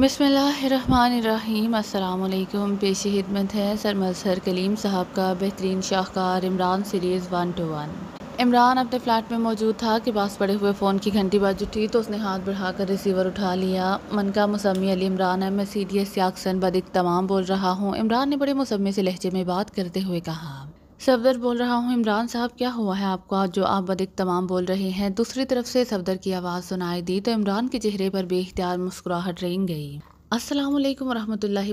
बसमीम अल्लाम पेश खिदमत है सर मजहर कलीम साहब का बेहतरीन शाहकार Imran series one two one Imran अपने फ्लैट में मौजूद था कि पास पड़े हुए फ़ोन की घंटी बाजू थी तो उसने हाथ बढ़ाकर रिसीवर उठा लिया मन का मुसमी अली इमरान है मैं सी डी एस याकसन बदिक तमाम बोल रहा हूँ इमरान ने बड़े मुसम्मे से लहजे में बात करते हुए कहा सफदर बोल रहा हूँ इमरान साहब क्या हुआ है आपको आज जो आप बदिक तमाम बोल रहे हैं दूसरी तरफ से सफदर की आवाज़ सुनाई दी तो इमरान के चेहरे पर बेख्तियार मुस्कुराहट रेंग गई अस्सलाम वालेकुम वरहमतुल्लाहि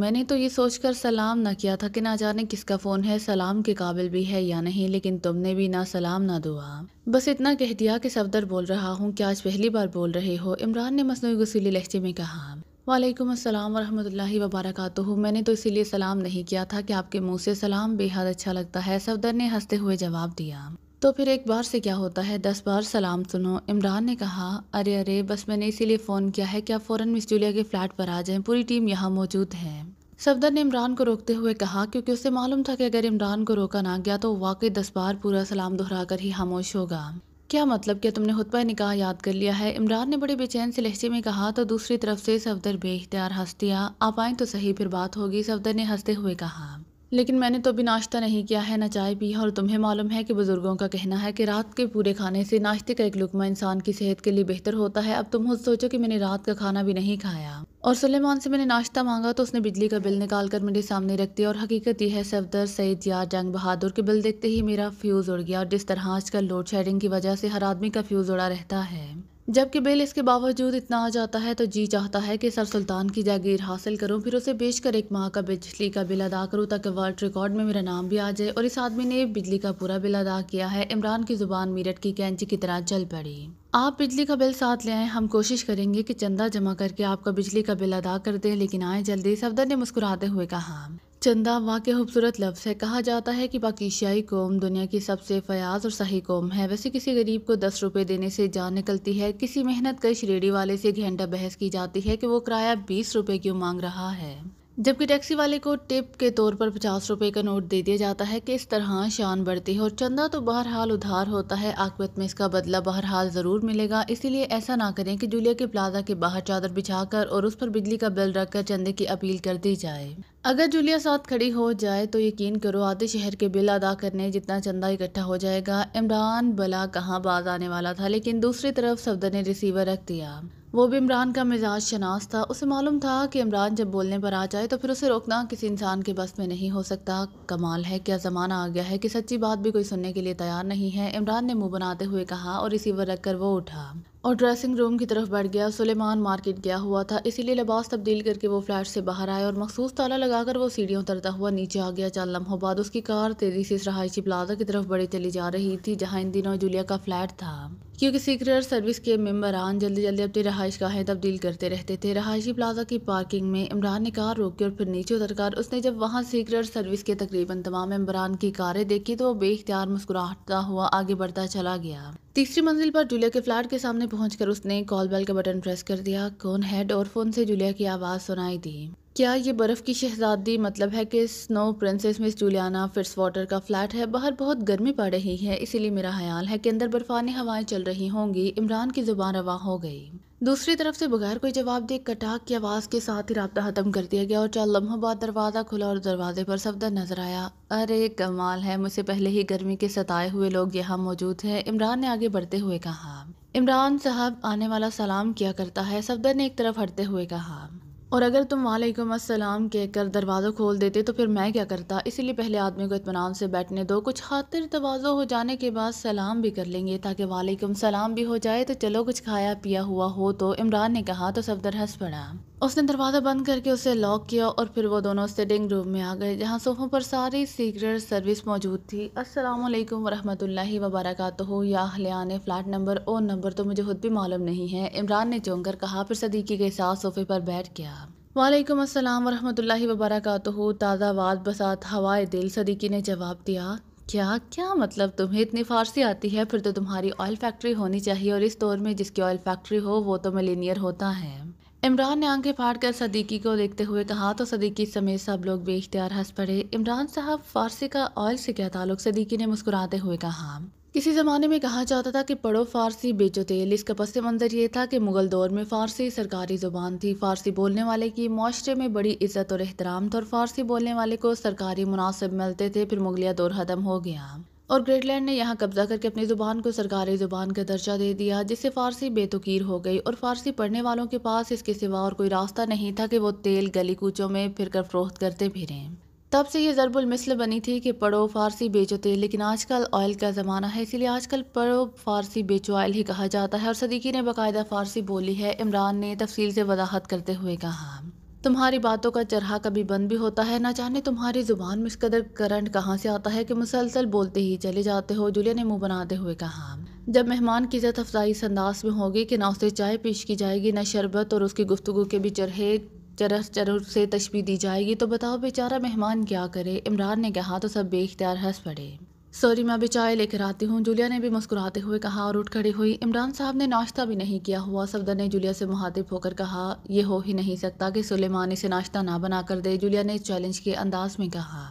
मैंने तो ये सोचकर सलाम ना किया था कि ना जाने किसका फ़ोन है सलाम के काबिल भी है या नहीं लेकिन तुमने भी ना सलाम ना दुआ बस इतना कह दिया कि सफदर बोल रहा हूँ कि आज पहली बार बोल रहे हो इमरान ने मसनू गसीली लहजे में कहा वालेकुम अस्सलाम वरहमतुल्लाहि वबरकatuह मैंने तो इसीलिए सलाम नहीं किया था कि आपके मुंह से सलाम बेहद अच्छा लगता है सफदर ने हंसते हुए जवाब दिया तो फिर एक बार से क्या होता है दस बार सलाम सुनो इमरान ने कहा अरे अरे बस मैंने इसीलिए फ़ोन किया है कि आप फ़ौरन मिस जूलिया के फ्लैट पर आ जाएं पूरी टीम यहाँ मौजूद है सफदर ने इमरान को रोकते हुए कहा क्योंकि उसे मालूम था कि अगर इमरान को रोका ना गया तो वाकई दस बार पूरा सलाम दोहरा कर ही खामोश होगा क्या मतलब क्या तुमने पर निकाह याद कर लिया है इमरान ने बड़े बेचैन से लहजे में कहा तो दूसरी तरफ से सफदर बेख्तियार हंस दिया आप आए तो सही फिर बात होगी सफदर ने हंसते हुए कहा लेकिन मैंने तो अभी नाश्ता नहीं किया है ना चाय पी है और तुम्हें मालूम है कि बुज़ुर्गों का कहना है कि रात के पूरे खाने से नाश्ते का एक लुकमा इंसान की सेहत के लिए बेहतर होता है अब तुम खुद सोचो कि मैंने रात का खाना भी नहीं खाया और सलेमान से मैंने नाश्ता मांगा तो उसने बिजली का बिल निकाल कर मेरे सामने रख दिया और हकीकत यह है सफदर सईद यार जंग बहादुर के बिल देखते ही मेरा फ्यूज़ उड़ गया और जिस तरह आजकल लोड शेडिंग की वजह से हर आदमी का फ्यूज़ उड़ा रहता है जबकि बिल इसके बावजूद इतना आ जाता है तो जी चाहता है कि सर सुल्तान की जागीर हासिल करूं फिर उसे बेचकर एक माह का बिजली का बिल अदा करूं ताकि वर्ल्ड रिकॉर्ड में मेरा नाम भी आ जाए और इस आदमी ने बिजली का पूरा बिल अदा किया है इमरान की जुबान मीरठ की कैंची की तरह चल पड़ी आप बिजली का बिल साथ ले आए हम कोशिश करेंगे कि चंदा जमा करके आपका बिजली का बिल अदा कर दें लेकिन आए जल्दी सफदर ने मुस्कुराते हुए कहा चंदा के खूबसूरत लफ्ज़ है कहा जाता है कि पाकिशियाई कौम दुनिया की सबसे फयाज और सही कौम है वैसे किसी गरीब को दस रुपये देने से जान निकलती है किसी मेहनत कश रेडी वाले से घंटा बहस की जाती है कि वो किराया बीस रुपये क्यों मांग रहा है जबकि टैक्सी वाले को टिप के तौर पर पचास रुपए का नोट दे दिया जाता है कि इस तरह शान बढ़ती है और चंदा तो बहरहाल उधार होता है आकबत में इसका बदला बहरहाल ज़रूर मिलेगा इसीलिए ऐसा ना करें कि जूलिया के प्लाजा के बाहर चादर बिछाकर और उस पर बिजली का बिल रखकर चंदे की अपील कर दी जाए अगर जूलिया साथ खड़ी हो जाए तो यकीन करो आधे शहर के बिल अदा करने जितना चंदा इकट्ठा हो जाएगा इमरान भला कहाँ बाज आने वाला था लेकिन दूसरी तरफ सफदर ने रिसीवर रख दिया वो भी इमरान का मिजाज शनास था उसे मालूम था कि इमरान जब बोलने पर आ जाए तो फिर उसे रोकना किसी इंसान के बस में नहीं हो सकता कमाल है क्या ज़माना आ गया है कि सच्ची बात भी कोई सुनने के लिए तैयार नहीं है इमरान ने मुंह बनाते हुए कहा और रिसीवर रखकर वो उठा और ड्रेसिंग रूम की तरफ बढ़ गया सुलेमान मार्केट गया हुआ था इसीलिए लिबास तब्दील करके वो फ्लैट से बाहर आया और मखसूस ताला लगाकर वो सीढ़ियों उतरता हुआ नीचे आ गया चार लम्हों बाद उसकी कार तेज़ी से इस रहायशी प्लाजा की तरफ बड़ी चली जा रही थी जहाँ इन दिनों जूलिया का फ्लैट था क्योंकि सीक्रेट सर्विस के मेम्बरान जल्दी जल्दी अपनी रहाइश गाहें तब्दील करते रहते थे रहायशी प्लाजा की पार्किंग में इमरान ने कार रोकी और फिर नीचे उतरकर उसने जब वहाँ सीक्रेट सर्विस के तकरीबन तमाम मेम्बरान की कारें देखी तो वो बेख्तियार मुस्कुराता हुआ आगे बढ़ता चला गया तीसरी मंजिल पर जूलिया के फ्लैट के सामने पहुंचकर उसने कॉल बेल का बटन प्रेस कर दिया कौन है और फोन से जूलिया की आवाज़ सुनाई दी क्या ये बर्फ़ की शहजादी मतलब है कि snow princess miss Juliana Fitzwater का फ्लैट है बाहर बहुत गर्मी पड़ रही है इसीलिए मेरा ख्याल है कि अंदर बर्फानी हवाएं चल रही होंगी इमरान की ज़ुबान रवा हो गई दूसरी तरफ से बगैर कोई जवाब दे कटाक की आवाज़ के साथ ही रबता ख़त्म कर दिया गया और चार लम्हों बाद दरवाज़ा खुला और दरवाजे पर सफदर नज़र आया अरे कमाल है मुझसे पहले ही गर्मी के सताए हुए लोग यहाँ मौजूद हैं इमरान ने आगे बढ़ते हुए कहा इमरान साहब आने वाला सलाम किया करता है सफदर ने एक तरफ हटते हुए कहा और अगर तुम वालेकुम अस्सलाम कहकर दरवाज़ा खोल देते तो फिर मैं क्या करता इसीलिए पहले आदमी को इतमान से बैठने दो कुछ खातिर तोज़ो हो जाने के बाद सलाम भी कर लेंगे ताकि वालेकुम सलाम भी हो जाए तो चलो कुछ खाया पिया हुआ हो तो इमरान ने कहा तो सफदर हंस पड़ा उसने दरवाज़ा बंद करके उसे लॉक किया और फिर वो दोनों सिटिंग रूम में आ गए जहाँ सोफ़ों पर सारी सीक्रेट सर्विस मौजूद थी अस्सलाम वालेकुम वरहमतुल्लाहि वबरकातुहू या हलियान फ्लैट नंबर ओ नंबर तो मुझे खुद भी मालूम नहीं है इमरान ने चौंक कर कहा फिर सदीकी के साथ सोफ़े पर बैठ गया वालेकुम अस्सलाम वरहमतुल्लाहि वबरकातुहू ताज़ा वाद बसात हवाए दिल सदीकी ने जवाब दिया क्या क्या मतलब तुम्हें इतनी फारसी आती है फिर तो तुम्हारी ऑयल फैक्ट्री होनी चाहिए और इस दौर में जिसकी ऑयल फैक्ट्री हो वो तो मिलीनियर होता है इमरान ने आंखें फाड़ कर सदीकी को देखते हुए कहा तो सदीकी समेत सब लोग बेख्तियार हंस पड़े इमरान साहब फारसी का ऑयल से क्या ताल्लुक सदीकी ने मुस्कुराते हुए कहा किसी ज़माने में कहा जाता था कि पढ़ो फारसी बेचो तेल इसका पस मंजर ये था कि मुग़ल दौर में फ़ारसी सरकारी ज़ुबान थी फ़ारसी बोलने वाले की माशरे में बड़ी इज़्ज़त और एहतराम था और फ़ारसी बोलने वाले को सरकारी मुनासिब मिलते थे फिर मुगलिया दौर ख़त्म हो गया और ग्रेटलैंड ने यहाँ कब्जा करके अपनी ज़ुबान को सरकारी ज़ुबान का दर्जा दे दिया जिससे फ़ारसी बेतकीर हो गई और फ़ारसी पढ़ने वालों के पास इसके सिवा और कोई रास्ता नहीं था कि वो तेल गली कूचों में फिर कर फरोख्त करते फिरें तब से ये ज़रबुल मिसल बनी थी कि पढ़ो फ़ारसी बेचो तेल लेकिन आजकल ऑयल का ज़माना है इसीलिए आजकल पढ़ो फ़ारसी बेचो ऑयल ही कहा जाता है और सदीकी ने बाकायदा फ़ारसी बोली है इमरान ने तफसील से वजाहत करते हुए कहा तुम्हारी बातों का चरहा कभी बंद भी होता है ना जाने तुम्हारी ज़ुबान में इस कदर करंट कहाँ से आता है कि मुसलसल बोलते ही चले जाते हो जुलिया ने मुंह बनाते हुए कहा जब मेहमान की इज़्ज़त अफजाई अंदाज में होगी कि ना उसे चाय पेश की जाएगी ना शरबत और उसकी गुफ्तु के भी चरहे चरह चरह से तशबी दी जाएगी तो बताओ बेचारा मेहमान क्या करे इमरान ने कहा तो सब बेख्तियार हंस पड़े सॉरी मैं अभी चाय लेकर आती हूँ जुलिया ने भी मुस्कुराते हुए कहा और उठ खड़ी हुई इमरान साहब ने नाश्ता भी नहीं किया हुआ सफदर ने जुलिया से मुहातिब होकर कहा यह हो ही नहीं सकता कि सुलेमान इसे नाश्ता ना बना कर दे जुलिया ने इस चैलेंज के अंदाज में कहा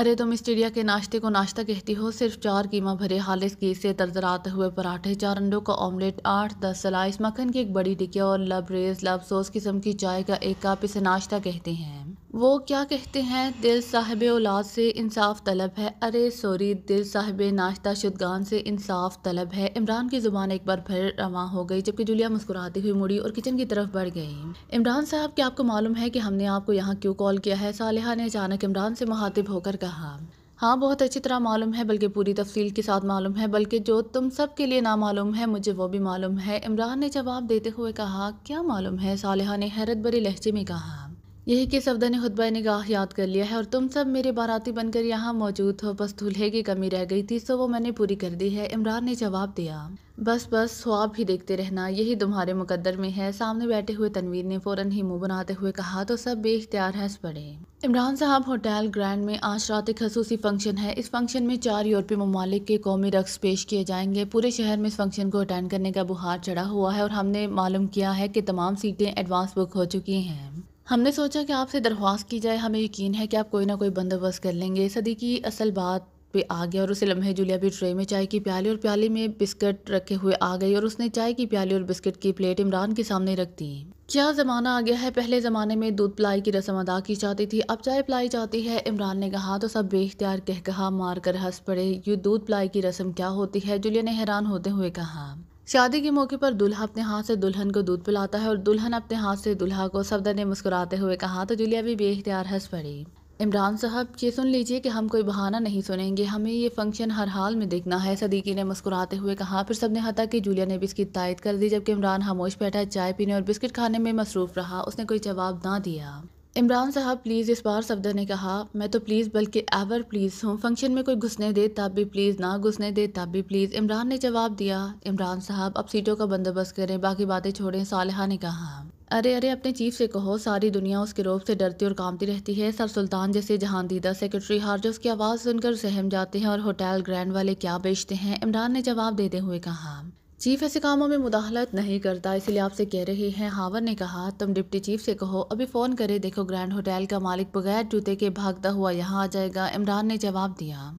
अरे तुम इस चिड़िया के नाश्ते को नाश्ता कहती हो सिर्फ चार कीमा भरे हालिस घी से तरतराते हुए पराठे चार अंडों का ऑमलेट आठ दस सलाइस मक्खन की एक बड़ी टिकिया और लबरेज लब सोस किस्म की चाय का एक कप इसे नाश्ता कहते हैं वो क्या कहते हैं दिल साहब औलाद से इंसाफ तलब है अरे सॉरी दिल साहब नाश्ता शुदगान से इंसाफ तलब है इमरान की ज़ुबान एक बार फिर रवा हो गई जबकि जुलिया मुस्कुराती हुई मुड़ी और किचन की तरफ बढ़ गई इमरान साहब क्या आपको मालूम है कि हमने आपको यहाँ क्यों कॉल किया है सालिहा ने अचानक इमरान से मुखातिब होकर कहा हाँ बहुत अच्छी तरह मालूम है बल्कि पूरी तफसील के साथ मालूम है बल्कि जो तुम सब के लिए नामालूम है मुझे वो भी मालूम है इमरान ने जवाब देते हुए कहा क्या मालूम है सालिहा ने हैरत भरी लहजे में कहा यही कि सफदा ने खुतबा निगाह याद कर लिया है और तुम सब मेरे बाराती बनकर यहाँ मौजूद हो बस दूल्हे की कमी रह गई थी सो वो मैंने पूरी कर दी है इमरान ने जवाब दिया बस बस ख्वाब ही देखते रहना यही तुम्हारे मुकद्दर में है सामने बैठे हुए तनवीर ने फ़ौरन ही मुंह बनाते हुए कहा तो सब बेख्तियार हंस पड़े इमरान साहब होटल ग्रैंड में आज रात एक खसूसी फंक्शन है इस फंक्शन में चार यूरोपीय ममालिक के कौमी रक्स पेश किए जाएंगे पूरे शहर में इस फंक्शन को अटेंड करने का बुहार चढ़ा हुआ है और हमने मालूम किया है कि तमाम सीटें एडवांस बुक हो चुकी हैं हमने सोचा कि आपसे दरख्वास्त की जाए हमें यकीन है कि आप कोई ना कोई बंदोबस्त कर लेंगे सदी की असल बात पे आ गया और उसे लम्हे जुलिया भी ट्रे में चाय की प्याली और प्याली में बिस्किट रखे हुए आ गई और उसने चाय की प्याली और बिस्किट की प्लेट इमरान के सामने रख दी क्या ज़माना आ गया है पहले ज़माने में दूध पिलाई की रस्म अदा की जाती थी अब चाय पिलाई जाती है इमरान ने कहा तो सब बेख्तियार कह कहा मार कर हंस पड़े ये दूध पिलाई की रस्म क्या होती है जुलिया ने हैरान होते हुए कहा शादी के मौके पर दुल्हा अपने हाथ से दुल्हन को दूध पिलाता है और दुल्हन अपने हाथ से दुल्हा को सफदर ने मुस्कुराते हुए कहा तो जूलिया भी बेख्तियार हंस पड़ी इमरान साहब ये सुन लीजिए कि हम कोई बहाना नहीं सुनेंगे हमें ये फंक्शन हर हाल में देखना है सदीकी ने मुस्कुराते हुए कहा फिर सबने हता कि जूलिया ने भी इसकी तायद कर दी जबकि इमरान खामोश बैठा चाय पीने और बिस्किट खाने में मसरूफ रहा उसने कोई जवाब ना दिया इमरान साहब प्लीज़ इस बार सफदर ने कहा मैं तो प्लीज़ बल्कि एवर प्लीज़ हूँ फंक्शन में कोई घुसने दे तब भी प्लीज़ ना घुसने दे तब भी प्लीज़ इमरान ने जवाब दिया इमरान साहब अब सीटों का बंदोबस्त करें बाकी बातें छोड़ें सालहा ने कहा अरे अरे अपने चीफ से कहो सारी दुनिया उसके रोब से डरती और कामती रहती है सर सुल्तान जैसे जहानदीदा सेक्रेटरी हार जो उसकी आवाज़ सुनकर सहम जाते हैं और होटल ग्रैंड वाले क्या बेचते हैं इमरान ने जवाब देते हुए कहा चीफ ऐसे कामों में मुदाहलत नहीं करता इसलिए आपसे कह रहे हैं हावर ने कहा तुम डिप्टी चीफ से कहो अभी फ़ोन करे देखो ग्रैंड होटल का मालिक बगैर जूते के भागता हुआ यहाँ आ जाएगा इमरान ने जवाब दिया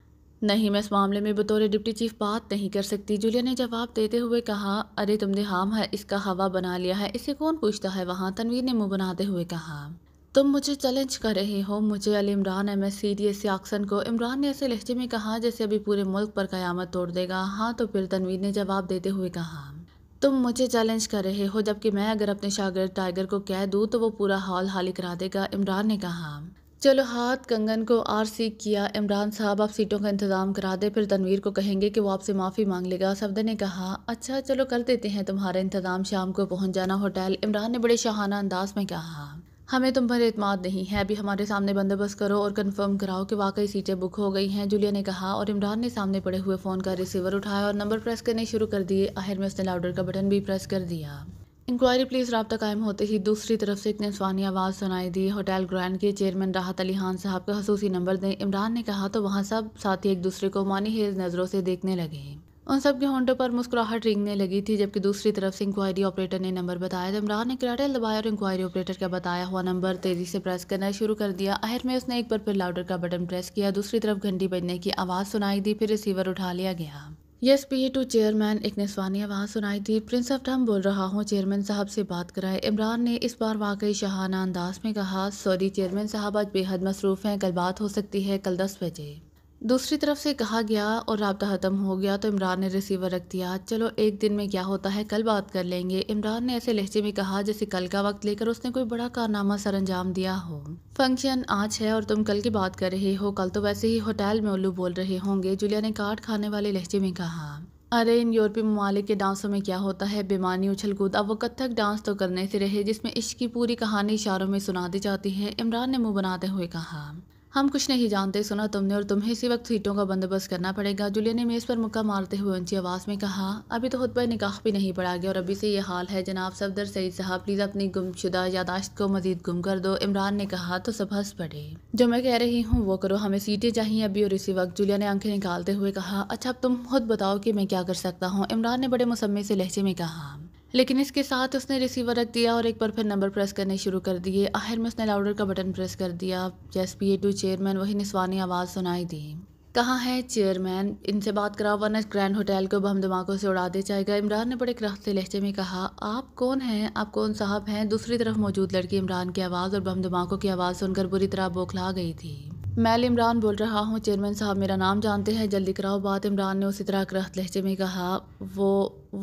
नहीं मैं इस मामले में बतौर डिप्टी चीफ बात नहीं कर सकती जूलिया ने जवाब देते हुए कहा अरे तुमने हाम है इसका हवा बना लिया है इसे कौन पूछता है वहाँ तनवीर ने मुंह बनाते हुए कहा तुम मुझे चैलेंज कर रहे हो मुझे अली इमरान एम एस सीरियस आक्सन को इमरान ने ऐसे लहजे में कहा जैसे अभी पूरे मुल्क पर कयामत तोड़ देगा हाँ तो फिर तनवीर ने जवाब देते हुए कहा तुम मुझे चैलेंज कर रहे हो जबकि मैं अगर अपने शागिर टाइगर को कह दूँ तो वो पूरा हॉल हाली करा देगा इमरान ने कहा चलो हाथ कंगन को आर सी किया इमरान साहब आप सीटों का इंतज़ाम करा दे फिर तनवीर को कहेंगे कि वो आपसे माफ़ी मांग लेगा सफदर ने कहा अच्छा चलो कर देते हैं तुम्हारा इंतज़ाम शाम को पहुंच जाना होटल इमरान ने बड़े शाहाना अंदाज में कहा हमें तुम पर अतमाद नहीं है अभी हमारे सामने बंदोबस्त करो और कंफर्म कराओ कि वाकई सीटें बुक हो गई हैं जुलिया ने कहा और इमरान ने सामने पड़े हुए फ़ोन का रिसीवर उठाया और नंबर प्रेस करने शुरू कर दिए आखिर में उसने लाउडर का बटन भी प्रेस कर दिया इंक्वायरी प्लीज़ रबा कायम होते ही दूसरी तरफ से एक नस्वानी आवाज़ सुनाई दी होटल ग्रैंड के चेयरमैन राहत अली खान साहब का खसूसी नंबर दें इमरान ने कहा तो वहाँ सब साथी एक दूसरे को मानी हेज नज़रों से देखने लगे उन सब के होंठों पर मुस्कुराहट रिंगने लगी थी जबकि दूसरी तरफ से इंक्वायरी ऑपरेटर ने नंबर बताया तो इमरान ने क्राटेल दबाया और इंक्वायरी ऑपरेटर का बताया हुआ नंबर तेज़ी से प्रेस करना शुरू कर दिया आहिर में उसने एक बार फिर लाउडर का बटन प्रेस किया दूसरी तरफ घंटी बजने की आवाज़ सुनाई दी फिर रिसीवर उठा लिया गया यस पी टू चेयरमैन एक निस्वानी आवाज़ सुनाई थी प्रिंस ऑफ टम बोल रहा हूँ चेयरमैन साहब से बात कराए इमरान ने इस बार वाकई शाहाना अंदाज में कहा सॉरी चेयरमैन साहब आज बेहद मसरूफ़ हैं कल बात हो सकती है कल दस बजे दूसरी तरफ से कहा गया और रबता ख़त्म हो गया तो इमरान ने रिसीवर रख दिया चलो एक दिन में क्या होता है कल बात कर लेंगे इमरान ने ऐसे लहजे में कहा जैसे कल का वक्त लेकर उसने कोई बड़ा कारनामा सर अंजाम दिया हो फंक्शन आज है और तुम कल की बात कर रहे हो कल तो वैसे ही होटल में उल्लू बोल रहे होंगे जुलिया ने काट खाने वाले लहजे में कहा अरे इन यूरोपीय ममालिक के डांसों में क्या होता है बेमानी उछल कूद अब वो कत्थक डांस तो करने से रहे जिसमें इश्क की पूरी कहानी इशारों में सुना दी जाती है इमरान ने मुंह बनाते हुए कहा हम कुछ नहीं जानते सुना तुमने और तुम्हें इसी वक्त सीटों का बंदोबस्त करना पड़ेगा जुलिया ने मेज़ पर मुक्का मारते हुए ऊंची आवाज़ में कहा अभी तो खुद पर निकाह भी नहीं पड़ा गया और अभी से ये हाल है जनाब सफदर सईद साहब प्लीज़ अपनी गुमशुदा यादाश्त को मजीद गुम कर दो इमरान ने कहा तो सब हंस पड़े जो मैं कह रही हूँ वो करो हमें सीटें चाहिए अभी और इसी वक्त जुलिया ने आंखें निकालते हुए कहा अच्छा अब तुम खुद बताओ कि मैं क्या कर सकता हूँ इमरान ने बड़े मुसम्मे से लहजे में कहा लेकिन इसके साथ उसने रिसीवर रख दिया और एक बार फिर नंबर प्रेस करने शुरू कर दिए आखिर में उसने लाउडर का बटन प्रेस कर दिया जैस पी ए टू चेयरमैन वही निस्वानी आवाज़ सुनाई दी कहाँ है चेयरमैन इनसे बात कराओ वरना ग्रैंड होटल को बम धमाकों से उड़ा दे जाएगा इमरान ने बड़े से लहजे में कहा आप कौन हैं आप कौन साहब हैं दूसरी तरफ मौजूद लड़की इमरान की आवाज़ और बम धमाकों की आवाज़ सुनकर बुरी तरह बौखला गई थी मैं इमरान बोल रहा हूँ चेयरमैन साहब मेरा नाम जानते हैं जल्दी कराओ बात इमरान ने उसी तरह करहत लहजे में कहा वो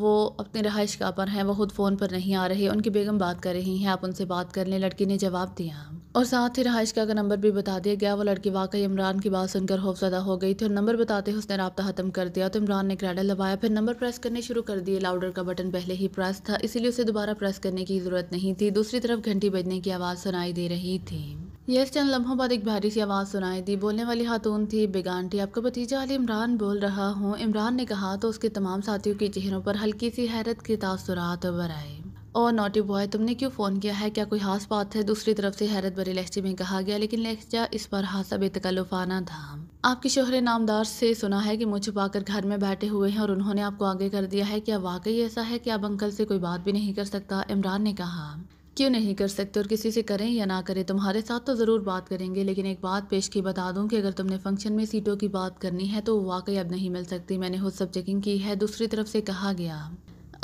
वो अपने रहाइश का पर हैं वो खुद फ़ोन पर नहीं आ रहे उनकी बेगम बात कर रही हैं आप उनसे बात कर लें लड़की ने जवाब दिया और साथ ही रहाइश का नंबर भी बता दिया गया वो लड़की वाकई इमरान की बात सुनकर खौफजदा हो गई थी और नंबर बताते हुए उसने रबता ख़त्म कर दिया तो इमरान ने क्रैडल लगाया फिर नंबर प्रेस करने शुरू कर दिए लाउडर का बटन पहले ही प्रेस था इसीलिए उसे दोबारा प्रेस करने की ज़रूरत नहीं थी दूसरी तरफ घंटी बजने की आवाज़ सुनाई दे रही थी यस चंद लम्हों बाद एक भारी सी आवाज़ सुनाई दी बोलने वाली खातून थी बेगानटी आपका भतीजा अली इमरान बोल रहा हूँ इमरान ने कहा तो उसके तमाम साथियों के चेहरों पर हल्की सी हैरत की तासुरात उभर आए और नोटी बॉय तुमने क्यों फ़ोन किया है क्या कोई खास बात है दूसरी तरफ से हैरत बरी लहजे में कहा गया लेकिन लहजा इस पर हादसा बेतकल्लुफाना था आपके शोहर नामदार से सुना है कि मुझ छुपाकर घर में बैठे हुए हैं और उन्होंने आपको आगे कर दिया है क्या वाकई ऐसा है कि आप अंकल से कोई बात भी नहीं कर सकता इमरान ने कहा क्यों नहीं कर सकते और किसी से करें या ना करें तुम्हारे साथ तो ज़रूर बात करेंगे लेकिन एक बात पेश की बता दूं कि अगर तुमने फंक्शन में सीटों की बात करनी है तो वाकई अब नहीं मिल सकती मैंने खुद सब चेकिंग की है दूसरी तरफ से कहा गया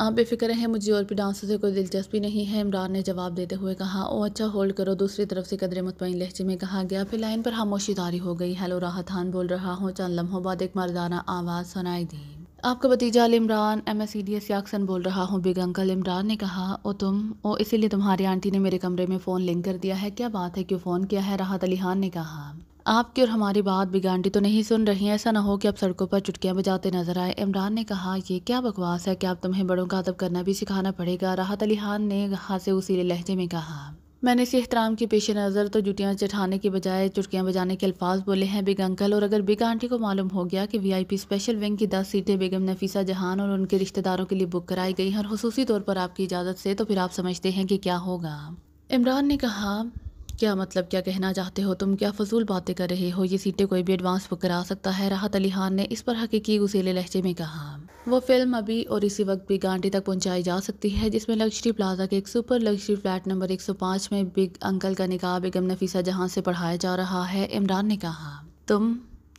आप बेफिक्र हैं मुझे और भी डांसों से कोई दिलचस्पी नहीं है इमरान ने जवाब देते हुए कहा ओ अच्छा होल्ड करो दूसरी तरफ से कदरे मुतमिन लहजे में कहा गया फिर लाइन पर खामोशी तारी हो गई हेलो राहत खान बोल रहा हूँ चंद लम्हों बाद एक मर्दाना आवाज़ सुनाई दी आपका भतीजा Imran M S C D S Oxon बोल रहा हूँ बिग अंकल इमरान ने कहा ओ तुम ओ इसीलिए तुम्हारी आंटी ने मेरे कमरे में फ़ोन लिंक कर दिया है क्या बात है क्यों फ़ोन किया है राहत अली खान ने कहा आपकी और हमारी बात बिग आंटी तो नहीं सुन रही ऐसा ना हो कि आप सड़कों पर चुटकियाँ बजाते नजर आए इमरान ने कहा ये क्या बकवास है कि आप तुम्हें बड़ों का अदब करना भी सिखाना पड़ेगा राहत अली खान ने हाँ से उसी लहजे में कहा मैंने इसी एहतराम की पेश नज़र तो जुटियाँ चढ़ाने के बजाय चुटकियाँ बजाने के अल्फाज बोले हैं बिग अंकल और अगर बिग आंटी को मालूम हो गया कि वीआईपी स्पेशल विंग की दस सीटें बेगम नफीसा जहान और उनके रिश्तेदारों के लिए बुक कराई गई हैं और खसूसी तौर पर आपकी इजाज़त से तो फिर आप समझते हैं कि क्या होगा इमरान ने कहा क्या मतलब क्या कहना चाहते हो तुम क्या फजूल बातें कर रहे हो ये सीटें कोई भी एडवांस बुक करा सकता है राहत अली खान ने इस पर हकीकी गुसीले लहजे में कहा वो फिल्म अभी और इसी वक्त भी गांडी तक पहुंचाई जा सकती है जिसमें लग्जरी प्लाजा के एक सुपर लग्जरी फ्लैट नंबर 105 में बिग अंकल का निकाह बेगम नफीसा जहां से पढ़ाया जा रहा है इमरान ने कहा तुम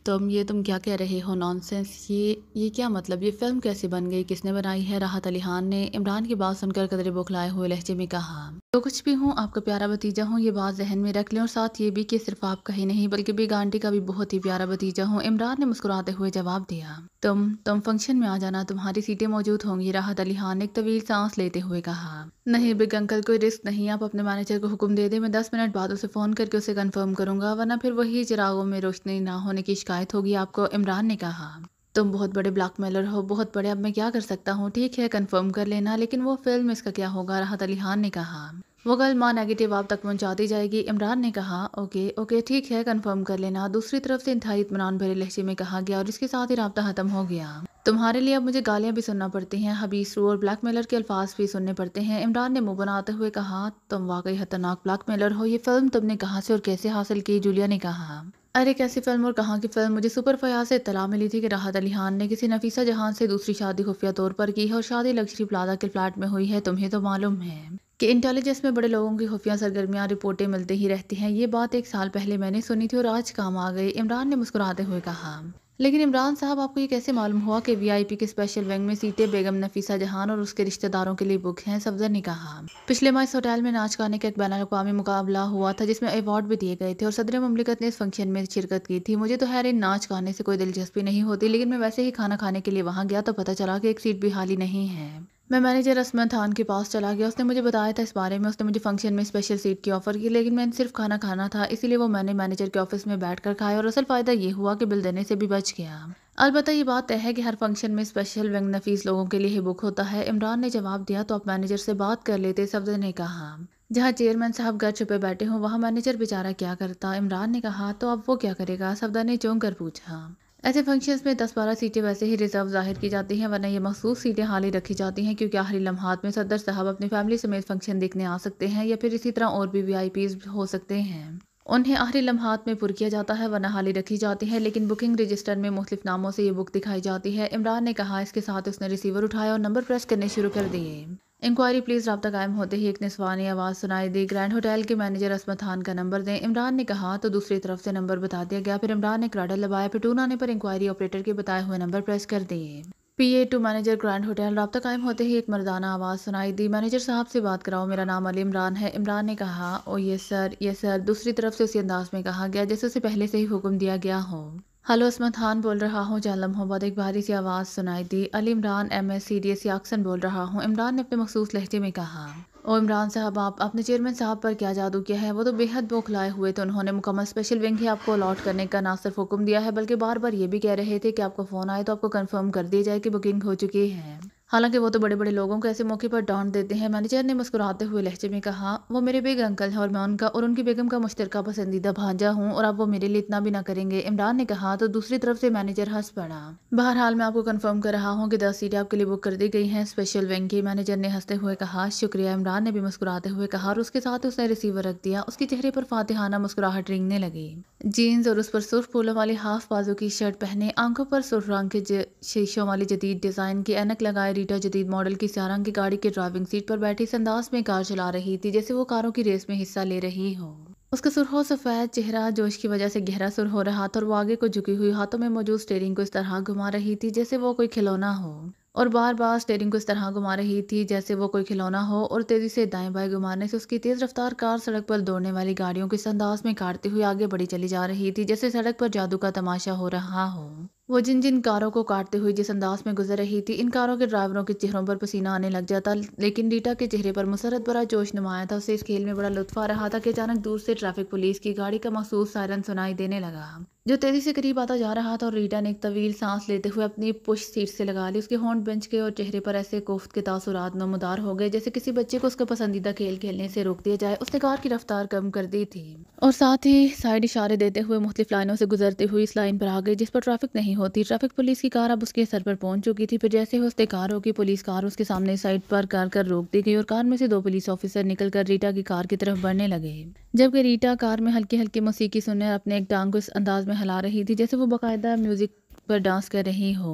तुम ये तुम क्या कह रहे हो नॉनसेंस ये ये क्या मतलब ये फ़िल्म कैसे बन गई किसने बनाई है राहत अली खान ने इमरान की बात सुनकर कदरे बुखलाए हुए लहजे में कहा जो तो कुछ भी हूँ आपका प्यारा भतीजा हूँ ये बात जहन में रख लें और साथ ये भी कि सिर्फ आपका ही नहीं बल्कि बिग आंटी का भी बहुत ही प्यारा भतीजा हूँ इमरान ने मुस्कुराते हुए जवाब दिया तुम तुम फंक्शन में आ जाना तुम्हारी सीटें मौजूद होंगी राहत अली खान ने एक तवील सांस लेते हुए कहा नहीं बिग अंकल कोई रिस्क नहीं आप अपने मैनेजर को हुक्म दे दे मैं दस मिनट बाद उसे फ़ोन करके उसे कन्फर्म करूंगा वरना फिर वही चिरागों में रोशनी ना होने की शिकायत होगी आपको इमरान ने कहा तुम बहुत बड़े ब्लैकमेलर हो बहुत बड़े अब मैं क्या कर सकता हूँ ठीक है कंफर्म कर लेना लेकिन वो फिल्म इसका क्या होगा राहत अली खान ने कहा वो गल माँ नेगेटिव आप तक पहुँचाती जाएगी इमरान ने कहा ओके ओके ठीक है कंफर्म कर लेना दूसरी तरफ से इंतहाई इतमान भरे लहजे में कहा गया और इसके साथ ही रबता ख़त्म हो गया तुम्हारे लिए अब मुझे गालियाँ भी सुनना पड़ती हैं हबीस रू और ब्लैक मेलर के अल्फाज भी सुनने पड़ते हैं इमरान ने मुंह बनाते हुए कहा तुम वाकई खतरनाक ब्लैक मेलर हो ये फिल्म तुमने कहाँ से और कैसे हासिल की जूलिया ने कहा अरे कैसी फिल्म और कहाँ की फिल्म मुझे सुपर फयाज से इतला मिली थी कि राहत अली खान ने किसी नफीसा जहान से दूसरी शादी खुफिया तौर पर की है और शादी लक्ष्मी प्लाजा के फ्लैट में हुई है तुम्हें तो मालूम है कि इंटेलिजेंस में बड़े लोगों की खुफिया सरगर्मियां रिपोर्टें मिलती ही रहती हैं ये बात एक साल पहले मैंने सुनी थी और आज काम आ गई इमरान ने मुस्कुराते हुए कहा लेकिन इमरान साहब आपको ये कैसे मालूम हुआ कि वीआईपी के स्पेशल विंग में सीटें बेगम नफीसा जहान और उसके रिश्तेदारों के लिए बुक हैं सफदर ने कहा हाँ। पिछले माह इस होटल में नाच गाने का एक बैन अवी मुकाबला हुआ था जिसमें अवार्ड भी दिए गए थे और सदर ममलिकत ने इस फंक्शन में शिरकत की थी मुझे तो हैर इन नाच गाने से कोई दिलचस्पी नहीं होती लेकिन मैं वैसे ही खाना खाने के लिए वहाँ गया तो पता चला कि एक सीट भी खाली नहीं है मैं मैनेजर असमत खान के पास चला गया उसने मुझे बताया था इस बारे में उसने मुझे फंक्शन में स्पेशल सीट की ऑफ़र की लेकिन मैंने सिर्फ खाना खाना था इसीलिए वो मैंने मैनेजर के ऑफ़िस में बैठ कर खाया और असल फ़ायदा ये हुआ कि बिल देने से भी बच गया अलबत्त ये बात तय है कि हर फंक्शन में स्पेशल व्यंग नफीस लोगों के लिए ही बुक होता है इमरान ने जवाब दिया तो आप मैनेजर से बात कर लेते सफदर ने कहा जहाँ चेयरमैन साहब घर छुपे बैठे हों वहाँ मैनेजर बेचारा क्या करता इमरान ने कहा तो अब वो क्या करेगा सफदर ने चौंक कर पूछा ऐसे फंक्शंस में दस बारह सीटें वैसे ही रिजर्व जाहिर की जाती हैं वरना ये मखसूस सीटें हाली रखी जाती हैं क्योंकि आखिरी लम्हात में सदर साहब अपनी फैमिली समेत फंक्शन देखने आ सकते हैं या फिर इसी तरह और भी वी हो सकते हैं उन्हें आखिरी लम्हात में पुर किया जाता है वरना हाली रखी जाती है लेकिन बुकिंग रजिस्टर में मुख्तफ नामों से ये बुक दिखाई जाती है इमरान ने कहा इसके साथ उसने रिसीवर उठाया और नंबर प्रेस करने शुरू कर दिए इंक्वायरी प्लीज़ रबता कायम होते ही एक निस्वानी आवाज़ सुनाई दी ग्रैंड होटल के मैनेजर असमत खान का नंबर दें इमरान ने कहा तो दूसरी तरफ से नंबर बता दिया गया फिर इमरान ने क्राडर लगाया फिर टून आने पर इंक्वायरी ऑपरेटर के बताए हुए नंबर प्रेस कर दिए P A to manager grand hotel रबता कायम होते ही एक मर्दाना आवाज़ सुनाई दी मैनेजर साहब से बात कराओ मेरा नाम अली इमरान है इमरान ने कहा ओ ये सर ये सर दूसरी तरफ से उसी अंदाज में कहा गया जैसे उसे पहले से ही हुक्म दिया गया हो हेलो असमत खान बोल रहा हूँ जालम मोहम्मद बाद एक भारी सी आवाज़ सुनाई दी Ali Imran M S C D S Oxon बोल रहा हूँ इमरान ने अपने मखसूस लहजे में कहा ओ इमरान साहब आप अपने चेयरमैन साहब पर क्या जादू किया है वो तो बेहद बौखलाए हुए थे उन्होंने मुकम्मल स्पेशल विंग ही आपको अलॉट करने का ना सिर्फ हुक्म दिया है बल्कि बार बार ये भी कह रहे थे कि आपको फ़ोन आए तो आपको कन्फर्म कर दिया जाए कि बुकिंग हो चुकी है हालांकि वो तो बड़े बड़े लोगों को ऐसे मौके पर डांट देते हैं मैनेजर ने मुस्कुराते हुए लहजे में कहा वो मेरे बेग अंकल हैं और मैं उनका और उनकी बेगम का मुश्तर पसंदीदा भांजा हूँ और अब वो मेरे लिए इतना भी ना करेंगे इमरान ने कहा तो दूसरी तरफ से मैनेजर हंस पड़ा बहरहाल मैं आपको कन्फर्म कर रहा हूँ कि दस सीटें आपके लिए बुक कर दी गई हैं स्पेशल विंग की मैनेजर ने हंसते हुए कहा शुक्रिया इमरान ने भी मुस्कुराते हुए कहा और उसके साथ उसने रिसीवर रख दिया उसके चेहरे पर फातेहाना मुस्कुराहट रिंगने लगी जीन्स और उस पर सुर्ख फूलों वाली हाफ बाजू की शर्ट पहने आंखों पर सुर्ख रंग के शीशों वाली जदीद डिजाइन की एनक लगाए रीटा जदीद मॉडल की सारंग की गाड़ी के ड्राइविंग सीट पर बैठी संदास में कार चला रही थी जैसे वो कारों की रेस में हिस्सा ले रही हो उसका सुरहो सफ़ेद चेहरा जोश की वजह से गहरा सुर हो रहा था और वो आगे को झुकी हुई हाथों में मौजूद स्टेरिंग को इस तरह घुमा रही थी जैसे वो कोई खिलौना हो और बार बार स्टेयरिंग को इस तरह घुमा रही थी जैसे वो कोई खिलौना हो और तेज़ी से दाएं बाएं घुमाने से उसकी तेज़ रफ्तार कार सड़क पर दौड़ने वाली गाड़ियों के संदास में काटती हुई आगे बढ़ी चली जा रही थी जैसे सड़क पर जादू का तमाशा हो रहा हो वो जिन जिन कारों को काटते हुए जिस अंदाज में गुजर रही थी इन कारों के ड्राइवरों के चेहरों पर पसीना आने लग जाता लेकिन रीटा के चेहरे पर मुसरत बड़ा जोश नुमाया था उसे इस खेल में बड़ा लुत्फ आ रहा था कि अचानक दूर से ट्रैफिक पुलिस की गाड़ी का मखसूस सायरन सुनाई देने लगा जो तेज़ी से करीब आता जा रहा था और रीटा ने एक तवील सांस लेते हुए अपनी पुश सीट से लगा ली उसके हॉन्ट बेंच के और चेहरे पर ऐसे कोफ्त के तासुरात नमदार हो गए जैसे किसी बच्चे को उसका पसंदीदा खेल खेलने से रोक दिया जाए उसने कार की रफ्तार कम कर दी थी और साथ ही साइड इशारे देते हुए मुख्तलिफ लाइनों से गुजरते हुए इस लाइन पर आ गई जिस पर ट्रैफिक नहीं होती ट्रैफिक पुलिस की कार अब उसके सर पर पहुंच चुकी थी फिर जैसे ही उसने कार होगी पुलिस कार उसके सामने साइड पर कार कर रोक दी गई और कार में से दो पुलिस ऑफिसर निकल कर रीटा की कार की तरफ बढ़ने लगे जबकि रीटा कार में हल्की हल्की मौसीकी सुनने अपने एक टांग को इस अंदाज में हिला रही थी जैसे वो बाकायदा म्यूज़िक पर डांस कर रही हो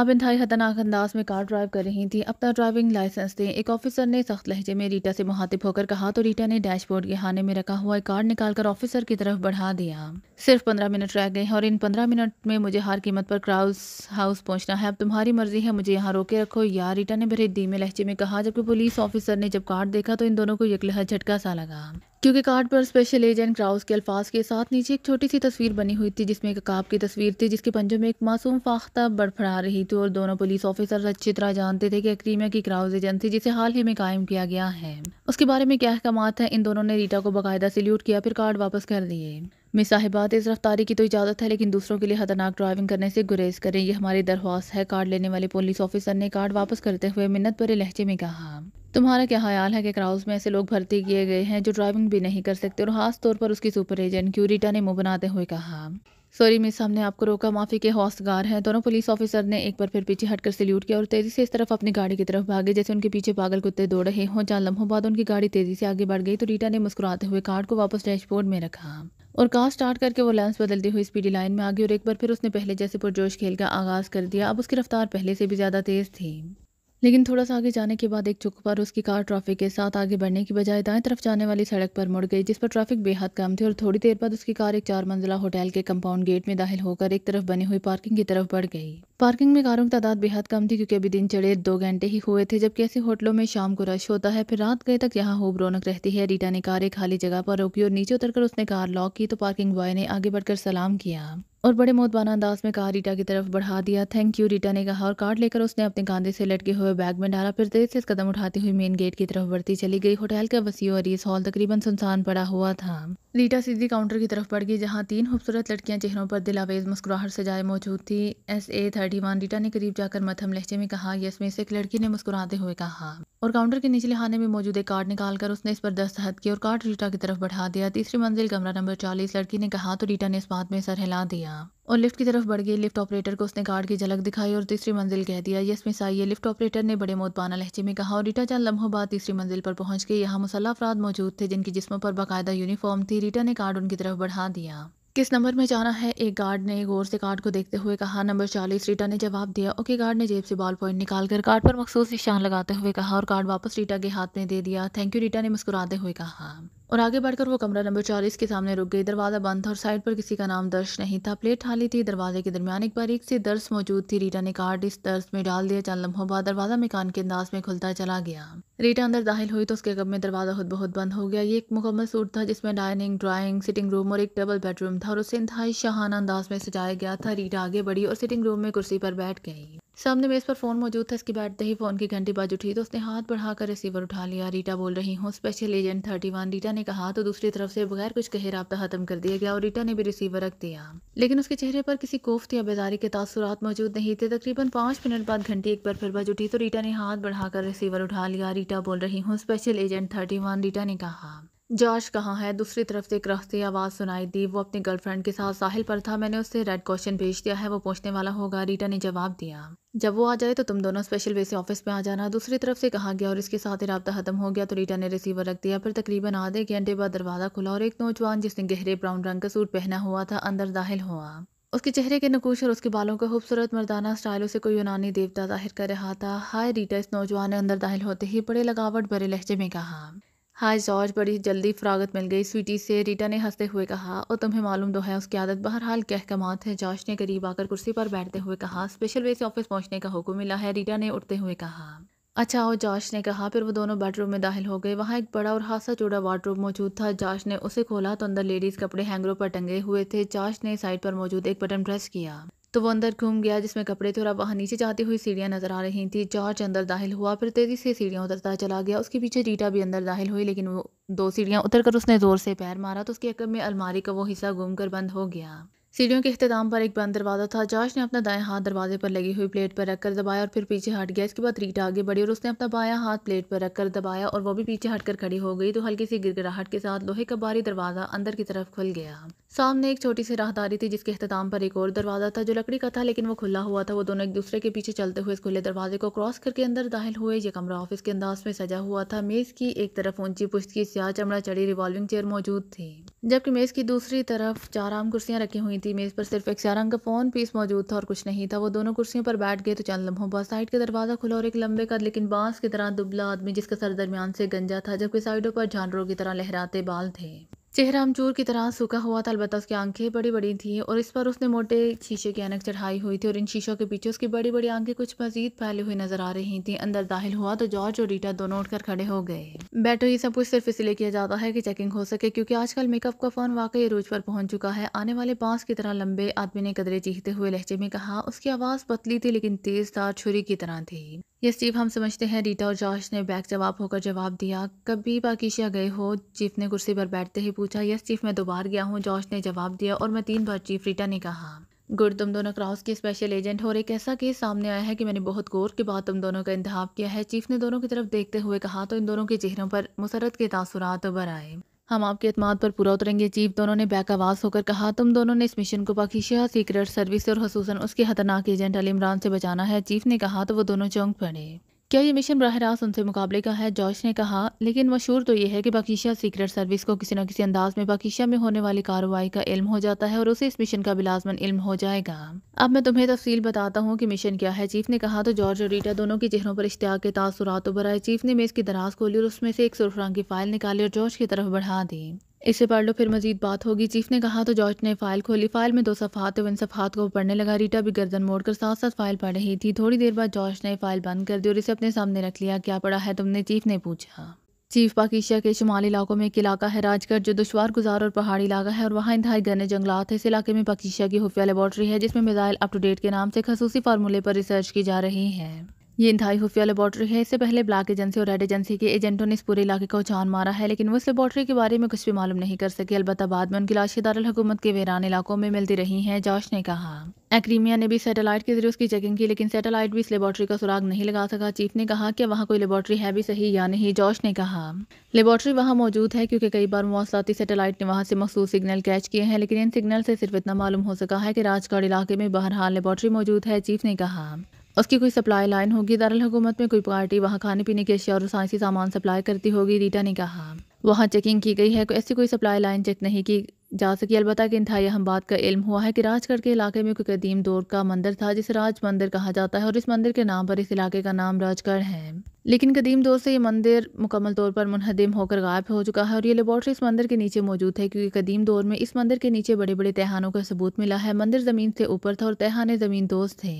अब इंतहाई खतरनाक अंदाज में कार ड्राइव कर रही थी अपना ड्राइविंग लाइसेंस दें एक ऑफिसर ने सख्त लहजे में रीटा से मुहातिब होकर कहा तो रीटा ने डैशबोर्ड के हाने में रखा हुआ एक कार्ड निकालकर ऑफिसर की तरफ बढ़ा दिया सिर्फ पंद्रह मिनट रह गए हैं और इन पंद्रह मिनट में मुझे हर कीमत पर क्राउस हाउस पहुंचना है अब तुम्हारी मर्जी है मुझे यहाँ रोके रखो या रीटा ने बरेदी में लहजे में कहा जबकि पुलिस ऑफिसर ने जब कार्ड देखा तो इन दोनों को यकलह झटका सा लगा क्योंकि कार्ड पर स्पेशल एजेंट क्राउस के अल्फाज के साथ नीचे एक छोटी सी तस्वीर बनी हुई थी जिसमें एक काब की तस्वीर थी जिसके पंजों में एक मासूम फाख्ता बड़फड़ा रही थी और दोनों पुलिस ऑफिसर अच्छी तरह जानते थे कि एक्रीमिया की क्राउस एजेंसी जिसे हाल ही में कायम किया गया है उसके बारे में क्या अहकाम है इन दोनों ने रीटा को बाकायदा सल्यूट किया फिर कार्ड वापस कर दिए मिस साहिबात इस रफ्तारी की तो इजाज़त है लेकिन दूसरों के लिए खतरनाक ड्राइविंग करने से गुरेज करें यह हमारी दरख्वास्त है कार्ड लेने वाले पुलिस ऑफिसर ने कार्ड वापस करते हुए मिन्नत भरे लहजे में कहा तुम्हारा क्या ख्याल है कि क्राउज में ऐसे लोग भर्ती किए गए हैं जो ड्राइविंग भी नहीं कर सकते और ख़ास तौर पर उसकी सुपर एजेंट क्यूरिटा ने मुंह बनाते हुए कहा सॉरी मिस हमने आपको रोका माफ़ी के हौसगार हैं दोनों पुलिस ऑफिसर ने एक बार फिर पीछे हटकर सल्यूट किया और तेज़ी से इस तरफ अपनी गाड़ी की तरफ भागे जैसे उनके पीछे पागल कुत्ते दौड़ रहे हों जहाँ लम्हों बाद उनकी गाड़ी तेज़ी से आगे बढ़ गई तो रीटा ने मुस्कुराते हुए कार्ड को वापस डैशबोर्ड में रखा और कार स्टार्ट करके वो लेंस बदलती हुई स्पीडी लाइन में आ गई और एक बार फिर उसने पहले जैसे पुरजोश खेल का आगाज़ कर दिया अब उसकी रफ्तार पहले से भी ज़्यादा तेज़ थी लेकिन थोड़ा सा आगे जाने के बाद एक चुक पर उसकी कार ट्रैफिक के साथ आगे बढ़ने की बजाय दाएं तरफ जाने वाली सड़क पर मुड़ गई जिस पर ट्रैफिक बेहद कम थी और थोड़ी देर बाद उसकी कार एक चार मंजिला होटल के कंपाउंड गेट में दाखिल होकर एक तरफ बनी हुई पार्किंग की तरफ बढ़ गई पार्किंग में कारों की तादाद बेहद कम थी क्योंकि अभी दिन चढ़े दो घंटे ही हुए थे जबकि ऐसे होटलों में शाम को रश होता है फिर रात गए तक यहाँ खूब रौनक रहती है रीटा ने कार एक खाली जगह पर रोकी और नीचे उतरकर उसने कार लॉक की तो पार्किंग बॉय ने आगे बढ़कर सलाम किया और बड़े बाना अंदाज में कहा रीटा की तरफ बढ़ा दिया थैंक यू रीटा ने कहा और कार्ड लेकर उसने अपने कांधे से लटके हुए बैग में डाला फिर तेज से कदम उठाती हुई मेन गेट की तरफ बढ़ती चली गई होटल का वसी और इस हॉल तकरीबन सुनसान पड़ा हुआ था रीटा सीधी काउंटर की तरफ बढ़ गई जहाँ तीन खूबसूरत लड़कियाँ चेहरों पर दिलावेज मुस्कुराहट सजाए मौजूद थी S A thirty one Rita ने करीब जाकर मथम लहजे में कहा यस में से एक लड़की ने मुस्कुराते हुए कहा और काउंटर के निचले खाने में मौजूद एक कार्ड निकालकर उसने इस पर दस्तखत किया और कार्ड रीटा की तरफ बढ़ा दिया तीसरी मंजिल कमरा नंबर चालीस लड़की ने कहा तो रीटा ने इस बात में सर हिला दिया और लिफ्ट की तरफ बढ़ गई लिफ्ट ऑपरेटर को उसने कार्ड की झलक दिखाई और तीसरी मंजिल कह दिया यस मिस आइए लिफ्ट ऑपरेटर ने बड़े मोतबाना लहजे में कहा और रीटा चार लम्हों बाद तीसरी मंजिल पर पहुंच गई यहाँ मुसल्ला अफराद मौजूद थे जिनकी जिस्मों पर बाकायदा यूनिफॉर्म थी रीटा ने कार्ड उनकी तरफ बढ़ा दिया किस नंबर में जाना है एक गार्ड ने गौर से कार्ड को देखते हुए कहा नंबर चालीस रीटा ने जवाब दिया ओके गार्ड ने जेब से बॉल पॉइंट निकाल कर कार्ड पर मखसूस निशान लगाते हुए कहा और कार्ड वापस रीटा के हाथ में दे दिया थैंक यू रीटा ने मुस्कुराते हुए कहा और आगे बढ़कर वो कमरा नंबर चालीस के सामने रुक गई दरवाज़ा बंद था और साइड पर किसी का नाम दर्श नहीं था प्लेट खाली थी दरवाजे के दरमियान एक बारीक सी दर्श मौजूद थी रीटा ने कार्ड इस दर्श में डाल दिया चंद लम्हों बाद दरवाज़ा मेकान के अंदाज में खुलता चला गया रीटा अंदर दाखिल हुई तो उसके कब में दरवाज़ा खुद बहुत बंद हो गया ये एक मुकम्मल सूट था जिसमें डाइनिंग ड्राइंग सिटिंग रूम और एक डबल बेडरूम था और उसे इंतहाई शाहाना अंदाज में सजाया गया था रीटा आगे बढ़ी और सिटिंग रूम में कुर्सी पर बैठ गई सामने मेज़ पर फ़ोन मौजूद था इसके बैठते ही फ़ोन की घंटी बाज उठी तो उसने हाथ बढ़ाकर रिसीवर उठा लिया रीटा बोल रही हूँ special agent thirty one Rita ने कहा तो दूसरी तरफ से बगैर कुछ कहे रबा ख़त्म कर दिया गया और रीटा ने भी रिसीवर रख दिया लेकिन उसके चेहरे पर किसी कोफ्त या बेदारी के तासुरात मौजूद नहीं थे तकरीबन पाँच मिनट बाद घंटी एक बार फिर बाज उठी तो रीटा ने हाथ बढ़ाकर रिसीवर उठा लिया रीटा बोल रही हूँ स्पेशल एजेंट थर्टी रीटा ने कहा जॉर्ज कहाँ है दूसरी तरफ से एक रखती आवाज़ सुनाई दी वो अपनी गर्लफ्रेंड के साथ साहिल पर था मैंने उससे रेड क्वेश्चन भेज दिया है वो पूछने वाला होगा रीटा ने जवाब दिया जब वो आ जाए तो तुम दोनों स्पेशल वे से ऑफिस में आ जाना दूसरी तरफ से कहा गया और इसके साथ ही रबा खत्म हो गया तो रीटा ने रिसीवर रख दिया फिर तकरीबन आधे घंटे बाद दरवाज़ा खुला और एक नौजवान जिसने गहरे ब्राउन रंग का सूट पहना हुआ था अंदर दाखिल हुआ उसके चेहरे के नकूश और उसके बालों का खूबसूरत मर्दाना स्टाइल उसे कोई यूनानी देवता जाहिर कर रहा था हाय रीटा इस नौजवान ने अंदर दाखिल होते ही बड़े लगावट भरे लहजे में कहा हाय जॉर्ज बड़ी जल्दी फरागत मिल गई स्वीटी से रीटा ने हंसते हुए कहा और तुम्हें मालूम तो है उसकी आदत बहरहाल क्या कमात है जॉर्ज ने करीब आकर कुर्सी पर बैठते हुए कहा स्पेशल वे से ऑफिस पहुंचने का हुक्म मिला है रीटा ने उठते हुए कहा अच्छा और जॉर्ज ने कहा फिर वो दोनों बेडरूम में दाखिल हो गए वहाँ एक बड़ा और हादसा चूड़ा वार्डरोब मौजूद था जॉर्ज ने उसे खोला तो अंदर लेडीज़ कपड़े हैंगरों पर टंगे हुए थे जॉर्ज ने साइड पर मौजूद एक बटन प्रेस किया तो वो अंदर घूम गया जिसमें कपड़े थोड़ा वहाँ नीचे जाती हुई सीढ़ियाँ नज़र आ रही थी जॉर्ज अंदर दाखिल हुआ फिर तेज़ी से सीढ़ियाँ उतरता चला गया उसके पीछे रीटा भी अंदर दाखिल हुई लेकिन वो दो सीढ़ियाँ उतर कर उसने ज़ोर से पैर मारा तो उसकी अकब में अलमारी का वो हिस्सा घूम कर बंद हो गया सीढ़ियों के अख्ताम पर एक बंद दरवाज़ा था जॉर्ज ने अपना दाएं हाथ दरवाजे पर लगी हुई प्लेट पर रखकर दबाया और फिर पीछे हट गया इसके बाद रीटा आगे बढ़ी और उसने अपना बाया हाथ प्लेट पर रखकर दबाया और वो भी पीछे हटकर खड़ी हो गई तो हल्की सी गिरगिराहट के साथ लोहे का बारी दरवाज़ा अंदर की तरफ खुल गया सामने एक छोटी सी राहदारी थी जिसके अख्ताम पर एक और दरवाज़ा था जो लकड़ी का था लेकिन वो खुला हुआ था वो दोनों एक दूसरे के पीछे चलते हुए इस खुले दरवाजे को क्रॉस करके अंदर दाखिल हुए ये कमरा ऑफिस के अंदाज में सजा हुआ था मेज़ की एक तरफ ऊंची पुश्त की स्याह चमड़ा चढ़ी रिवॉल्विंग चेयर मौजूद थी जबकि मेज़ की दूसरी तरफ चार आम कुर्सियाँ रखी हुई थी मेज़ पर सिर्फ एक सारंग का फ़ोन पीस मौजूद था और कुछ नहीं था वो दोनों कुर्सियों पर बैठ गए तो चंद लम्हों बाद साइड का दरवाज़ा खुला और एक लंबे का लेकिन बांस की तरह दुबला आदमी जिसका सर दरमियान से गंजा था जबकि साइडों पर जानवरों की तरह लहराते बाल थे चेहरा अमचूर की तरह सूखा हुआ था अलबत्त उसकी आंखें बड़ी बड़ी थी और इस पर उसने मोटे शीशे की अनक चढ़ाई हुई थी और इन शीशों के पीछे उसकी बड़ी बड़ी आंखें कुछ मजीद फैली हुई नजर आ रही थी अंदर दाखिल हुआ तो जॉर्ज और रीटा दोनों उठकर खड़े हो गए बैठो ये सब कुछ सिर्फ इसलिए किया जाता है कि चेकिंग हो सके क्योंकि आजकल मेकअप का फोन वाकई रूज पर पहुंच चुका है आने वाले बांस की तरह लंबे आदमी ने कदरे चीखते हुए लहजे में कहा उसकी आवाज़ पतली थी लेकिन तेज तार छुरी की तरह थी ये स्टीव हम समझते हैं रीटा और जॉश ने बैग जवाब होकर जवाब दिया कभी बाकीशिया गए हो चीफ ने कुर्सी पर बैठते ही पूछा यस चीफ मैं दोबार गया हूँ जॉश ने जवाब दिया और मैं तीन बार चीफ रीटा ने कहा गुड तुम दोनों क्रॉस के स्पेशल एजेंट हो और एक ऐसा केस सामने आया है कि मैंने बहुत गौर के बाद तुम दोनों का इंतहा किया है चीफ ने दोनों की तरफ देखते हुए कहा तो इन दोनों के चेहरों पर मुसरत के तासुरात उभर आए हम आपके अतमाद पर पूरा उतरेंगे चीफ दोनों ने बैक आवाज़ होकर कहा तुम दोनों ने इस मिशन को पाकिस्तान सीक्रेट सर्विस और खसूस उसके खतरनाक एजेंट अली इमरान से बचाना है चीफ ने कहा तो वो दोनों चौंक पड़े क्या ये मिशन बरह रास्त उनसे मुकाबले का है जॉर्ज ने कहा लेकिन मशहूर तो यह है कि बाकीशा सीक्रेट सर्विस को किसी न किसी अंदाज में बाकीशा में होने वाली कार्रवाई का इल्म हो जाता है और उसे इस मिशन का बिलाजमन इल्म हो जाएगा अब मैं तुम्हें तफसील बताता हूँ कि मिशन क्या है चीफ ने कहा तो जॉर्ज और रीटा दोनों के चेहरों पर इश्तिया के तासुरात उभर आए चीफ ने मेज़ की दराज खोली और उसमें से एक सुरफरंग की फाइल निकाली और जॉर्ज की तरफ बढ़ा दी इसे पढ़ लो तो फिर मजीद बात होगी चीफ ने कहा तो जॉर्ज ने फाइल खोली फाइल में दो सफात और उन सफात को पढ़ने लगा रीटा भी गर्दन मोड़कर साथ साथ फाइल पढ़ रही थी थोड़ी देर बाद जॉर्ज ने फाइल बंद कर दी और इसे अपने सामने रख लिया क्या पढ़ा है तुमने चीफ ने पूछा चीफ पाकिस्तान के शुमाली इलाकों में एक इलाका है राजगढ़ जो दुशवार गुजार और पहाड़ी इलाका है और वहाँ इंतहाई घने जंगलात है इस इलाके में पाकिस्तान की खुफिया लेबॉर्ट्री है जिसमें मिज़ाइल अप टू डेट के नाम से खसूसी फार्मूले पर रिसर्च की जा रही है ये इंतहाई खुफिया लेबॉर्ट्री है इससे पहले ब्लैक एजेंसी और रेड एजेंसी के एजेंटों ने इस पूरे इलाके को जान मारा है लेकिन वो इस लेबॉर्ट्री के बारे में कुछ भी मालूम नहीं कर सके अलबत्त बाद में उनकी लाशें दारकूमत के वेरान इलाकों में मिलती रही हैं जॉश ने कहा एक्रीमिया ने भी सैटेलाइट के जरिए उसकी चेकिंग की लेकिन सैटेलाइट भी इस लेबॉर्ट्री का सुराग नहीं लगा सका चीफ ने कहा कि वहाँ कोई लेबॉर्ट्री है भी सही या नहीं जॉश ने कहा लेबॉर्ट्री वहाँ मौजूद है क्योंकि कई बार मौसलाती सैटेलाइट ने वहाँ से मखसूस सिग्नल कैच किए हैं लेकिन इन सिग्नल से सिर्फ इतना मालूम हो सका है कि राजगढ़ इलाके में बहरहाल लेबॉर्ट्री मौजूद है चीफ ने कहा उसकी कोई सप्लाई लाइन होगी दारकूमत में कोई पार्टी वहाँ खाने पीने की अशिया और साइंसी सामान सप्लाई करती होगी रीटा ने कहा वहाँ चेकिंग की गई है ऐसी कोई सप्लाई लाइन चेक नहीं की जा सकी अलबत् कि इंतहाई अहम बात का इल्म हुआ है कि राजगढ़ के इलाके में कोई कदीम दौर का मंदिर था जिसे राज मंदिर कहा जाता है और इस मंदिर के नाम पर इस इलाके का नाम राजगढ़ है लेकिन कदीम दौर से ये मंदिर मुकम्मल तौर पर मुनहदम होकर गायब हो चुका है और ये लेबॉर्ट्री इस मंदिर के नीचे मौजूद है क्योंकि कदीम दौर में इस मंदिर के नीचे बड़े बड़े तहानों का सबूत मिला है मंदिर ज़मीन से ऊपर था और तहाने ज़मीन दोस्त थे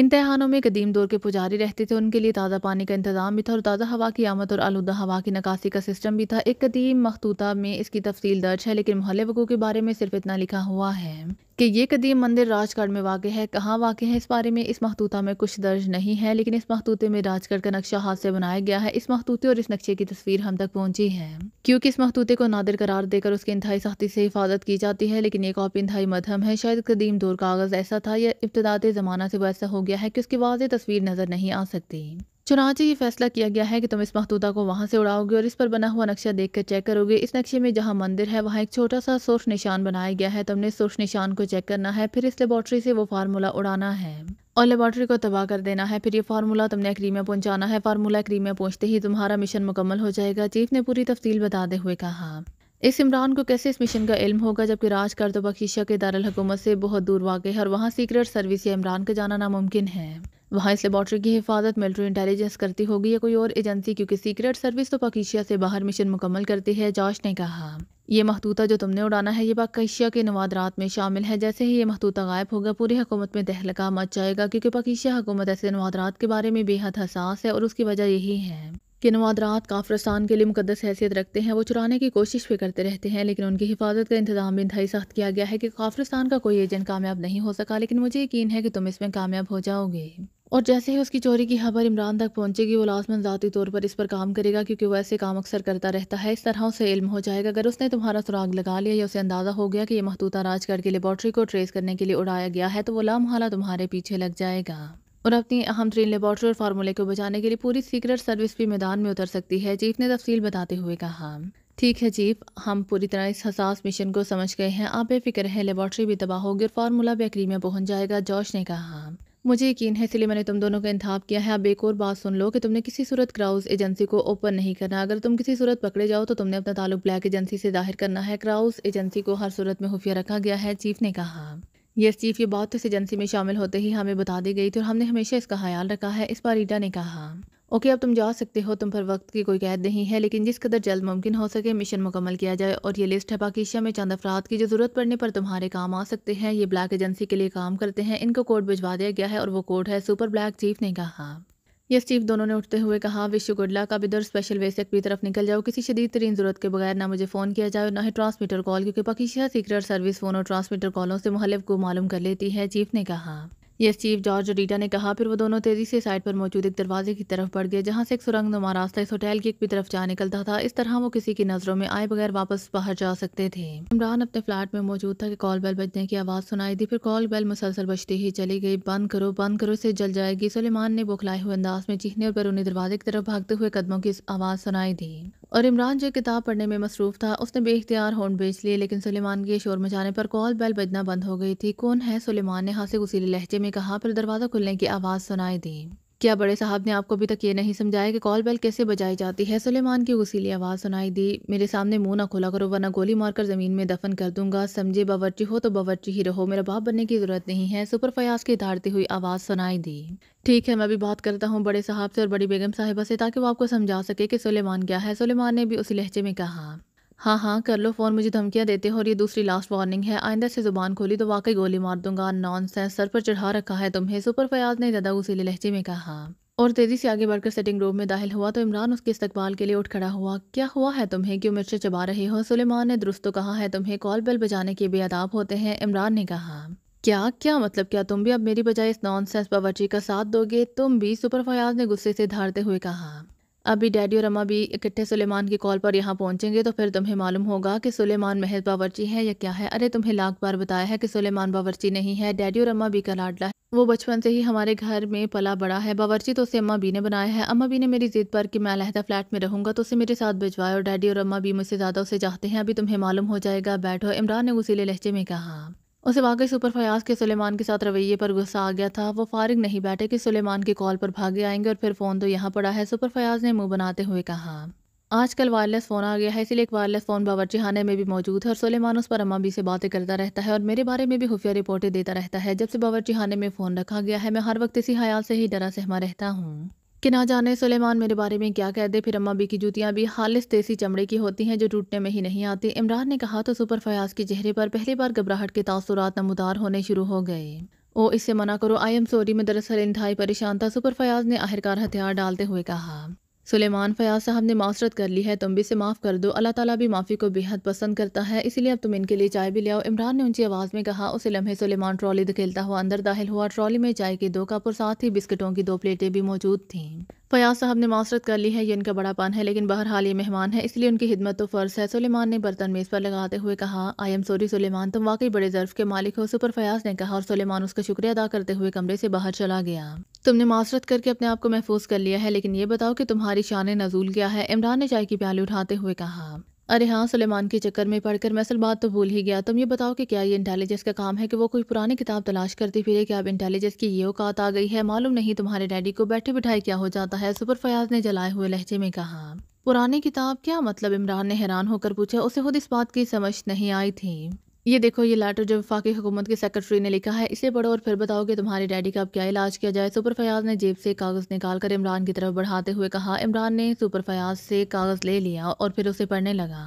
इन तहानों में कदीम दौर के पुजारी रहते थे उनके लिए ताज़ा पानी का इंतजाम भी था और ताज़ा हवा की आमद और आलूदा हवा की नकासी का सिस्टम भी था एक कदीम मखतूता में इसकी तफसील दर्ज है लेकिन मोहल्ले वकू के बारे में सिर्फ इतना लिखा हुआ है कि ये कदीम मंदिर राजगढ़ में वाक़ है कहाँ वाक़ है इस बारे में इस महतूता में कुछ दर्ज नहीं है लेकिन इस महतूते में राजगढ़ का नक्शा हाथ से बनाया गया है इस महतूते और इस नक्शे की तस्वीर हम तक पहुँची है क्योंकि इस महतूते को नादिर करार देकर उसके इंतहाई सख्ती से हिफाजत की जाती है लेकिन ये कॉपी इंतहाई मधम है शायद कदीम दौर कागज़ ऐसा था या इब्तदात ज़माना से वैसा हो गया है कि उसकी वाज तस्वीर नज़र नहीं आ सकती चुनाचे ये फैसला किया गया है कि तुम इस महदूदा को वहाँ से उड़ाओगे और इस पर बना हुआ नक्शा देख कर चेक करोगे इस नक्शे में जहाँ मंदिर है वहाँ एक छोटा सा सुर्ख निशान बनाया गया है तुमने सुर्ख निशान को चेक करना है फिर इस लेबॉर्ट्री से वो फार्मूला उड़ाना है और लेबॉर्ट्री को तबाह कर देना है फिर ये फार्मूला तुमने अकरी पहुंचाना पहुँचाना है फार्मूला अकरी पहुँचते ही तुम्हारा मिशन मुकम्मल हो जाएगा चीफ ने पूरी तफसील बताते हुए कहा इस इमरान को कैसे इस मिशन का इल्म होगा जबकि राज कर तो बख्शीशा के दारकूमत से बहुत दूर वाक़ है और वहाँ सीक्रेट सर्विस या इमरान का जाना नामुमकिन है वहाँ इस लेबॉर्ट्री की हिफाजत मिलिट्री इंटेलिजेंस करती होगी या कोई और एजेंसी क्योंकि सीक्रेट सर्विस तो पाकिशिया से बाहर मिशन मुकम्मल करती है जॉश ने कहा यह महतूता जो तुमने उड़ाना है ये पाकिशिया के नवादरात में शामिल है जैसे ही ये महतूता गायब होगा पूरी हुकूमत में तहलका मच जाएगा क्योंकि पाकिशिया हुकूमत ऐसे नवादरात के बारे में बेहद हसास है और उसकी वजह यही है कि नवादरात काफ्रस्तान के लिए मुकदस हैसियत रखते हैं वो चुराने की कोशिश भी करते रहते हैं लेकिन उनकी हिफाजत का इंतजाम भी इंतई सख्त किया गया है कि काफ्रस्तान का कोई एजेंट कामयाब नहीं हो सका लेकिन मुझे यकीन है कि तुम इसमें कामयाब हो जाओगे और जैसे ही उसकी चोरी की खबर इमरान तक पहुंचेगी वो लाजमन ज़ाती तौर पर इस पर काम करेगा क्योंकि वो ऐसे काम अक्सर करता रहता है इस तरह उसे इल्म हो जाएगा अगर उसने तुम्हारा सुराग लगा लिया या उसे अंदाज़ा हो गया कि यह महतूता राजगढ़ की लेबॉर्ट्री को ट्रेस करने के लिए उड़ाया गया है तो वो लामहाला तुम्हारे पीछे लग जाएगा और अपनी अहम तरीन लेबॉर्ट्री और फार्मूले को बचाने के लिए पूरी सीक्रेट सर्विस भी मैदान में उतर सकती है चीफ ने तफसील बताते हुए कहा ठीक है चीफ हम पूरी तरह इस हसास मिशन को समझ गए हैं आप बेफिक्र हैं लेबॉर्ट्री भी तबाह होगी और फार्मूला बेकरी में पहुंच जाएगा जॉश ने कहा मुझे यकीन है इसलिए मैंने तुम दोनों का इंतजाम किया है अब एक और बात सुन लो कि तुमने किसी सूरत क्राउज एजेंसी को ओपन नहीं करना अगर तुम किसी सूरत पकड़े जाओ तो तुमने अपना ताल्लुक ब्लैक एजेंसी से जाहिर करना है क्राउज एजेंसी को हर सूरत में खुफिया रखा गया है चीफ ने कहा यस चीफ ये बात तो इस एजेंसी में शामिल होते ही हमें बता दी गई थी और हमने हमेशा इसका ख्याल रखा है इस पर ईटा ने कहा ओके अब तुम जा सकते हो तुम पर वक्त की कोई कैद नहीं है लेकिन जिस कदर जल्द मुमकिन हो सके मिशन मुकम्मल किया जाए और ये लिस्ट है पाकिस्तान में चंद अफराद की जो ज़रूरत पड़ने पर तुम्हारे काम आ सकते हैं ये ब्लैक एजेंसी के लिए काम करते हैं इनको कोड भिजवा दिया गया है और वो कोड है सुपर ब्लैक चीफ ने कहा ये स्टीव दोनों ने उठते हुए कहा विश्व गुडला का बिदर इधर स्पेशल वेसेक की तरफ निकल जाओ किसी शदीद तरीन ज़रूरत के बगैर ना मुझे फ़ोन किया जाए ना ही ट्रांसमीटर कॉल क्योंकि पाकिस्तान सीक्रेट सर्विस फ़ोन और ट्रांसमीटर कॉलों से मुहलिफ को मालूम कर लेती है चीफ ने कहा ये चीफ जॉर्ज रीटा ने कहा फिर वो दोनों तेजी से साइड पर मौजूद एक दरवाजे की तरफ बढ़ गए जहां से एक सुरंग नुमा रास्ता इस होटल की एक भी तरफ जा निकलता था इस तरह वो किसी की नजरों में आए बगैर वापस बाहर जा सकते थे इमरान अपने फ्लैट में मौजूद था कि कॉल बेल बजने की आवाज़ सुनाई दी फिर कॉल बेल मुसलसल बजती ही चली गई बंद करो बंद करो इसे जल जाएगी सलेमान ने बुखलाए हुए अंदाज में चीखने और बरूनी दरवाजे की तरफ भागते हुए कदमों की आवाज़ सुनाई दी और इमरान जो किताब पढ़ने में मसरूफ था उसने बेख्तियार होंड बेच लिए लेकिन सलेमान के शोर मचाने पर कॉल बेल बजना बंद हो गई थी कौन है सलेमान ने हंसे गुसीले लहजे મેં ક્યાં પર દરવાજા ખુલને કે અવાજ સંભળાય દીયા કે બડે સાહેબને આપકો અભી તક યે નહીં સમજાય કે કોલ ベル કેસે બજાઈ જાતી હૈ સુલેમાન કી ગુસિલ અવાજ સંભળાય દી મેરે સામને મોં ના ખોલા કરો वरना ગોલી માર્કર જમીન મે દફન કર દુંગા સમજે બવરચી હો તો બવરચી હી રહો મેરા બબને કી જરૂરત નહીં હૈ સુપર ફયાઝ કે ઇદારતે હુઈ અવાજ સંભળાય દી ઠીક હૈ મે અભી બાત કરતા હું બડે સાહેબ સે ઓર બડી બેગમ સાહેબા સે તાકી વો આપકો સમજા સકે કે સુલેમાન ક્યા હૈ સુલેમાન ને ભી ઉસ લેહજે મે કહા हाँ हाँ कर लो फ़ोन मुझे धमकियाँ देते हो और ये दूसरी लास्ट वार्निंग है आइंदा से ज़ुबान खोली तो वाकई गोली मार दूंगा नॉन सेंस सर पर चढ़ा रखा है तुम्हें सुपर फयाज ने ज़्यादा उसी लहजे में कहा और तेज़ी से आगे बढ़कर सेटिंग रूम में दाखिल हुआ तो इमरान उसके इस्तकबाल के लिए उठ खड़ा हुआ क्या हुआ है तुम्हें क्यों मिर्चे चबा रहे हो सुलेमान ने दुरुस्त तो कहा है तुम्हें कॉल बेल बजाने के बेअदाब होते हैं इमरान ने कहा क्या क्या मतलब क्या तुम भी अब मेरी बजाय इस नॉनसेंस बावर्ची का साथ दोगे तुम भी सुपर फयाज ने गुस्से से धारते हुए कहा अभी डैडी और अम्मा भी इकट्ठे सुलेमान की कॉल पर यहाँ पहुँचेंगे तो फिर तुम्हें मालूम होगा कि सुलेमान महज बावरची है या क्या है अरे तुम्हें लाख बार बताया है कि सुलेमान बावरची नहीं है डैडी और अम्मा बी का लाडला है वो बचपन से ही हमारे घर में पला बड़ा है बावरची तो उसे अम्मा बी ने बनाया है अम्मा बी ने मेरी जिद पर कि मैं अलहदा फ्लैट में रहूँगा तो उसे मेरे साथ भिजवाया और डैडी और अम्मा भी मुझसे ज़्यादा उसे चाहते हैं अभी तुम्हें मालूम हो जाएगा बैठो इमरान ने उसी लहजे में कहा उसे वाकई सुपर फयाज के सुलेमान के साथ रवैये पर गुस्सा आ गया था वो फारिग नहीं बैठे कि सुलेमान की कॉल पर भागे आएंगे और फिर फ़ोन तो यहाँ पड़ा है सुपर फयाज ने मुंह बनाते हुए कहा आजकल वायरलेस फ़ोन आ गया है इसीलिए एक वायरलेस फ़ोन खाने में भी मौजूद है और सुलेमान उस पर अम्मा भी से बातें करता रहता है और मेरे बारे में भी खुफिया रिपोर्टें देता रहता है जब से खाने में फ़ोन रखा गया है मैं हर वक्त इसी हयाल से ही डरा सहमा रहता हूँ कि ना जाने सुलेमान मेरे बारे में क्या कह दे फिर अम्मा बी की जूतियाँ भी हालिस देसी चमड़े की होती हैं जो टूटने में ही नहीं आती इमरान ने कहा तो सुपर फयाज के चेहरे पर पहली बार घबराहट के तासुरात नमदार होने शुरू हो गए ओ इससे मना करो आई एम सॉरी में दरअसल इंतहाई परेशान था सुपर फयाज ने आखिरकार हथियार डालते हुए कहा सुलेमान फयाज साहब ने मासरत कर ली है तुम भी से माफ़ कर दो अल्लाह ताला भी माफ़ी को बेहद पसंद करता है इसीलिए अब तुम इनके लिए चाय भी ले आओ इमरान ने ऊंची आवाज़ में कहा उसे लम्हे सुलेमान ट्रॉली धकेलता हुआ अंदर दाखिल हुआ ट्रॉली में चाय के दो कप और साथ ही बिस्किटों की दो प्लेटें भी मौजूद थीं फयाज साहब ने मासरत कर ली है ये इनका पान है लेकिन बहरहाल ये मेहमान है इसलिए उनकी हिदमत तो फ़र्ज़ है सुलेमान ने बर्तन मेज़ पर लगाते हुए कहा आई एम सॉरी सुलेमान तुम वाकई बड़े ज़र्फ़ के मालिक हो सुपर फयाज ने कहा और सुलेमान उसका शुक्रिया अदा करते हुए कमरे से बाहर चला गया तुमने मासरत करके अपने आप को महफूज कर लिया है लेकिन ये बताओ कि तुम्हारी शान नजूल क्या है इमरान ने चाय की प्याली उठाते हुए कहा अरे हाँ सुलेमान के चक्कर में पढ़कर मैं असल बात तो भूल ही गया तुम ये बताओ कि क्या ये इंटेलिजेंस का काम है कि वो कोई पुरानी किताब तलाश करती फिरे कि अब इंटेलिजेंस की ये औकात आ गई है मालूम नहीं तुम्हारे डैडी को बैठे बिठाए क्या हो जाता है सुपर फयाज ने जलाए हुए लहजे में कहा पुरानी किताब क्या मतलब इमरान ने हैरान होकर पूछा उसे खुद इस बात की समझ नहीं आई थी ये देखो ये लेटर जो वफाकी हुकूमत के सेक्रेटरी ने लिखा है इसे पढ़ो और फिर बताओ कि तुम्हारे डैडी का अब क्या इलाज किया जाए सुपर फयाज ने जेब से कागज़ निकाल कर इमरान की तरफ बढ़ाते हुए कहा इमरान ने सुपर फयाज से कागज़ ले लिया और फिर उसे पढ़ने लगा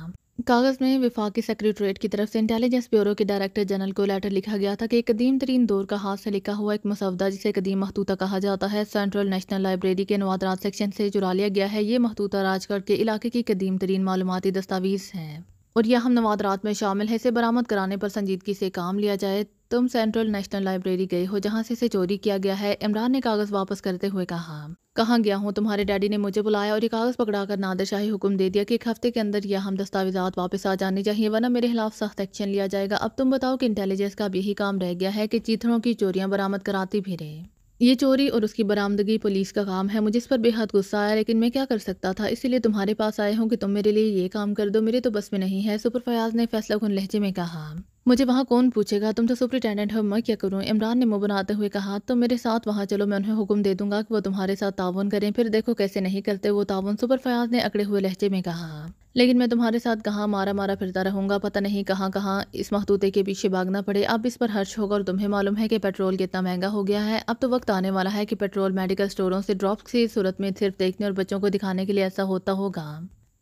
कागज़ में विफाक सेक्रेटरीट की तरफ से इंटेलिजेंस ब्यूरो के डायरेक्टर जनरल को लेटर लिखा गया था कि एक कदीम तरीन दौर का हाथ से लिखा हुआ एक मसवदा जिसे कदीम महतूता कहा जाता है सेंट्रल नेशनल लाइब्रेरी के नवादरात सेक्शन से चुरा लिया गया है ये महतूता राजगढ़ के इलाके की कदीम तरीन मालूमती दस्तावेज़ हैं और यह हम नवादरात में शामिल है इसे बरामद कराने पर संजीदगी से काम लिया जाए तुम सेंट्रल नेशनल लाइब्रेरी गए हो जहाँ से इसे चोरी किया गया है इमरान ने कागज़ वापस करते हुए कहा कहाँ गया हूँ तुम्हारे डैडी ने मुझे बुलाया और ये कागज़ पकड़ाकर नादरशाही हुक्म दे दिया कि एक हफ्ते के अंदर यह हम दस्तावेजात वापस आ जाने चाहिए वरना मेरे खिलाफ सख्त एक्शन लिया जाएगा अब तुम बताओ कि इंटेलिजेंस का अब यही काम रह गया है कि चीथड़ों की चोरियाँ बरामद कराती भी रहे ये चोरी और उसकी बरामदगी पुलिस का काम है मुझे इस पर बेहद गुस्सा आया लेकिन मैं क्या कर सकता था इसीलिए तुम्हारे पास आया हूँ कि तुम मेरे लिए ये काम कर दो मेरे तो बस में नहीं है सुपर फयाज ने फैसला खुन लहजे में कहा मुझे वहाँ कौन पूछेगा तुम तो सुप्रिटेंडेंट हो मैं क्या करूँ इमरान ने मुँह बनाते हुए कहा तो मेरे साथ वहाँ चलो मैं उन्हें हुक्म दे दूंगा कि वो तुम्हारे साथ तावन करें फिर देखो कैसे नहीं करते वो तावन सुपर फयाज ने अकड़े हुए लहजे में कहा लेकिन मैं तुम्हारे साथ कहाँ मारा मारा फिरता रहूंगा पता नहीं कहाँ कहाँ इस महतूते के पीछे भागना पड़े अब इस पर हर्ष होगा और तुम्हें मालूम है कि पेट्रोल कितना महंगा हो गया है अब तो वक्त आने वाला है कि पेट्रोल मेडिकल स्टोरों से ड्रॉप्स की सूरत में सिर्फ देखने और बच्चों को दिखाने के लिए ऐसा होता होगा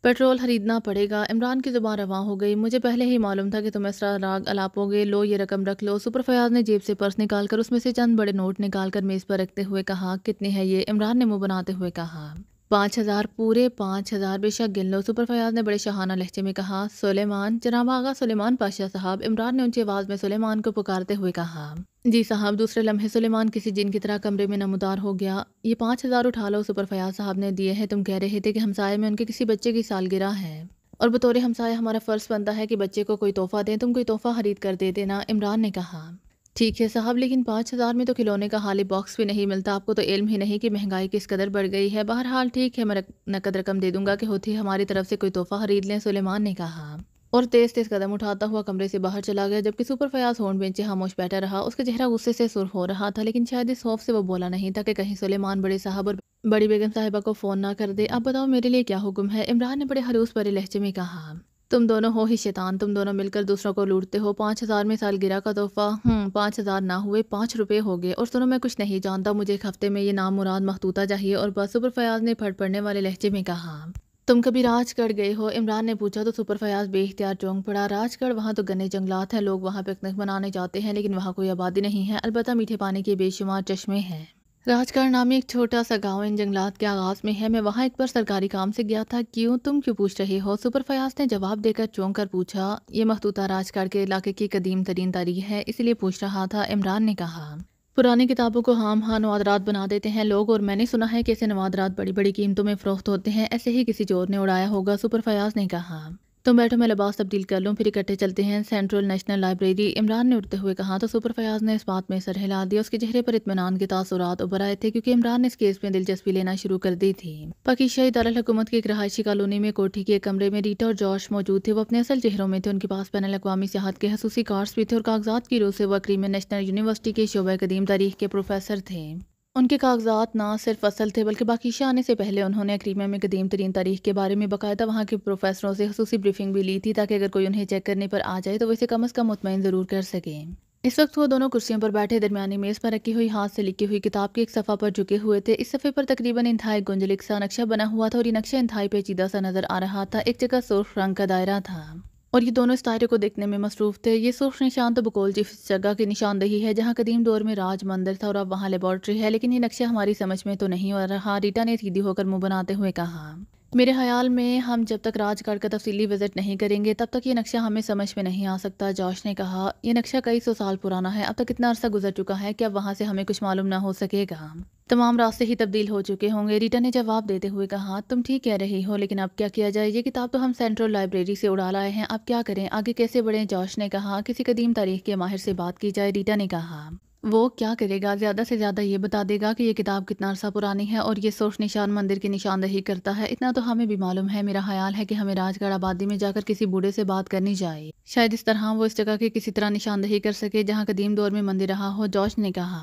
पेट्रोल ख़रीदना पड़ेगा इमरान की ज़ुबान रवा हो गई मुझे पहले ही मालूम था कि तुम इस राग अलापोगे लो ये रकम रख लो सुपर फयाज ने जेब से पर्स निकाल कर उसमें से चंद बड़े नोट निकाल कर मेज़ पर रखते हुए कहा कितने है ये इमरान ने मुँह बनाते हुए कहा पाँच हज़ार पूरे पाँच हज़ार बेशक गिन लो सुपर फयाज ने बड़े शहाना लहजे में कहा सुलेमान जनाब आगा सुलेमान पाशाह साहब इमरान ने ऊंची आवाज़ में सुलेमान को पुकारते हुए कहा जी साहब दूसरे लम्हे सुलेमान किसी जिन की तरह कमरे में नमदार हो गया ये पाँच हज़ार उठा लो सुपर फयाज साहब ने दिए हैं तुम कह रहे थे कि हमसाए में उनके किसी बच्चे की सालगिरह है और बतौर हमसाया हमारा फ़र्ज़ बनता है कि बच्चे को कोई तोहफ़ा दें तुम कोई तोहफ़ा खरीद कर दे देना इमरान ने कहा ठीक है साहब लेकिन पाँच हज़ार में तो खिलौने का हाली बॉक्स भी नहीं मिलता आपको तो इल्म ही नहीं कि महंगाई किस कदर बढ़ गई है बहरहाल ठीक है मैं नकद रकम दे दूंगा कि होती हमारी तरफ से कोई तोहफ़ा खरीद लें सुलेमान ने कहा और तेज़ तेज़ कदम उठाता हुआ कमरे से बाहर चला गया जबकि सुपर फयाज होंड बेंचे हामोश बैठा रहा उसका चेहरा गुस्से से सुर्ख हो रहा था लेकिन शायद इस खौफ से वो बोला नहीं था कि कहीं सुलेमान बड़े साहब और बड़ी बेगम साहिबा को फ़ोन ना कर दे अब बताओ मेरे लिए क्या हुक्म है इमरान ने बड़े हरूस बड़े लहजे में कहा तुम दोनों हो ही शैतान तुम दोनों मिलकर दूसरों को लूटते हो पाँच हज़ार में सालगिरह का तोहफ़ा हम्म, पाँच हज़ार ना हुए पाँच रुपये हो गए और सुनो मैं कुछ नहीं जानता मुझे एक हफ़्ते में ये नाम मुराद मखतूता चाहिए और बस सुपर फयाज ने फट पड़ने वाले लहजे में कहा तुम कभी राजगढ़ गए हो इमरान ने पूछा तो सुपर फयाज बेख्तियार चौंक पड़ा राजगढ़ वहाँ तो गन्ने जंगलात हैं लोग वहाँ पिकनिक मनाने जाते हैं लेकिन वहाँ कोई आबादी नहीं है अलबत्त मीठे पानी के बेशुमार चश्मे हैं राजगढ़ नामी एक छोटा सा गांव इन जंगलात के आगाज में है मैं वहां एक बार सरकारी काम से गया था क्यों तुम क्यों पूछ रहे हो सुपर फयाज ने जवाब देकर चौंक कर पूछा ये महतूता राजगढ़ के इलाके की कदीम तरीन तारीख है इसलिए पूछ रहा था इमरान ने कहा पुरानी किताबों को हाम हाँ नवादरात बना देते हैं लोग और मैंने सुना है कि ऐसे नवादरात बड़ी बड़ी कीमतों में फ़रोख्त होते हैं ऐसे ही किसी चोर ने उड़ाया होगा सुपर फयाज ने कहा तुम तो बैठो मैं लबास तब्दील कर लूँ फिर इकट्ठे चलते हैं सेंट्रल नेशनल लाइब्रेरी इमरान ने उठते हुए कहा तो सुपर फयाज ने इस बात में सर हिला दिया उसके चेहरे पर इतमान के तासरत उभर आए थे क्योंकि इमरान ने इस केस में दिलचस्पी लेना शुरू कर दी थी पाकिस्तानी दारकूमत की एक रहायशी कॉलोनी में कोठी के कमरे में रीटा और जॉर्ज मौजूद थे वो अपने असल चेहरों में थे उनके पास पैनल अकवामी सियाहत के खसूसी कार्ड्स भी थे और कागजात की रोज से वक्री में नेशनल यूनिवर्सिटी के शोबा कदीम तारीख के प्रोफेसर थे उनके कागजात ना सिर्फ असल थे बल्कि बाकी आने से पहले उन्होंने अक्रीमिया में कदीम तरीन तारीख के बारे में बकायदा वहाँ के प्रोफेसरों से खसूसी ब्रीफिंग भी ली थी ताकि अगर कोई उन्हें चेक करने पर आ जाए तो वैसे कम अज़ कम मुतमिन ज़रूर कर सकें इस वक्त वो दोनों कुर्सियों पर बैठे दरमियानी मेज़ पर रखी हुई हाथ से लिखी हुई किताब की एक सफ़ा पर झुके हुए थे इस सफ़े पर तकरीबन इंतहाई गुंजलिक सा नक्शा बना हुआ था और ये नक्शा इंतहाई पेचीदा सा नज़र आ रहा था एक जगह सुर्ख रंग का दायरा था और ये दोनों इस दायरे को देखने में मसरूफ़ थे ये सुर्ख निशान तो बकोल जी जगह की निशानदही है जहाँ कदीम दौर में राज मंदिर था और अब वहाँ लेबॉर्ट्री है लेकिन ये नक्शा हमारी समझ में तो नहीं और रहा रीटा ने सीधी होकर मुँह बनाते हुए कहा मेरे ख्याल में हम जब तक राजगढ़ का तफसीली विज़िट नहीं करेंगे तब तक ये नक्शा हमें समझ में नहीं आ सकता जॉश ने कहा यह नक्शा कई सौ साल पुराना है अब तक इतना अरसा गुजर चुका है कि अब वहाँ से हमें कुछ मालूम ना हो सकेगा तमाम रास्ते ही तब्दील हो चुके होंगे रीटा ने जवाब देते हुए कहा तुम ठीक कह रही हो लेकिन अब क्या किया जाए ये किताब तो हम सेंट्रल लाइब्रेरी से उड़ा लाए हैं अब क्या करें आगे कैसे बढ़ें जॉश ने कहा किसी कदीम तारीख के माहिर से बात की जाए रीटा ने कहा वो क्या करेगा ज़्यादा से ज़्यादा ये बता देगा कि ये किताब कितना अरसा पुरानी है और ये सोच निशान मंदिर की निशानदही करता है इतना तो हमें भी मालूम है मेरा ख्याल है कि हमें राजगढ़ आबादी में जाकर किसी बूढ़े से बात करनी चाहिए शायद इस तरह वो इस जगह की किसी तरह निशानदही कर सके जहाँ कदीम दौर में मंदिर रहा हो जॉर्ज ने कहा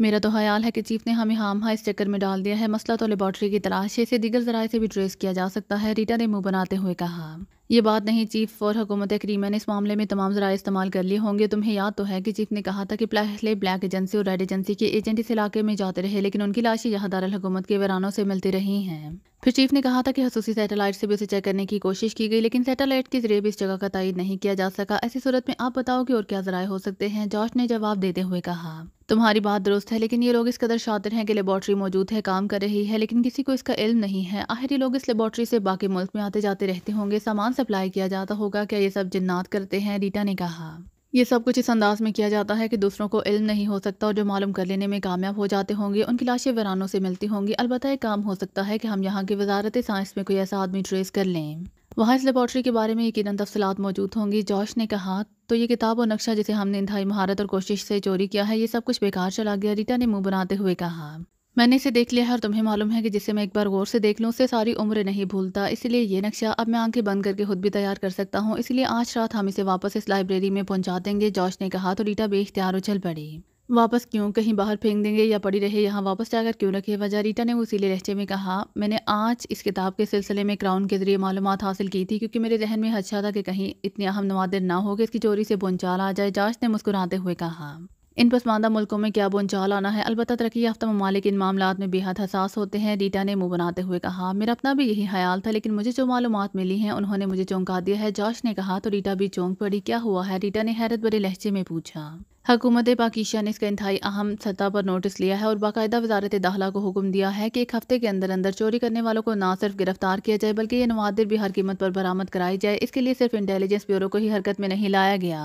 मेरा तो ख्याल है कि चीफ ने हमें हाम हाँ इस चक्कर में डाल दिया है मसला तो लेबॉर्ट्री की तलाश है इसे दीगर जराये से भी ट्रेस किया जा सकता है रीटा ने मुंह बनाते हुए कहा ये बात नहीं चीफ और हुकूमत करीमा ने इस मामले में तमाम जरा इस्तेमाल कर लिए होंगे तुम्हें याद तो है कि चीफ ने कहा था कि पहले ब्लैक एजेंसी और रेड एजेंसी के एजेंट इस इलाके में जाते रहे लेकिन उनकी लाशें यहाँ दारकूमत के वरानों से मिलती रही हैं फिर चीफ ने कहा था कि खसूसी सैटेलाइट से भी उसे चेक करने की कोशिश की गई लेकिन सैटेलाइट के जरिए भी इस जगह का तयद नहीं किया जा सका ऐसी सूरत में आप बताओ कि और क्या जराये हो सकते हैं जॉर्ज ने जवाब देते हुए कहा तुम्हारी बात दुरुस्त है लेकिन ये लोग इस कदर शातिर हैं कि लेबॉर्ट्री मौजूद है काम कर रही है लेकिन किसी को इसका इल्म नहीं है आखिर ये लोग इस लेबॉर्ट्री से बाकी मुल्क में आते जाते रहते होंगे सामान सप्लाई किया जाता होगा क्या ये सब जिन्नात करते हैं रीटा ने कहा ये सब कुछ इस अंदाज में किया जाता है कि दूसरों को इल्म नहीं हो सकता और जो मालूम कर लेने में कामयाब हो जाते होंगे उनकी लाशें वरानों से मिलती होंगी अलबत्त एक काम हो सकता है कि हम यहाँ की वजारत साइंस में कोई ऐसा आदमी ट्रेस कर लें वहाँ इस लेबॉर्ट्री के बारे में यकीन तफसलत मौजूद होंगी जॉश ने कहा तो ये किताब और नक्शा जिसे हमने इंतहाई महारत और कोशिश से चोरी किया है ये सब कुछ बेकार चला गया रीटा ने मुंह बनाते हुए कहा मैंने इसे देख लिया है और तुम्हें मालूम है कि जिसे मैं एक बार गौर से देख लूँ उसे सारी उम्र नहीं भूलता इसलिए ये नक्शा अब मैं आंखें बंद करके खुद भी तैयार कर सकता हूँ इसलिए आज रात हम इसे वापस इस लाइब्रेरी में पहुँचा देंगे जॉश ने कहा तो रीटा बेख्तियार उछल पड़ी वापस क्यों कहीं बाहर फेंक देंगे या पड़ी रहे यहाँ वापस जाकर क्यों रखे वजह रीटा ने उसीले लहजे में कहा मैंने आज इस किताब के सिलसिले में क्राउन के जरिए मालूम हासिल की थी क्योंकि मेरे जहन में हदशा था कि कहीं इतनी अहम नवादिर ना हो कि इसकी चोरी से बोनचाल आ जाए जाश ने मुस्कुराते हुए कहा इन पसमानदा मुल्कों में क्या चाल आना है अलबत् तरक्की याफ्ता ममालिक इन मामला में बेहद हसास होते हैं रीटा ने मुंह बनाते हुए कहा मेरा अपना भी यही ख्याल था लेकिन मुझे जो मालूम मिली हैं उन्होंने मुझे चौंका दिया है जॉश ने कहा तो रीटा भी चौंक पड़ी क्या हुआ है रीटा ने हैरत भरे लहजे में पूछा हकूमत पाकिस्तान ने इसका इंतहाई अहम सतह पर नोटिस लिया है और बाकायदा वजारत दाखिला को हुक्म दिया है कि एक हफ्ते के अंदर अंदर चोरी करने वालों को न सिर्फ गिरफ्तार किया जाए बल्कि ये नवादिर भी हर कीमत पर बरामद कराई जाए इसके लिए सिर्फ इंटेलिजेंस ब्यूरो को ही हरकत में नहीं लाया गया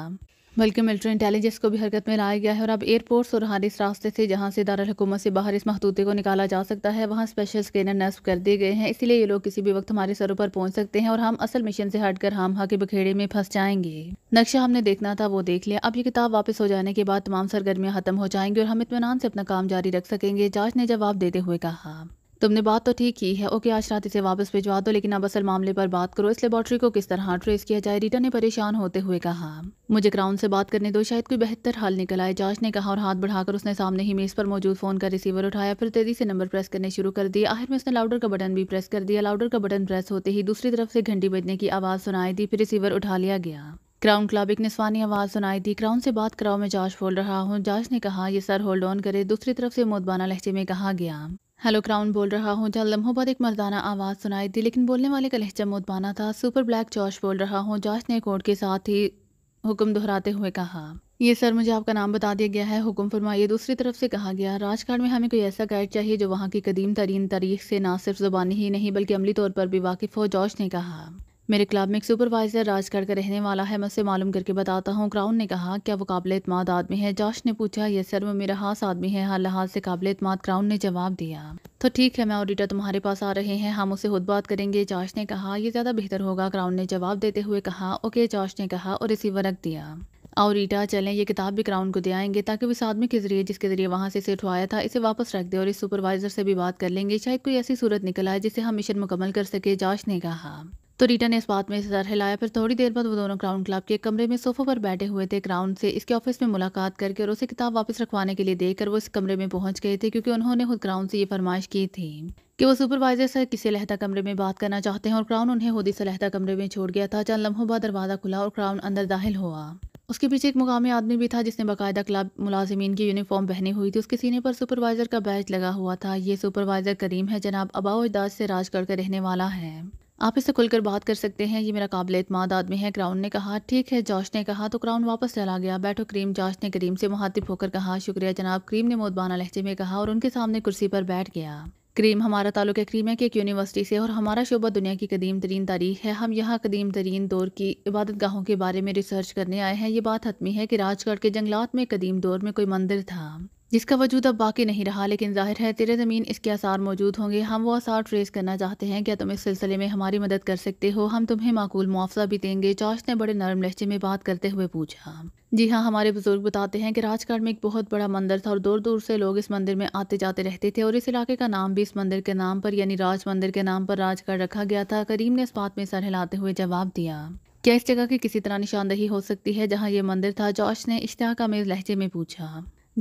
बल्कि मिलिट्री इंटेलिजेंस को भी हरकत में लाया गया है और अब एयरपोर्ट्स और हारिस रास्ते से जहां से दारकूमत से बाहर इस महतूते को निकाला जा सकता है वहां स्पेशल स्कैनर नस्ब कर दिए गए हैं इसलिए ये लोग किसी भी वक्त हमारे सरों पर पहुंच सकते हैं और हम असल मिशन से हटकर हम हा के बखेड़े में फंस जाएंगे नक्शा हमने देखना था वो देख लिया अब ये किताब वापस हो जाने के बाद तमाम सरगर्मियाँ खत्म हो जाएंगी और हम इतमान से अपना काम जारी रख सकेंगे जांच ने जवाब देते हुए कहा तुमने बात तो ठीक की है ओके आज रात इसे वापस भिजवा दो लेकिन अब असल मामले पर बात करो इस लेबॉर्ट्री को किस तरह ट्रेस किया जाए रीटा ने परेशान होते हुए कहा मुझे क्राउन से बात करने दो शायद कोई बेहतर हाल निकल आए जांच ने कहा और हाथ बढ़ाकर उसने सामने ही मेज़ पर मौजूद फ़ोन का रिसीवर उठाया फिर तेज़ी से नंबर प्रेस करने शुरू कर दिया आखिर में उसने लाउडर का बटन भी प्रेस कर दिया लाउडर का बटन प्रेस होते ही दूसरी तरफ से घंटी बजने की आवाज़ सुनाई दी फिर रिसीवर उठा लिया गया क्राउन क्लब एक निस्वानी आवाज़ सुनाई दी क्राउन से बात कराओ मैं जांच बोल रहा हूँ जांच ने कहा यह सर होल्ड ऑन करे दूसरी तरफ से मोदबाना लहजे में कहा गया हेलो क्राउन बोल रहा हूँ जहाँ लम्हों बाद एक मर्दाना आवाज़ सुनाई दी लेकिन बोलने वाले का लहजा मुतबाना था सुपर ब्लैक जॉश बोल रहा हूँ जॉश ने कोर्ट के साथ ही हुक्म दोहराते हुए कहा ये सर मुझे आपका नाम बता दिया गया है हुक्म फरमाइए दूसरी तरफ से कहा गया राजघाट में हमें कोई ऐसा गाइड चाहिए जो वहाँ की कदीम तरीन तारीख से ना सिर्फ ज़ुबानी ही नहीं बल्कि अमली तौर पर भी वाकिफ़ हो जॉश ने कहा मेरे क्लब में एक सुपरवाइजर राजगढ़ का रहने वाला है मैं उसे मालूम करके बताता हूँ क्राउन ने कहा क्या वो काबिल अतमाद आदमी है जॉश ने पूछा यह सर वो मेरा हाथ आदमी है हर लिहाज से काबिल अतमाद क्राउन ने जवाब दिया तो ठीक है मैं ऑडिटर तुम्हारे पास आ रहे हैं हम उसे खुद बात करेंगे जॉश ने कहा यह ज़्यादा बेहतर होगा क्राउन ने जवाब देते हुए कहा ओके जॉश ने कहा और इसी रख दिया और रीटा चलें ये किताब भी क्राउन को दे आएंगे ताकि उस आदमी के जरिए जिसके जरिए वहाँ से इसे उठवाया था इसे वापस रख दे और इस सुपरवाइजर से भी बात कर लेंगे शायद कोई ऐसी सूरत निकल आए जिसे हम मिशन मुकम्मल कर सके जॉश ने कहा तो रीटा ने इस बात में सर हिलाया फिर थोड़ी देर बाद वो दोनों क्राउन क्लब के कमरे में सोफा पर बैठे हुए थे क्राउन से इसके ऑफिस में मुलाकात करके और उसे किताब वापस रखवाने के लिए देकर वो इस कमरे में पहुंच गए थे क्योंकि उन्होंने खुद क्राउन से ये फरमाइश की थी कि वो सुपरवाइजर से किसी लहदा कमरे में बात करना चाहते हैं और क्राउन उन्हें खुद ही सलहदा कमरे में छोड़ गया था चंद लम्हों बाद दरवाज़ा खुला और क्राउन अंदर दाखिल हुआ उसके पीछे एक मुकामी आदमी भी था जिसने बाकायदा क्लब मुलाजिमीन की यूनिफॉर्म पहनी हुई थी उसके सीने पर सुपरवाइजर का बैच लगा हुआ था ये सुपरवाइजर करीम है जनाब अबाउदास इजाज से राजगढ़ का रहने वाला है आप इसे खुलकर बात कर सकते हैं ये मेरा काबिल अतमाद आदमी है क्राउन ने कहा ठीक है जॉश ने कहा तो क्राउन वापस चला गया बैठो क्रीम जॉश ने करीम से मुहातिब होकर कहा शुक्रिया जनाब क्रीम ने मोदबाना लहजे में कहा और उनके सामने कुर्सी पर बैठ गया क्रीम हमारा ताल्लुक है क्रीम है कि एक यूनिवर्सिटी से और हमारा शोबा दुनिया की कदीम तरीन तारीख है हम यहाँ कदीम तरीन दौर की इबादत गाहों के बारे में रिसर्च करने आए हैं ये बात हतमी है कि राजगढ़ के जंगलात में कदीम दौर में कोई मंदिर था जिसका वजूद अब बाकी नहीं रहा लेकिन जाहिर है तेरे ज़मीन इसके आसार मौजूद होंगे हम वो आसार ट्रेस करना चाहते हैं क्या तुम इस सिलसिले में हमारी मदद कर सकते हो हम तुम्हें माकूल मुआवजा भी देंगे चाश ने बड़े नरम लहजे में बात करते हुए पूछा जी हाँ हमारे बुजुर्ग बताते हैं कि राजगढ़ में एक बहुत बड़ा मंदिर था और दूर दूर से लोग इस मंदिर में आते जाते रहते थे और इस इलाके का नाम भी इस मंदिर के नाम पर यानी राज मंदिर के नाम पर राजगढ़ रखा गया था करीम ने इस बात में सर हिलाते हुए जवाब दिया क्या इस जगह की किसी तरह निशानदही हो सकती है जहाँ ये मंदिर था जॉश ने इश्तिया का मेज़ लहजे में पूछा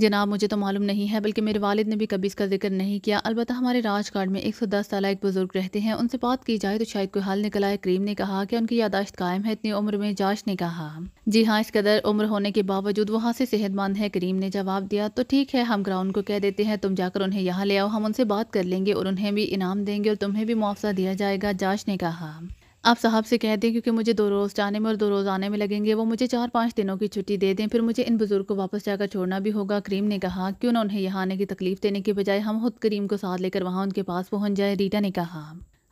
जनाब मुझे तो मालूम नहीं है बल्कि मेरे वालिद ने भी कभी इसका जिक्र नहीं किया अलबत्त हमारे राजघाट में एक सौ दस साल एक बुज़ुर्ग रहते हैं उनसे बात की जाए तो शायद कोई हाल निकल आए करीम ने कहा कि उनकी यादाश्त कायम है इतनी उम्र में जाश ने कहा जी हाँ इस कदर उम्र होने के बावजूद वहाँ से सेहतमंद है करीम ने जवाब दिया तो ठीक है हम ग्राउंड को कह देते हैं तुम जाकर उन्हें यहाँ ले आओ हम उनसे बात कर लेंगे और उन्हें भी इनाम देंगे और तुम्हें भी मुआवजा दिया जाएगा जाश ने कहा आप साहब से कह दें क्योंकि मुझे दो रोज़ जाने में और दो रोज़ आने में लगेंगे वो मुझे चार पाँच दिनों की छुट्टी दे दें फिर मुझे इन बुज़ुर्ग को वापस जाकर छोड़ना भी होगा करीम ने कहा क्यों ना उन्हें यहाँ आने की तकलीफ़ देने के बजाय हम खुद करीम को साथ लेकर वहाँ उनके पास पहुँच जाए रीटा ने कहा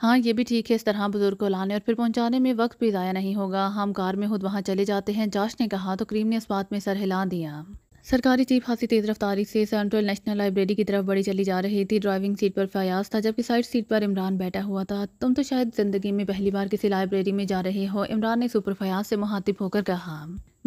हाँ ये भी ठीक है इस तरह बुजुर्ग को लाने और फिर पहुँचाने में वक्त भी ज़ाया नहीं होगा हम कार में खुद वहाँ चले जाते हैं जाश ने कहा तो करीम ने इस बात में सर हिला दिया सरकारी चीफ हाथी तेज रफ्तारी से सेंट्रल नेशनल लाइब्रेरी की तरफ बड़ी चली जा रही थी ड्राइविंग सीट पर फयाज था जबकि साइड सीट पर इमरान बैठा हुआ था तुम तो शायद ज़िंदगी में पहली बार किसी लाइब्रेरी में जा रहे हो इमरान ने सुपर फयाज से मुहातिब होकर कहा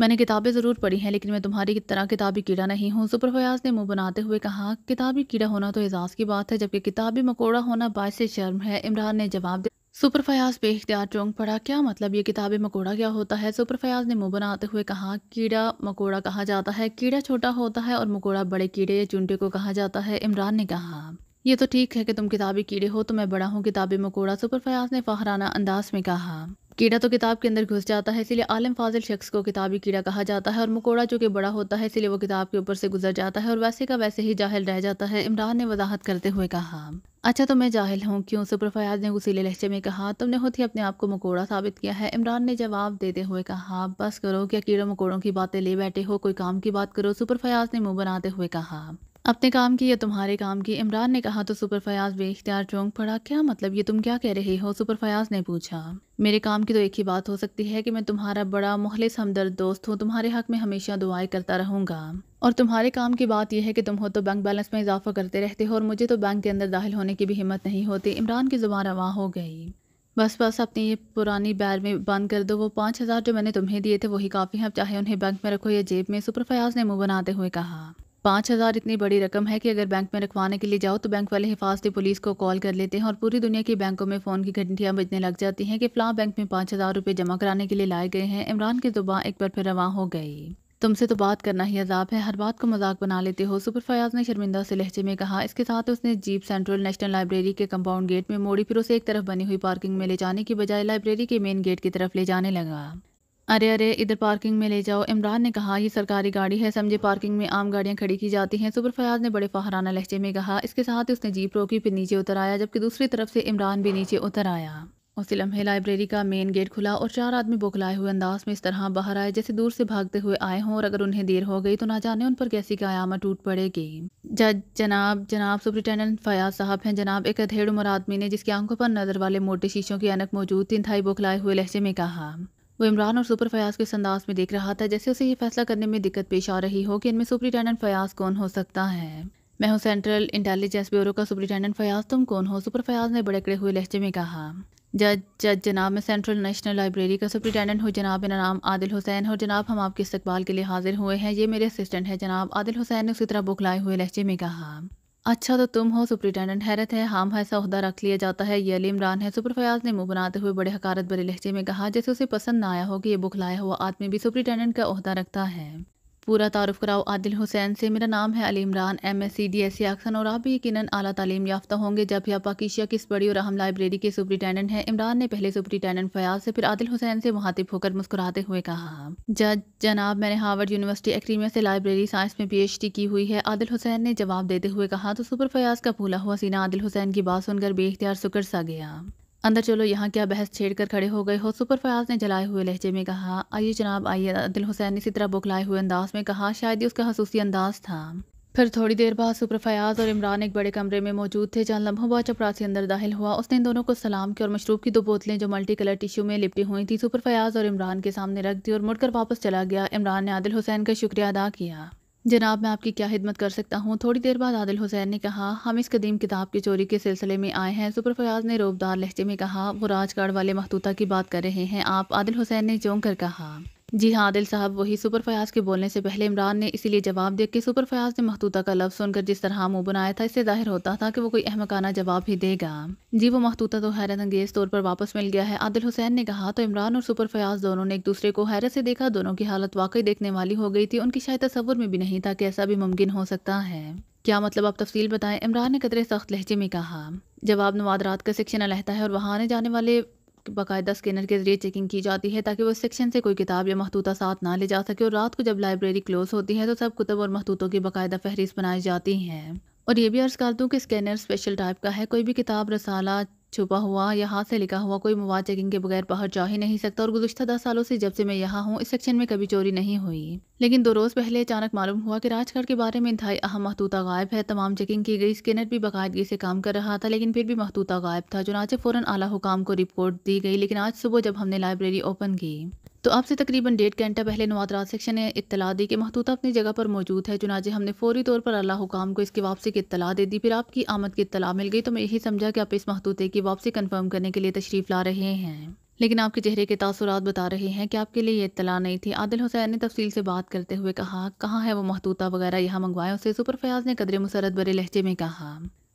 मैंने किताबें ज़रूर पढ़ी हैं लेकिन मैं तुम्हारी तरह किताबी कीड़ा नहीं हूँ सुपर फयाज ने मुंह बनाते हुए कहा किताबी कीड़ा होना तो एजाज़ की बात है जबकि किताबी मकोड़ा होना बायस शर्म है इमरान ने जवाब सुपर फयाज इख्तियार चौंक पड़ा क्या मतलब ये किताब मकोड़ा क्या होता है सुपर फयाज ने मुंह बनाते हुए कहा कीड़ा मकोड़ा कहा जाता है कीड़ा छोटा होता है और मकोड़ा बड़े कीड़े या चुंटे को कहा जाता है इमरान ने कहा ये तो ठीक है कि तुम किताबी कीड़े हो तो मैं बड़ा हूँ किताबी मकोड़ा सुपर फयाज ने फहराना अंदाज में कहा कीड़ा तो किताब के अंदर घुस जाता है इसलिए आलम फाजिल शख्स को किताबी कीड़ा कहा जाता है और मकोड़ा जो कि बड़ा होता है इसलिए वो किताब के ऊपर से गुजर जाता है और वैसे का वैसे ही जाहिल रह जाता है इमरान ने वजाहत करते हुए कहा अच्छा तो मैं जाहिल हूँ क्यों सुपर फयाज ने गुसीले लहजे में कहा तुमने खुद ही अपने आप को मकोड़ा साबित किया है इमरान ने जवाब देते हुए कहा बस करो क्या कीड़ों मकोड़ों की बातें ले बैठे हो कोई काम की बात करो सुपर फयाज ने मुंह बनाते हुए कहा अपने काम की या तुम्हारे काम की इमरान ने कहा तो सुपर फयाज बेख्तियार चौंक पड़ा क्या मतलब ये तुम क्या कह रहे हो सुपर फयाज ने पूछा मेरे काम की तो एक ही बात हो सकती है कि मैं तुम्हारा बड़ा मुखलिस हमदर्द दोस्त हूँ तुम्हारे हक में हमेशा दुआएं करता रहूंगा और तुम्हारे काम की बात यह है कि तुम हो तो बैंक बैलेंस में इजाफा करते रहते हो और मुझे तो बैंक के अंदर दाखिल होने की भी हिम्मत नहीं होती इमरान की जुबान रवा हो गई बस बस अपनी ये पुरानी बैर में बंद कर दो वो पाँच हज़ार जो मैंने तुम्हें दिए थे वही काफ़ी हैं अब चाहे उन्हें बैंक में रखो या जेब में सुपर फयाज ने मुंह बनाते हुए कहा पाँच हज़ार इतनी बड़ी रकम है कि अगर बैंक में रखवाने के लिए जाओ तो बैंक वाले हिफाजती पुलिस को कॉल कर लेते हैं और पूरी दुनिया के बैंकों में फ़ोन की घंटियाँ बजने लग जाती हैं कि फ़लाँ बैंक में पाँच हज़ार रुपये जमा कराने के लिए लाए गए हैं इमरान की दुबा एक बार फिर रवा हो गई तुमसे तो बात करना ही अजाब है हर बात को मजाक बना लेते हो सुपर फयाज ने शर्मिंदा से लहजे में कहा इसके साथ उसने जीप सेंट्रल नेशनल लाइब्रेरी के कंपाउंड गेट में मोड़ी फिर उसे एक तरफ बनी हुई पार्किंग में ले जाने की बजाय लाइब्रेरी के मेन गेट की तरफ ले जाने लगा अरे अरे इधर पार्किंग में ले जाओ इमरान ने कहा ये सरकारी गाड़ी है समझे पार्किंग में आम गाड़ियां खड़ी की जाती हैं सुपर फयाज ने बड़े फहराना लहजे में कहा इसके साथ ही उसने जीप रोकी फिर नीचे उतर आया जबकि दूसरी तरफ से इमरान भी नीचे उतर आया उसी लम्हे लाइब्रेरी का मेन गेट खुला और चार आदमी बोखलाए हुए अंदाज में इस तरह बाहर आए जैसे दूर से भागते हुए आए हों और अगर उन्हें देर हो गई तो ना जाने उन पर कैसी कायामा टूट पड़ेगी जज जनाब जनाब सुप्रिटेंडेंट फयाज साहब हैं जनाब एक अधेड़ उम्र आदमी ने जिसकी आंखों पर नजर वाले मोटे शीशों की अनक मौजूद तीन थाई बोखलाए हुए लहजे में कहा वो इमरान और सुपर फयाज को इस अंदाज में देख रहा था जैसे उसे ये फैसला करने में दिक्कत पेश आ रही हो कि इनमें सुपरिटेंडेंट फयाज कौन हो सकता है मैं हूँ सेंट्रल इंटेलिजेंस ब्यूरो का सुपरिटेंडेंट फयाज तुम कौन हो सुपर फयाज ने बड़े हुए लहजे में कहा जज जज जनाब मैं सेंट्रल नेशनल लाइब्रेरी का सुपरिटेंडेंट हूँ जनाब मेरा नाम आदिल हुसैन और जनाब हम आपके इस्तकबाल के लिए हाजिर हुए हैं ये मेरे असिस्टेंट है जनाब आदिल हुसैन ने उसी तरह बुखलाए हुए लहजे में कहा अच्छा तो तुम हो सुप्रिटेंडेंट हैरत है हम ऐसा उहदा रख लिया जाता है ये अली इमरान है सुपर फयाज ने मुंह बनाते हुए बड़े हकारत भरे लहजे में कहा जैसे उसे पसंद ना आया हो कि ये बुखलाया हुआ आदमी भी सुप्रिटेंडेंट का उहदा रखता है पूरा तारफ़ कराओ आदिल हुसैन से मेरा नाम है Ali Imran M S C D S Oxon और आप भी यकीन अला तालीम याफ्ता होंगे जब या पाकिशिया किस बड़ी और अहम लाइब्रेरी के सुप्रिटेंडेंट हैं इमरान ने पहले सुप्रिटेंडेंट फयाज से फिर आदिल हुसैन से मुहातिब होकर मुस्कुराते हुए कहा जज जनाब मैंने हार्वर्ड यूनिवर्सिटी एक्रीमिया से लाइब्रेरी साइंस में पी एच डी की हुई है आदिल हुसैन ने जवाब देते हुए कहा तो सुपर फयाज का भूला हुआ सीना आदिल हुसैन की बात सुनकर बेख्तियार सुकर सा गया अंदर चलो यहाँ क्या बहस छेड़ कर खड़े हो गए हो सुपरफयाज ने जलाए हुए लहजे में कहा आइए जनाब आइए अदिल हुसैन ने इसी तरह बुखलाए हुए अंदाज में कहा शायद ही उसका खसूसी अंदाज था फिर थोड़ी देर बाद सुपर फयाज और इमरान एक बड़े कमरे में मौजूद थे जहाँ लम्हों बाद चपरासी से अंदर दाखिल हुआ उसने इन दोनों को सलाम किया और मशरूब की दो बोतलें जो मल्टी कलर टिश्यू में लिपटी हुई थी सुपर फयाज और इमरान के सामने रख दी और मुड़कर वापस चला गया इमरान ने आदिल हुसैन का शुक्रिया अदा किया जनाब मैं आपकी क्या खिदमत कर सकता हूँ थोड़ी देर बाद आदिल हुसैन ने कहा हम इस कदीम किताब की चोरी के सिलसिले में आए हैं सुपर फयाज ने रोबदार लहजे में कहा वो राजगढ़ वाले महतूता की बात कर रहे हैं आप आदिल हुसैन ने चौंक कर कहा जी हाँ आदिल साहब वही सुपर फयाज के बोलने से पहले इमरान ने इसीलिए जवाब दिया कि सुपर फयाज ने महतूता का लफ्ज़ सुनकर जिस तरह मुंह बनाया था इससे जाहिर होता था कि वो कोई अहमकाना जवाब ही देगा जी वो महतूता तो हैरत अंगेज तौर पर वापस मिल गया है आदिल हुसैन ने कहा तो इमरान और सुपर फयाज दोनों ने एक दूसरे को हैरत से देखा दोनों की हालत वाकई देखने वाली हो गई थी उनकी शायद तस्वुर में भी नहीं था कि ऐसा भी मुमकिन हो सकता है क्या मतलब आप तफसील बताएं इमरान ने कदरे सख्त लहजे में कहा जवाब नवाद रात का सेक्शन अलहता है और वहाँ आने जाने वाले बाकायदा स्कैनर के ज़रिए चेकिंग की जाती है ताकि वो सेक्शन से कोई किताब या महतूता साथ ना ले जा सके और रात को जब लाइब्रेरी क्लोज होती है तो सब कुतब और महतूतों की बाकायदा फहरिस्त बनाई जाती हैं और ये भी अर्ज़ कर दूँ कि स्कैनर स्पेशल टाइप का है कोई भी किताब रसाला छुपा हुआ या हाथ से लिखा हुआ कोई मवाद चेकिंग के बगैर बाहर जा ही नहीं सकता और गुजशत दस सालों से जब से मैं यहाँ हूँ इस सेक्शन में कभी चोरी नहीं हुई लेकिन दो रोज़ पहले अचानक मालूम हुआ कि राजगढ़ के बारे में इंतहाई अहम महतूता गायब है तमाम चेकिंग की गई स्कैनर भी बाकायदगी से काम कर रहा था लेकिन फिर भी महतूता गायब था जो नाचे फ़ौरन आला हुकाम को रिपोर्ट दी गई लेकिन आज सुबह जब हमने लाइब्रेरी ओपन की तो आपसे तकरीबन डेढ़ घंटा पहले नवादराज सेक्शन ने इतला दी कि महतूता अपनी जगह पर मौजूद है चुनाचे हमने फौरी तौर पर अल्लाह हुकाम को इसकी वापसी की इतला दे दी फिर आपकी आमद की इतला मिल गई तो मैं यही समझा कि आप इस महतूते की वापसी कन्फर्म करने के लिए तशरीफ़ ला रहे हैं लेकिन आपके चेहरे के तासुरात बता रहे हैं कि आपके लिए ये इतला नहीं थी आदिल हुसैन ने तफसील से बात करते हुए कहा कहाँ है वो महतूता वगैरह यहाँ मंगवाए उसे सुपर फयाज ने कदरे मुसरत बरे लहजे में कहा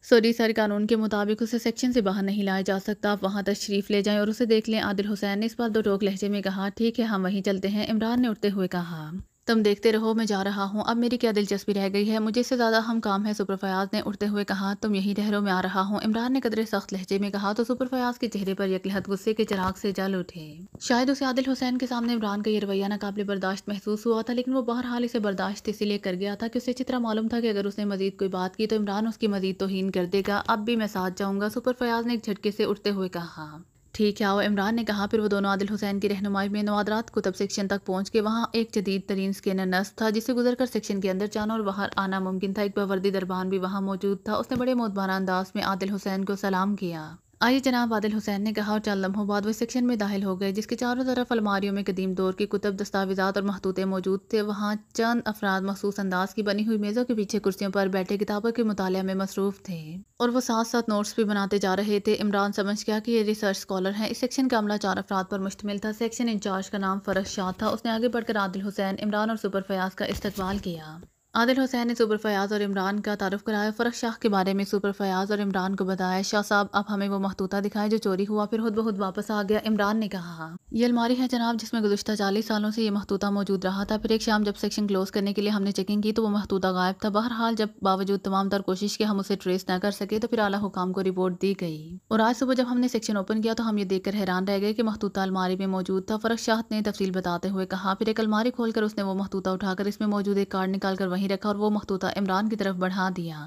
सऊदी सर कानून के मुताबिक उसे सेक्शन से बाहर नहीं लाया जा सकता आप वहाँ तशरीफ़ ले जाएं और उसे देख लें आदिल हुसैन ने इस बार दो टोक लहजे में कहा ठीक है हम वहीं चलते हैं इमरान ने उठते हुए कहा तुम देखते रहो मैं जा रहा हूँ अब मेरी क्या दिलचस्पी रह गई है मुझे इससे ज़्यादा हम काम है सुपर फयाज ने उठते हुए कहा तुम यही ठहरो मैं आ रहा हूँ इमरान ने कदरे सख्त लहजे में कहा तो सुपर फयाज के चेहरे पर यकलहत गुस्से के चिराग से जल उठे शायद उसे आदिल हुसैन के सामने इमरान का ये रवैया नाकबिल बर्दाश्त महसूस हुआ था लेकिन वो बहरहाल इसे बर्दाश्त इसीलिए कर गया था कि उसे अच्छी मालूम था कि अगर उसने मजीद कोई बात की तो इमरान उसकी मजीद तोहन कर देगा अब भी मैं साथ जाऊँगा सुपर फयाज ने एक झटके से उठते हुए कहा ठीक है और इमरान ने कहा फिर वो दोनों आदिल हुसैन की रहनुमाई में नवादरात कुतब सेक्शन तक पहुंच के वहाँ एक जदीद तरीन स्कैनर नस था जिसे गुजरकर सेक्शन के अंदर जाना और बाहर आना मुमकिन था एक बवर्दी दरबान भी वहाँ मौजूद था उसने बड़े मोतबाना अंदाज में आदिल हुसैन को सलाम किया आइए जनाब आदिल हुसैन ने कहा और चार लम्हों बाद वह सेक्शन में दाखिल हो गए जिसके चारों तरफ अलमारियों में कदीम दौर की कुतब दस्तावेजात और महतूतें मौजूद थे वहाँ चंद अफराद मखसूस अंदाज की बनी हुई मेज़ों के पीछे कुर्सियों पर बैठे किताबों के मुताले में मसरूफ़ थे और वो साथ साथ नोट्स भी बनाते जा रहे थे इमरान समझ गया कि ये रिसर्च स्कॉलर हैं इस सेक्शन का अमला चार अफराद पर मुश्तमिल था सेक्शन इंचार्ज का नाम फरश शाह था उसने आगे बढ़कर आदिल हुसैन इमरान और सुपर फयाज का इस्तेवाल किया आदिल हुसैन ने सुपर फयाज और इमरान का तारफ़ कराया फरक शाह के बारे में सुपर फयाज और इमरान को बताया शाह साहब अब हमें वो महतूता दिखाए जो चोरी हुआ फिर खुद ब खुद वापस आ गया इमरान ने कहा हाँ, ये अलमारी है जनाब जिसमें गुजशत चालीस सालों से ये महतूता मौजूद रहा था फिर एक शाम जब सेक्शन क्लोज करने के लिए हमने चेकिंग की तो वो महतूता गायब था बहरहाल जब बावजूद तमाम तर कोशिश के हम उसे ट्रेस न कर सके तो फिर आला हुकाम को रिपोर्ट दी गई और आज सुबह जब हमने सेक्शन ओपन किया तो हम ये देखकर हैरान रह गए कि महतूता अलमारी में मौजूद था फरक शाह ने तफसील बताते हुए कहा फिर एक अलमारी खोलकर उसने वो महतूता उठाकर इसमें मौजूद एक कार्ड निकाल कर वहीं नहीं रखा और वो मखतूता इमरान की तरफ बढ़ा दिया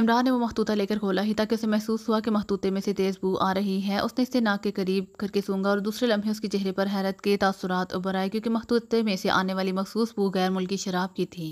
इमरान ने वो मखतूता लेकर खोला ही ताकि उसे महसूस हुआ कि मखतूते में से तेज़ बू आ रही है उसने इसे नाक के करीब करके सूंगा और दूसरे लम्हे उसके चेहरे पर हैरत के तासुरात उभर आए क्योंकि मखतूते में से आने वाली मखसूस बू गैर मुल्की शराब की थी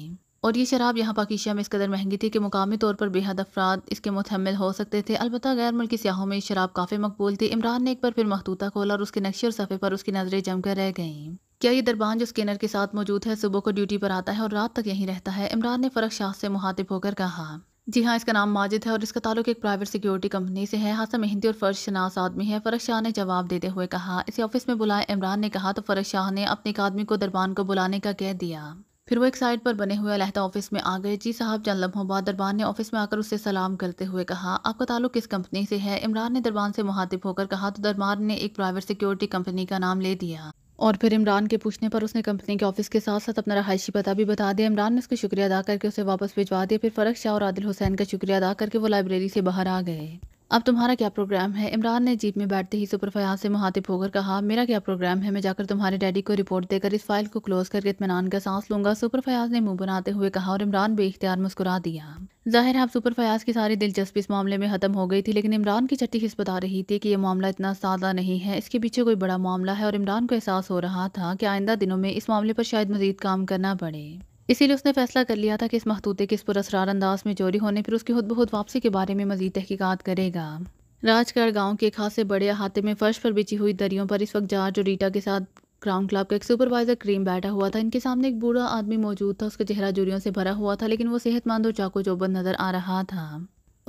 और ये शराब यहाँ पाकिस्तान में इस कदर महंगी थी कि मुकामी तौर पर बेहद अफराद इसके मुतमिल हो सकते थे अलबत् गैर मुल्की सियाहों में शराब काफ़ी मकबूल थी इमरान ने एक बार फिर महतूता खोला और उसके नक्शे और सफ़े पर उसकी नज़रें जमकर रह गईं क्या ये दरबान जो स्कैनर के साथ मौजूद है सुबह को ड्यूटी पर आता है और रात तक यहीं रहता है इमरान ने फरक शाह से मुहातिब होकर कहा जी हाँ इसका नाम माजिद है और इसका ताल्लुक एक प्राइवेट सिक्योरिटी कंपनी से है हाथा मेहंदी और फर्ज शनास आदमी है फरक शाह ने जवाब देते हुए कहा इसे ऑफिस में बुलाए इमरान ने कहा तो फ़रज शाह ने अपने एक आदमी को दरबान को बुलाने का कह दिया फिर वो एक साइड पर बने हुए अलहदा ऑफिस में आ गए जी साहब जान लम्हा बाद दरबान ने ऑफिस में आकर उससे सलाम करते हुए कहा आपका ताल्लुक किस कंपनी से है इमरान ने दरबान से मुहातिब होकर कहा तो दरबार ने एक प्राइवेट सिक्योरिटी कंपनी का नाम ले दिया और फिर इमरान के पूछने पर उसने कंपनी के ऑफिस के साथ साथ अपना रहायशी पता भी बता दिया इमरान ने उसका शुक्रिया अदा करके उसे वापस भिजवा दिया फिर फरक शाह और आदिल हुसैन का शुक्रिया अदा करके वो लाइब्रेरी से बाहर आ गए अब तुम्हारा क्या प्रोग्राम है इमरान ने जीप में बैठते ही सुपर फयाज से मुहातिब होकर कहा मेरा क्या प्रोग्राम है मैं जाकर तुम्हारे डैडी को रिपोर्ट देकर इस फाइल को क्लोज करके इतमान का सांस लूंगा सुपर फयाज ने मुंह बनाते हुए कहा और इमरान बेख्तियार मुस्कुरा दिया जाहिर है अब सुपर फयाज की सारी दिलचस्पी इस मामले में ख़त्म हो गई थी लेकिन इमरान की चट्टी हिस्स बता रही थी कि यह मामला इतना सादा नहीं है इसके पीछे कोई बड़ा मामला है और इमरान को एहसास हो रहा था कि आइंदा दिनों में इस मामले पर शायद मजीद काम करना पड़े इसीलिए उसने फैसला कर लिया था कि इस महतूते के इस असरार अंदाज में चोरी होने पर उसकी खुद बहुत वापसी के बारे में मजीद तहकीकत करेगा राजगढ़ गांव के खासे बड़े अहाते में फर्श पर बिछी हुई दरियों पर इस वक्त जॉर्ज रीटा के साथ क्राउन क्लब का एक सुपरवाइजर क्रीम बैठा हुआ था इनके सामने एक बूढ़ा आदमी मौजूद था उसका चेहरा जुरियों से भरा हुआ था लेकिन वो सेहतमंद और चाको चौबंद नजर आ रहा था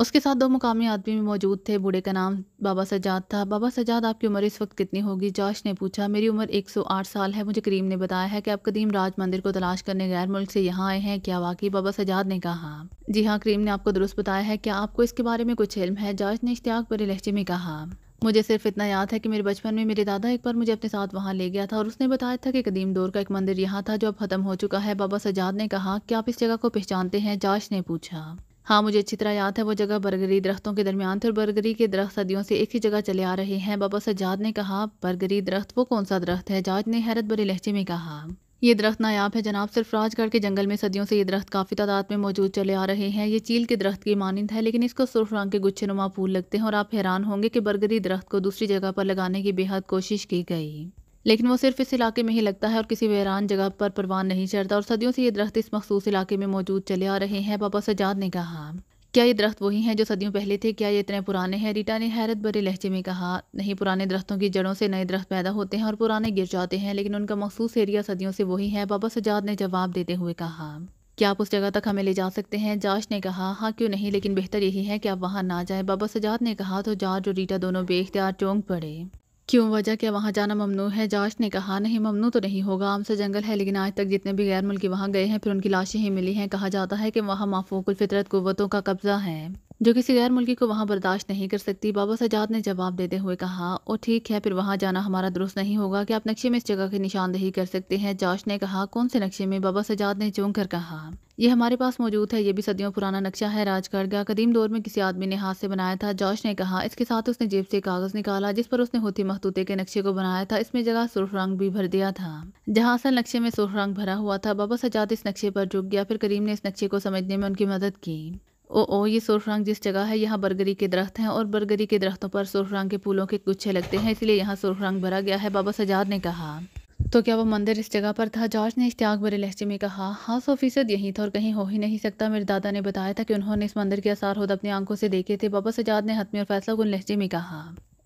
उसके साथ दो मुकामी आदमी भी मौजूद थे बूढ़े का नाम बाबा सजाद था बाबा सजाद आपकी उम्र इस वक्त कितनी होगी जॉश ने पूछा मेरी उम्र 108 साल है मुझे करीम ने बताया है कि आप कदीम राज मंदिर को तलाश करने गैर मुल्क से यहाँ आए हैं क्या वाकई बाबा सजाद ने कहा जी हाँ करीम ने आपको दुरुस्त बताया है क्या आपको इसके बारे में कुछ इल्म है जॉश ने इश्तियाक पर लहजे में कहा मुझे सिर्फ इतना याद है कि मेरे बचपन में मेरे दादा एक बार मुझे अपने साथ वहाँ ले गया था और उसने बताया था कि कदीम दौर का एक मंदिर यहाँ था जो अब ख़त्म हो चुका है बाबा सजाद ने कहा क्या आप इस जगह को पहचानते हैं जाश ने पूछा हाँ मुझे अच्छी तरह याद है वो जगह बरगरी दरख्तों के दरमियान थे और बरगरी के दरख्त सदियों से एक ही जगह चले आ रहे हैं बाबा सजाद ने कहा बरगरी दरख्त वो कौन सा दरख्त है जाज ने हैरत भरे लहजे में कहा ये दरख्त नायाब है जनाब सिर्फ राजगढ़ के जंगल में सदियों से ये दरख्त काफ़ी तादाद में मौजूद चले आ रहे हैं ये चील के दरख्त की मानंद है लेकिन इसको सुर्ख रंग के गुच्छे नुमा फूल लगते हैं और आप हैरान होंगे कि बरगरी दरख्त को दूसरी जगह पर लगाने की बेहद कोशिश की गई लेकिन वो सिर्फ इस इलाके में ही लगता है और किसी वीरान जगह पर परवान नहीं चढ़ता और सदियों से ये दरख्त इस मखसूस इलाके में मौजूद चले आ रहे हैं बाबा सजाद ने कहा क्या ये दरख्त वही हैं जो सदियों पहले थे क्या ये इतने पुराने हैं रीटा ने हैरत भरे लहजे में कहा नहीं पुराने दरख्तों की जड़ों से नए दरख्त पैदा होते हैं और पुराने गिर जाते हैं लेकिन उनका मखसूस एरिया सदियों से वही है बाबा सजाद ने जवाब देते हुए कहा क्या आप उस जगह तक हमें ले जा सकते हैं जाश ने कहा हाँ क्यों नहीं लेकिन बेहतर यही है कि आप वहाँ ना जाएं बाबा सजाद ने कहा तो जार और रीटा दोनों बेख्तियार चौंक पड़े क्यों वजह क्या वहाँ जाना ममनू है जाश ने कहा नहीं ममनू तो नहीं होगा आम से जंगल है लेकिन आज तक जितने भी गैर मुल्की वहाँ गए हैं फिर उनकी लाशें ही मिली हैं कहा जाता है कि वहाँ माफूकुल फितरत कुतों का कब्जा है जो किसी गैर मुल्की को वहाँ बर्दाश्त नहीं कर सकती बाबा सजाद ने जवाब देते हुए कहा ओ ठीक है फिर वहाँ जाना हमारा दुरुस्त नहीं होगा कि आप नक्शे में इस जगह की निशानदेही कर सकते हैं जाश ने कहा कौन से नक्शे में बाबा सजाद ने चौंक कर कहा ये हमारे पास मौजूद है ये भी सदियों पुराना नक्शा है राजगढ़ का कदीम दौर में किसी आदमी ने हाथ से बनाया था जॉश ने कहा इसके साथ उसने जेब से कागज़ निकाला जिस पर उसने होती महतूते के नक्शे को बनाया था इसमें जगह सुर्ख रंग भी भर दिया था जहाँ असल नक्शे में सुर्ख रंग भरा हुआ था बाबा सजाद इस नक्शे पर झुक गया फिर करीम ने इस नक्शे को समझने में उनकी मदद की ओ ओ ये सुर्ख रंग जिस जगह है यहाँ बरगरी के दरख्त हैं और बरगरी के दरख्तों पर सुर्ख रंग के फूलों के गुच्छे लगते हैं इसलिए यहाँ सुर्ख रंग भरा गया है बाबा सजाद ने कहा तो क्या वो मंदिर इस जगह पर था जॉर्ज ने इश्तियाक बड़े लहजे में कहा हाँ सौ फीसद यहीं था और कहीं हो ही नहीं सकता मेरे दादा ने बताया था कि उन्होंने इस मंदिर के आसार खुद अपनी आंखों से देखे थे बाबा सजाद ने हतमी और फैसला गुन लहजे में कहा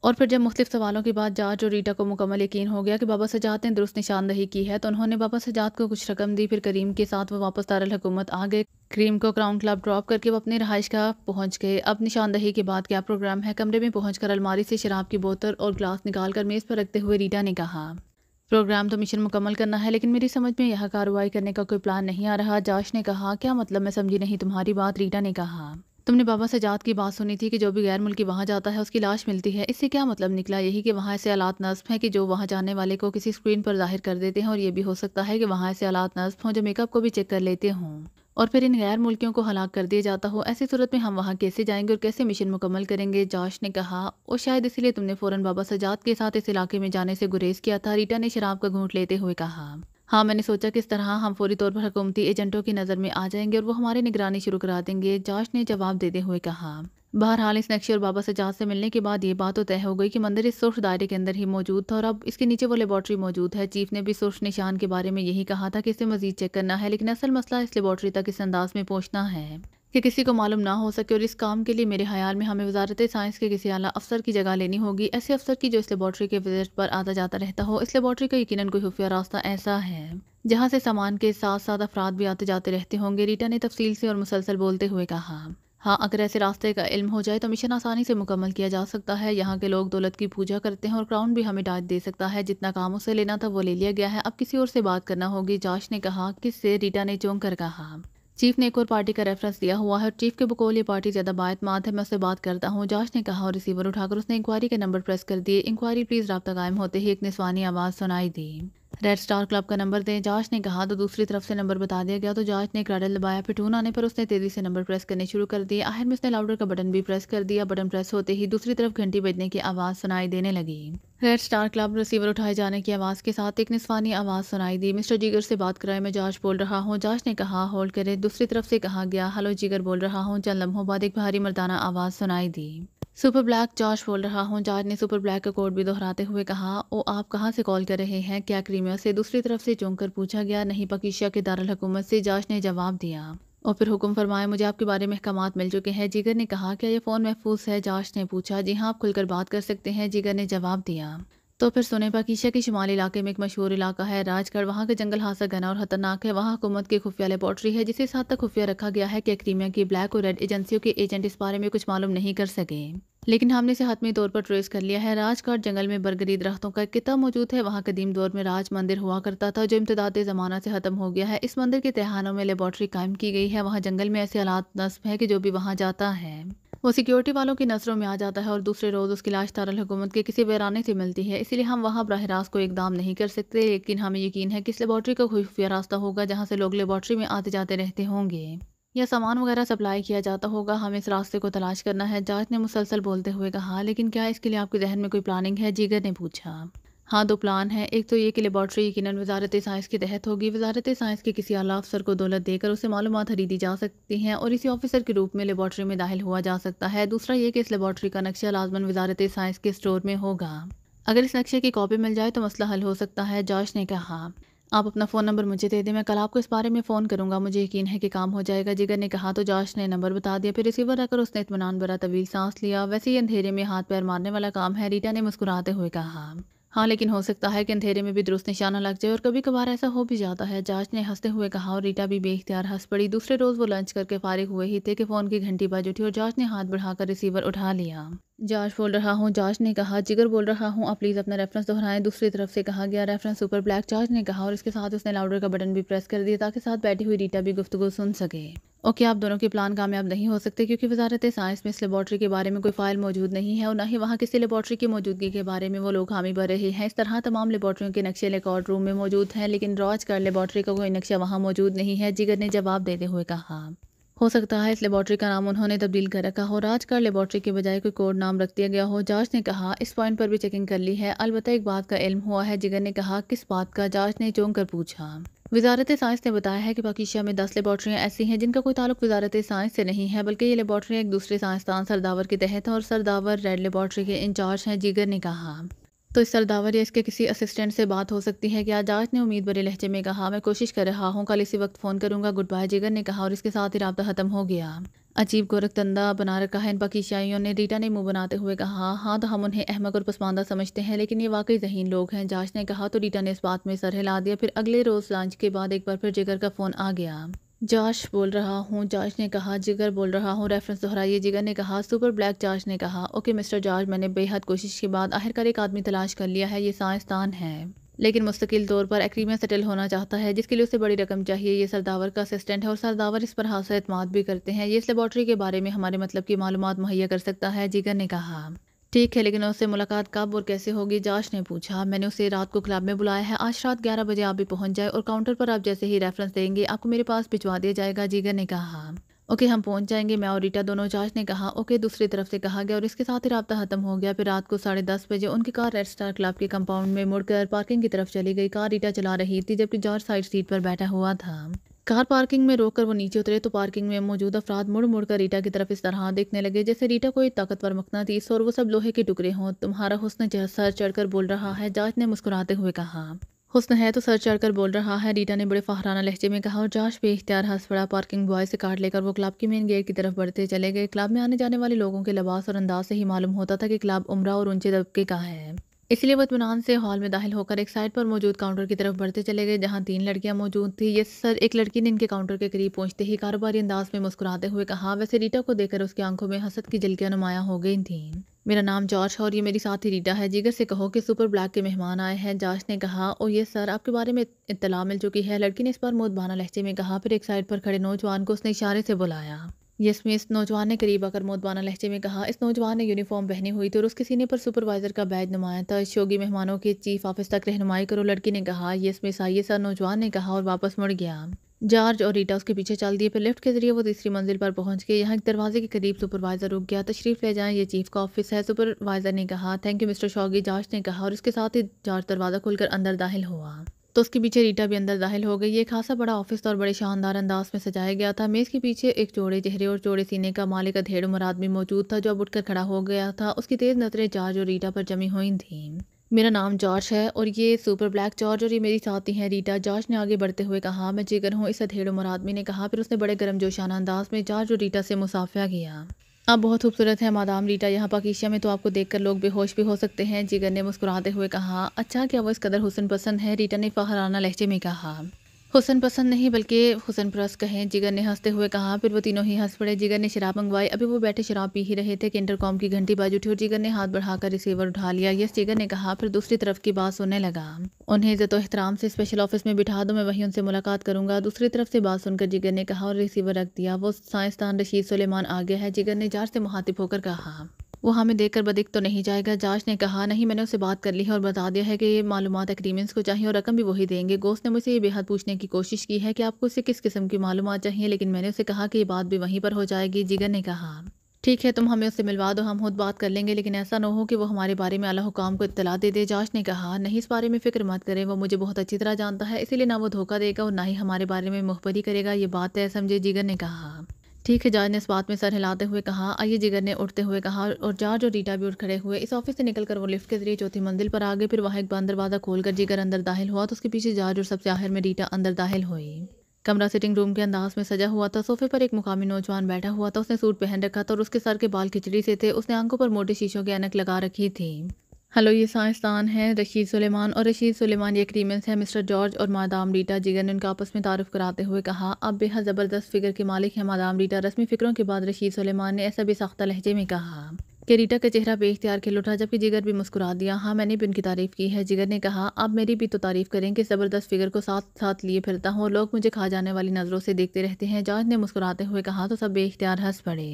और फिर जब मुख्तु सवालों के बाद जॉर्ज और रीटा को मुकम्मल यकीन हो गया कि बाबा सजाद ने दुरुस्त निशानदही की है तो उन्होंने बाबा सजाद को कुछ रकम दी फिर करीम के साथ वो वापस हकूमत आ गए करीम को क्राउन क्लब ड्रॉप करके वो अपने रहाइश का पहुंच गए अब निशानदही के बाद क्या प्रोग्राम है कमरे में पहुंचकर अलमारी से शराब की बोतल और ग्लास कर मेज़ पर रखते हुए रीटा ने कहा प्रोग्राम तो मिशन मुकम्मल करना है लेकिन मेरी समझ में यह कार्रवाई करने का कोई प्लान नहीं आ रहा जाश ने कहा क्या मतलब मैं समझी नहीं तुम्हारी बात रीटा ने कहा तुमने बाबा सजाद की बात सुनी थी कि जो भी गैर मुल्की वहाँ जाता है उसकी लाश मिलती है इससे क्या मतलब निकला यही कि वहाँ ऐसे आलात नस्ब हैं कि जो वहाँ जाने वाले को किसी स्क्रीन पर जाहिर कर देते हैं और ये भी हो सकता है कि वहाँ ऐसे आलात नस्ब हों जो मेकअप को भी चेक कर लेते हों और फिर इन गैर मुल्कियों को हलाक कर दिया जाता हो ऐसी सूरत में हम वहाँ कैसे जाएंगे और कैसे मिशन मुकम्मल करेंगे जॉश ने कहा और शायद इसलिए तुमने फ़ौरन बाबा सजाद के साथ इस इलाके में जाने से गुरेज़ किया था रीटा ने शराब का घूंट लेते हुए कहा हाँ मैंने सोचा किस तरह हम फौरी तौर पर हुकूमती एजेंटों की नज़र में आ जाएंगे और वो हमारी निगरानी शुरू करा देंगे जॉश ने जवाब देते हुए कहा बहरहाल इस नक्शे और बाबा सजाद से मिलने के बाद ये बात तो तय हो गई कि मंदिर इस सुर्ख दायरे के अंदर ही मौजूद था और अब इसके नीचे वो लेबॉर्ट्री मौजूद है चीफ ने भी सुर्ख निशान के बारे में यही कहा था कि इसे मजीद चेक करना है लेकिन असल मसला इस लेबॉर्ट्री तक इस अंदाज में पहुँचना है कि किसी को मालूम ना हो सके और इस काम के लिए मेरे ख्याल में हमें वजारत साइंस के किसी अला अफसर की जगह लेनी होगी ऐसे अफसर की जो इस लेबॉर्ट्री के विजिट पर आता जाता रहता हो इस लेबॉर्ट्री का यकीन कोई खुफिया रास्ता ऐसा है जहाँ से सामान के साथ साथ अफराद भी आते जाते रहते होंगे रीटा ने तफसील से और मुसलसल बोलते हुए कहा हाँ अगर ऐसे रास्ते का इल्म हो जाए तो मिशन आसानी से मुकम्मल किया जा सकता है यहाँ के लोग दौलत की पूजा करते हैं और क्राउन भी हमें डांट दे सकता है जितना काम उसे लेना था वो ले लिया गया है अब किसी और से बात करना होगी जाश ने कहा किससे रीटा ने चौंक कर कहा हाँ। चीफ ने एक और पार्टी का रेफरेंस दिया हुआ है और चीफ के बकोल ये पार्टी ज़्यादा मात है मैं उससे बात करता हूँ जाश ने कहा और रिसीवर उठाकर उसने इंक्वायरी के नंबर प्रेस कर दिए इंक्वायरी प्लीज़ रब्ता कायम होते ही एक निस्वानी आवाज़ सुनाई दी रेड स्टार क्लब का नंबर दें जॉर्ज ने कहा तो दूसरी तरफ से नंबर बता दिया गया तो जॉर्ज ने क्राडल लगाया फिर टून आने पर उसने तेज़ी से नंबर प्रेस करने शुरू कर दिए आखिर में उसने लाउडर का बटन भी प्रेस कर दिया बटन प्रेस होते ही दूसरी तरफ घंटी बजने की आवाज़ सुनाई देने लगी रेड स्टार क्लब रिसीवर उठाए जाने की आवाज़ के साथ एक निस्वानी आवाज़ सुनाई दी मिस्टर जीगर से बात कराए मैं जाश बोल रहा हूँ जाश ने कहा होल्ड करे दूसरी तरफ से कहा गया हेलो जीगर बोल रहा हूँ चंद लम्हों बाद एक भारी मर्दाना आवाज़ सुनाई दी सुपर ब्लैक जॉर्ज बोल रहा हूँ जॉर्ज ने सुपर ब्लैक का कोड भी दोहराते हुए कहा ओ आप कहाँ से कॉल कर रहे हैं क्या क्रीमिया से दूसरी तरफ से चौंक कर पूछा गया नहीं पकीशिया के दारकूमत से जॉर्ज ने जवाब दिया और फिर हुक्म फरमाए मुझे आपके बारे में अहकाम मिल चुके हैं जिगर ने कहा क्या ये फ़ोन महफूज है जाश ने पूछा जी हाँ आप खुलकर बात कर सकते हैं जिगर ने जवाब दिया तो फिर सुने पाकिशा के शुमाली इलाके में एक मशहूर इलाका है राजगढ़ वहाँ का जंगल हादसा घना और खतरनाक है वहाँ हुकूमत की खुफिया लेबॉर्ट्री है जिसे साथ तक खुफिया रखा गया है कि क्रीमिया की ब्लैक और रेड एजेंसियों के एजेंट इस बारे में कुछ मालूम नहीं कर सके लेकिन हमने इसे हतमी तौर पर ट्रेस कर लिया है राजघाट जंगल में बरगरी दरख्तों का किता मौजूद है वहाँ कदीम दौर में राज मंदिर हुआ करता था जो इम्तदाद ज़माना से ख़त्म हो गया है इस मंदिर के तहानों में लेबॉर्ट्री कायम की गई है वहाँ जंगल में ऐसे आलात नस्ब है कि जो भी वहाँ जाता है वो सिक्योरिटी वालों की नज़रों में आ जाता है और दूसरे रोज़ उसकी लाश तारल हुकूमत के किसी बैराने से मिलती है इसलिए हम वहाँ बरह रास्त कोई इकदाम नहीं कर सकते लेकिन हमें यकीन है कि इस लेबॉर्ट्री का खुफिया रास्ता होगा जहाँ से लोग लेबॉर्ट्री में आते जाते रहते होंगे या सामान वगैरह सप्लाई किया जाता होगा हमें इस रास्ते को तलाश करना है जाज ने मुसलसल बोलते हुए कहा लेकिन क्या इसके लिए आपके जहन में कोई प्लानिंग है जीगर ने पूछा हाँ दो प्लान है एक तो ये कि लेबॉर्ट्री यकीन वजारत साइंस के तहत होगी वजारत साइंस के किसी आला अफसर को दौलत देकर उसे मालूम खरीदी जा सकती हैं और इसी ऑफिसर के रूप में लेबॉर्ट्री में दाखिल हुआ जा सकता है दूसरा ये कि इस लेबॉर्ट्री का नक्शा लाजमन वजारत साइंस के स्टोर में होगा अगर इस नक्शे की कॉपी मिल जाए तो मसला हल हो सकता है जॉश ने कहा आप अपना फ़ोन नंबर मुझे दे दें मैं कल आपको इस बारे में फ़ोन करूंगा मुझे यकीन है कि काम हो जाएगा जिगर ने कहा तो जॉश ने नंबर बता दिया फिर रिसीवर रखकर उसने इतमान भरा तवील सांस लिया वैसे ही अंधेरे में हाथ पैर मारने वाला काम है रीटा ने मुस्कुराते हुए कहा हाँ लेकिन हो सकता है कि अंधेरे में भी दुरुस्त निशाना लग जाए और कभी कभार ऐसा हो भी जाता है जाज ने हंसते हुए कहा और रीटा भी बेख्तियार हंस पड़ी दूसरे रोज़ वो लंच करके फारिग हुए ही थे कि फ़ोन की घंटी बज उठी और जाज ने हाथ बढ़ाकर रिसीवर उठा लिया जॉर्ज बोल रहा हूँ जॉर्ज ने कहा जिगर बोल रहा हूँ आप प्लीज़ अपना रेफरेंस दोहराएं दूसरी तरफ से कहा गया रेफरेंस ऊपर ब्लैक जॉर्ज ने कहा और इसके साथ उसने लाउडर का बटन भी प्रेस कर दिया ताकि साथ बैठी हुई रीटा भी गुफ्तु सुन सके ओके आप दोनों के प्लान कामयाब नहीं हो सकते क्योंकि वजारत साइंस में इस लेबॉर्ट्री के बारे में कोई फाइल मौजूद नहीं है और ना ही वहाँ किसी लेबॉर्ट्री की मौजूदगी के बारे में वो लोग हामी भर रहे हैं इस तरह तमाम लेबॉर्ट्रियों के नक्शे रिकॉर्ड रूम में मौजूद हैं लेकिन रॉज कर लेबॉर्ट्री का कोई नक्शा वहाँ मौजूद नहीं है जिगर ने जवाब देते हुए कहा हो सकता है इस लेबॉर्ट्री का नाम उन्होंने तब्दील कर रखा हो राजकार लेबॉर्ट्री के बजाय कोई कोड नाम रख दिया गया हो जांच ने कहा इस पॉइंट पर भी चेकिंग कर ली है अलबत्त एक बात का इल्म हुआ है जिगर ने कहा किस बात का जांच ने चौंक कर पूछा वजारत साइंस ने बताया है कि पाकिस्तान में दस लेबॉट्रियाँ ऐसी हैं जिनका कोई ताल्लुक वजारत साइंस से नहीं है बल्कि ये लेबॉट्रियाँ एक दूसरे साइंसदान सरदावर के तहत और सरदावर रेड लेबॉर्ट्री के इंचार्ज हैं जिगर ने कहा तो इस सरदावर या इसके किसी असिस्टेंट से बात हो सकती है क्या जाच ने उम्मीद बड़े लहजे में कहा मैं कोशिश कर रहा हूँ कल इसी वक्त फ़ोन करूँगा गुड बाय जिगर ने कहा और इसके साथ ही रबा ख़त्म हो गया अजीब गोरख बना रखा है इन पकीशाइयों ने रीटा ने मुंह बनाते हुए कहा हाँ तो हम उन्हें अहमक और पसमानदा समझते हैं लेकिन ये वाकई जहीन लोग हैं जाच ने कहा तो रीटा ने इस बात में सर हिला दिया फिर अगले रोज़ लंच के बाद एक बार फिर जिगर का फ़ोन आ गया जाश बोल रहा हूँ जाश ने कहा जिगर बोल रहा हूँ रेफरेंस दोहराइए जिगर ने कहा सुपर ब्लैक जाश ने कहा ओके मिस्टर जॉर्ज मैंने बेहद कोशिश के बाद आखिरकार एक आदमी तलाश कर लिया है ये साइंसदान है लेकिन मुस्तकिल तौर पर एक्रीमिया सेटल होना चाहता है जिसके लिए उसे बड़ी रकम चाहिए ये सरदावर का असिस्टेंट है और सरदावर इस पर हादसा अतमाद भी करते हैं ये इस लेबॉर्ट्री के बारे में हमारे मतलब की मालूम मुहैया कर सकता है जिगर ने कहा ठीक है लेकिन उससे मुलाकात कब और कैसे होगी जाश ने पूछा मैंने उसे रात को क्लब में बुलाया है आज रात ग्यारह बजे आप भी पहुंच जाए और काउंटर पर आप जैसे ही रेफरेंस देंगे आपको मेरे पास भिजवा दिया जाएगा जीगर ने कहा ओके हम पहुंच जाएंगे मैं और रीटा दोनों जांच ने कहा ओके दूसरी तरफ से कहा गया और इसके साथ ही रबता ख़त्म हो गया फिर रात को साढ़े दस बजे उनकी कार रेड स्टार क्लब के कंपाउंड में मुड़कर पार्किंग की तरफ चली गई कार रीटा चला रही थी जबकि जॉर्ज साइड सीट पर बैठा हुआ था कार पार्किंग में रोककर वो नीचे उतरे तो पार्किंग में मौजूद अफराद मुड़ मुड़ कर रीटा की तरफ इस तरह देखने लगे जैसे रीटा कोई ताकतवर मकनातीस और वो सब लोहे के टुकड़े हों तुम्हारा हुसन जह सर चढ़कर बोल रहा है जाँच ने मुस्कुराते हुए कहा हुसन है तो सर चढ़कर बोल रहा है रीटा ने बड़े फहराना लहजे में कहा और जाश पे इख्तियार हंस पड़ा पार्किंग बॉय से कार्ड लेकर वो क्लब की मेन गेट की तरफ बढ़ते चले गए क्लब में आने जाने वाले लोगों के लबास और अंदाज से ही मालूम होता था कि क्लब उम्र और ऊंचे तबके का है इसलिए वो इतमान से हॉल में दाखिल होकर एक साइड पर मौजूद काउंटर की तरफ बढ़ते चले गए जहाँ तीन लड़कियाँ मौजूद थी ये सर एक लड़की ने इनके काउंटर के करीब पहुँचते ही कारोबारी अंदाज में मुस्कुराते हुए कहा वैसे रीटा को देखकर उसकी आंखों में हसद की जलकियाँ नुमाया हो गई थीं मेरा नाम जॉर्ज है और ये मेरी साथी रीटा है जीगर से कहो कि सुपर ब्लैक के मेहमान आए हैं जॉर्ज ने कहा और ये सर आपके बारे में इतला मिल चुकी है लड़की ने इस बार मोदबाना लहजे में कहा फिर एक साइड पर खड़े नौजवान को उसने इशारे से बुलाया जिसमें इस नौजवान ने करीब आकर मोदबाना लहजे में कहा इस नौजवान ने यूनिफॉर्म पहनी हुई थी और उसके सीने पर सुपरवाइजर का बैज नुमाया था शोगी मेहमानों के चीफ ऑफिस तक रहनुमाई करो लड़की ने कहा ये इसमें साइए सा नौजवान ने कहा और वापस मुड़ गया जॉर्ज और रीटा उसके पीछे चल दिए फिर लिफ्ट के जरिए वो तीसरी मंजिल पर पहुंच गए यहाँ एक दरवाजे के करीब सुपरवाइजर रुक गया तशरीफ ले जाएं ये चीफ का ऑफिस है सुपरवाइजर ने कहा थैंक यू मिस्टर शौगी जॉर्ज ने कहा और उसके साथ ही जॉर्ज दरवाज़ा खुलकर अंदर दाखिल हुआ तो उसके पीछे रीटा भी अंदर दाखिल हो गई ये खासा बड़ा ऑफिस और बड़े शानदार अंदाज में सजाया गया था मेज़ के पीछे एक चौड़े चेहरे और चौड़े सीने का मालिक अधेड़ उमर आदमी मौजूद था जो अब उठकर खड़ा हो गया था उसकी तेज़ नज़रें जार्ज और रीटा पर जमी हुई थी मेरा नाम जॉर्ज है और ये सुपर ब्लैक जॉर्ज और ये मेरी साथी हैं रीटा जॉर्ज ने आगे बढ़ते हुए कहा मैं जिगर हूँ इस अधेड़ उमर आदमी ने कहा फिर उसने बड़े गर्म जोशाना अंदाज में जॉर्ज और रीटा से मुसाफिया किया आप बहुत खूबसूरत हैं मादाम रीटा यहाँ पाकिशिया में तो आपको देखकर लोग बेहोश भी हो सकते हैं जिगर ने मुस्कुराते हुए कहा अच्छा क्या वो इस कदर हुसन पसंद है रीटा ने फहराना लहजे में कहा हुसन पसंद नहीं बल्कि हुसन परस कहें जिगर ने हंसते हुए कहा फिर वो तीनों ही हंस पड़े जिगर ने शराब मंगवाई अभी वो बैठे शराब पी ही रहे थे कि इंटरकॉम की घंटी बाज उठी और जिगर ने हाथ बढ़ाकर रिसीवर उठा लिया यस जिगर ने कहा फिर दूसरी तरफ की बात सुनने लगा उन्हें इज्जत एहतराम से स्पेशल ऑफिस में बिठा दो मैं वहीं उनसे मुलाकात करूंगा दूसरी तरफ से बात सुनकर जिगर ने कहा और रिसीवर रख दिया वो साइंसदान रशीद सुलेमान आ गया है जिगर ने जार से मुहातिब होकर कहा वो हमें देख कर बदिक तो नहीं जाएगा जाश ने कहा नहीं मैंने उससे बात कर ली है और बता दिया है कि ये मालूम एग्रीमेंट्स को चाहिए और रकम भी वही देंगे गोश्त ने मुझसे ये बेहद पूछने की कोशिश की है कि आपको उसे किस किस्म की मालूम चाहिए लेकिन मैंने उसे कहा कि ये बात भी वहीं पर हो जाएगी जिगर ने कहा ठीक है तुम हमें उससे मिलवा दो हम खुद बात कर लेंगे लेकिन ऐसा ना हो कि वो हमारे बारे में अला हुकाम को इतला दे दे जाश ने कहा नहीं इस बारे में फ़िक्र मत करें वो मुझे बहुत अच्छी तरह जानता है इसीलिए ना वो धोखा देगा और ना ही हमारे बारे में मुखबरी करेगा ये बात है समझे जिगर ने कहा ठीक है जॉर्ज ने इस बात में सर हिलाते हुए कहा आइए जिगर ने उठते हुए कहा और जॉर्ज और रीटा भी उठ खड़े हुए इस ऑफिस से निकलकर वो लिफ्ट के जरिए चौथी मंजिल पर आ गए फिर वहाँ एक बार दरवाज़ा खोलकर जिगर अंदर दाखिल हुआ तो उसके पीछे जॉर्ज और सबसे आखिर में रीटा अंदर दाखिल हुई कमरा सिटिंग रूम के अंदाज में सजा हुआ था सोफे पर एक मुकामी नौजवान बैठा हुआ था उसने सूट पहन रखा था और उसके सर के बाल खिचड़ी से थे उसने आंखों पर मोटे शीशों की अनक लगा रखी थी हेलो ये साइंसदान हैं रशीद सुलेमान और रशीद सुलेमान ये क्रीमेंस हैं मिस्टर जॉर्ज और मादाम रीटा जिगर ने उनका आपस में तारुफ कराते हुए कहा अब बेहद ज़बरदस्त फिगर के मालिक हैं मादाम रीटा रस्मी फ़िक्रों के बाद रशीद सुलेमान ने ऐसा भी साख्ता लहजे में कहा कि रीटा का चेहरा बेख्तियार खिल उठा जबकि जिगर भी मुस्कुरा दिया हाँ मैंने भी उनकी तारीफ़ की है जिगर ने कहा आप मेरी भी तो तारीफ़ करें कि ज़बरदस्त फिगर को साथ साथ लिए फिरता हूँ लोग मुझे खा जाने वाली नज़रों से देखते रहते हैं जॉर्ज ने मुस्कुराते हुए कहा तो सब बेख्तियार हंस पड़े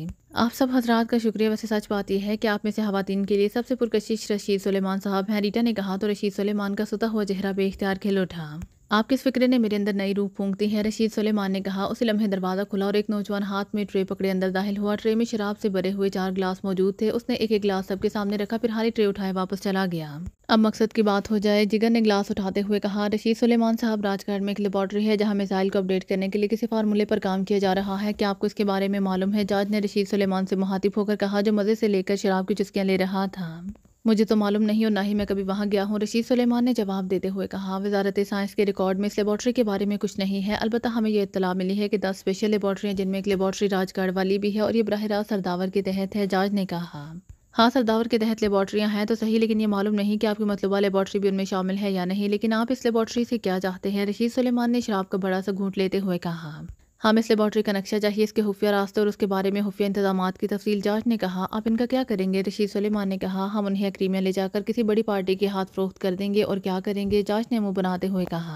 आप सब हजरात का शुक्रिया वैसे सच बात यह है कि आप में से खातन के लिए सबसे पुरकशिश रशीद सुलेमान साहब हैं रीटा ने कहा तो रशीद सुलेमान का सुता हुआ चेहरा बेख्तियार खिल उठा आपके इस फिक्रे ने मेरे अंदर नई रूप फूंकती है रशीद सुलेमान ने कहा उसी लम्हे दरवाज़ा खुला और एक नौजवान हाथ में ट्रे पकड़े अंदर दाखिल हुआ ट्रे में शराब से भरे हुए चार गिलास मौजूद थे उसने एक एक ग्लास सबके सामने रखा फिर हारी ट्रे उठाए वापस चला गया अब मकसद की बात हो जाए जिगर ने ग्लास उठाते हुए कहा रशीद सुलेमान साहब राजघाट में एक लेबॉर्ट्री है जहाँ मिसाइल को अपडेट करने के लिए किसी फार्मूले पर काम किया जा रहा है क्या आपको इसके बारे में मालूम है जज ने रशीद सुलेमान से मुहातिब होकर कहा जो मज़े से लेकर शराब की चुस्कियाँ ले रहा था मुझे तो मालूम नहीं और ना ही मैं कभी वहाँ गया हूँ रशीद सुलेमान ने जवाब देते हुए कहा वजारत साइंस के रिकॉर्ड में इस लेबॉट्री के बारे में कुछ नहीं है अलबत् हमें यह इतला मिली है कि दस स्पेशल लेबॉट्रियाँ जिनमें एक लेबॉट्री राजगढ़ वाली भी है और ये बरह रास्त सरदावर के तहत है जाज ने कहा हाँ सरदावर के तहत लेबॉट्रियाँ हैं तो सही लेकिन ये मालूम नहीं कि आपकी मतलबा लेबॉट्री भी उनमें शामिल है या नहीं लेकिन आप इस लेबॉट्री से क्या चाहते हैं रशीद सुलेमान ने शराब का बड़ा सा घूंट लेते हुए कहा हमें हाँ, इस लेबॉर्ट्री का नक्शा चाहिए इसके खुफिया रास्ते और उसके बारे में खुफिया इंतजाम की तफसील जांच ने कहा आप इनका क्या करेंगे रशीद सलेमान ने कहा हम उन्हें अक्रीमिया ले जाकर किसी बड़ी पार्टी के हाथ फरोख्त कर देंगे और क्या करेंगे जांच ने मुंह बनाते हुए कहा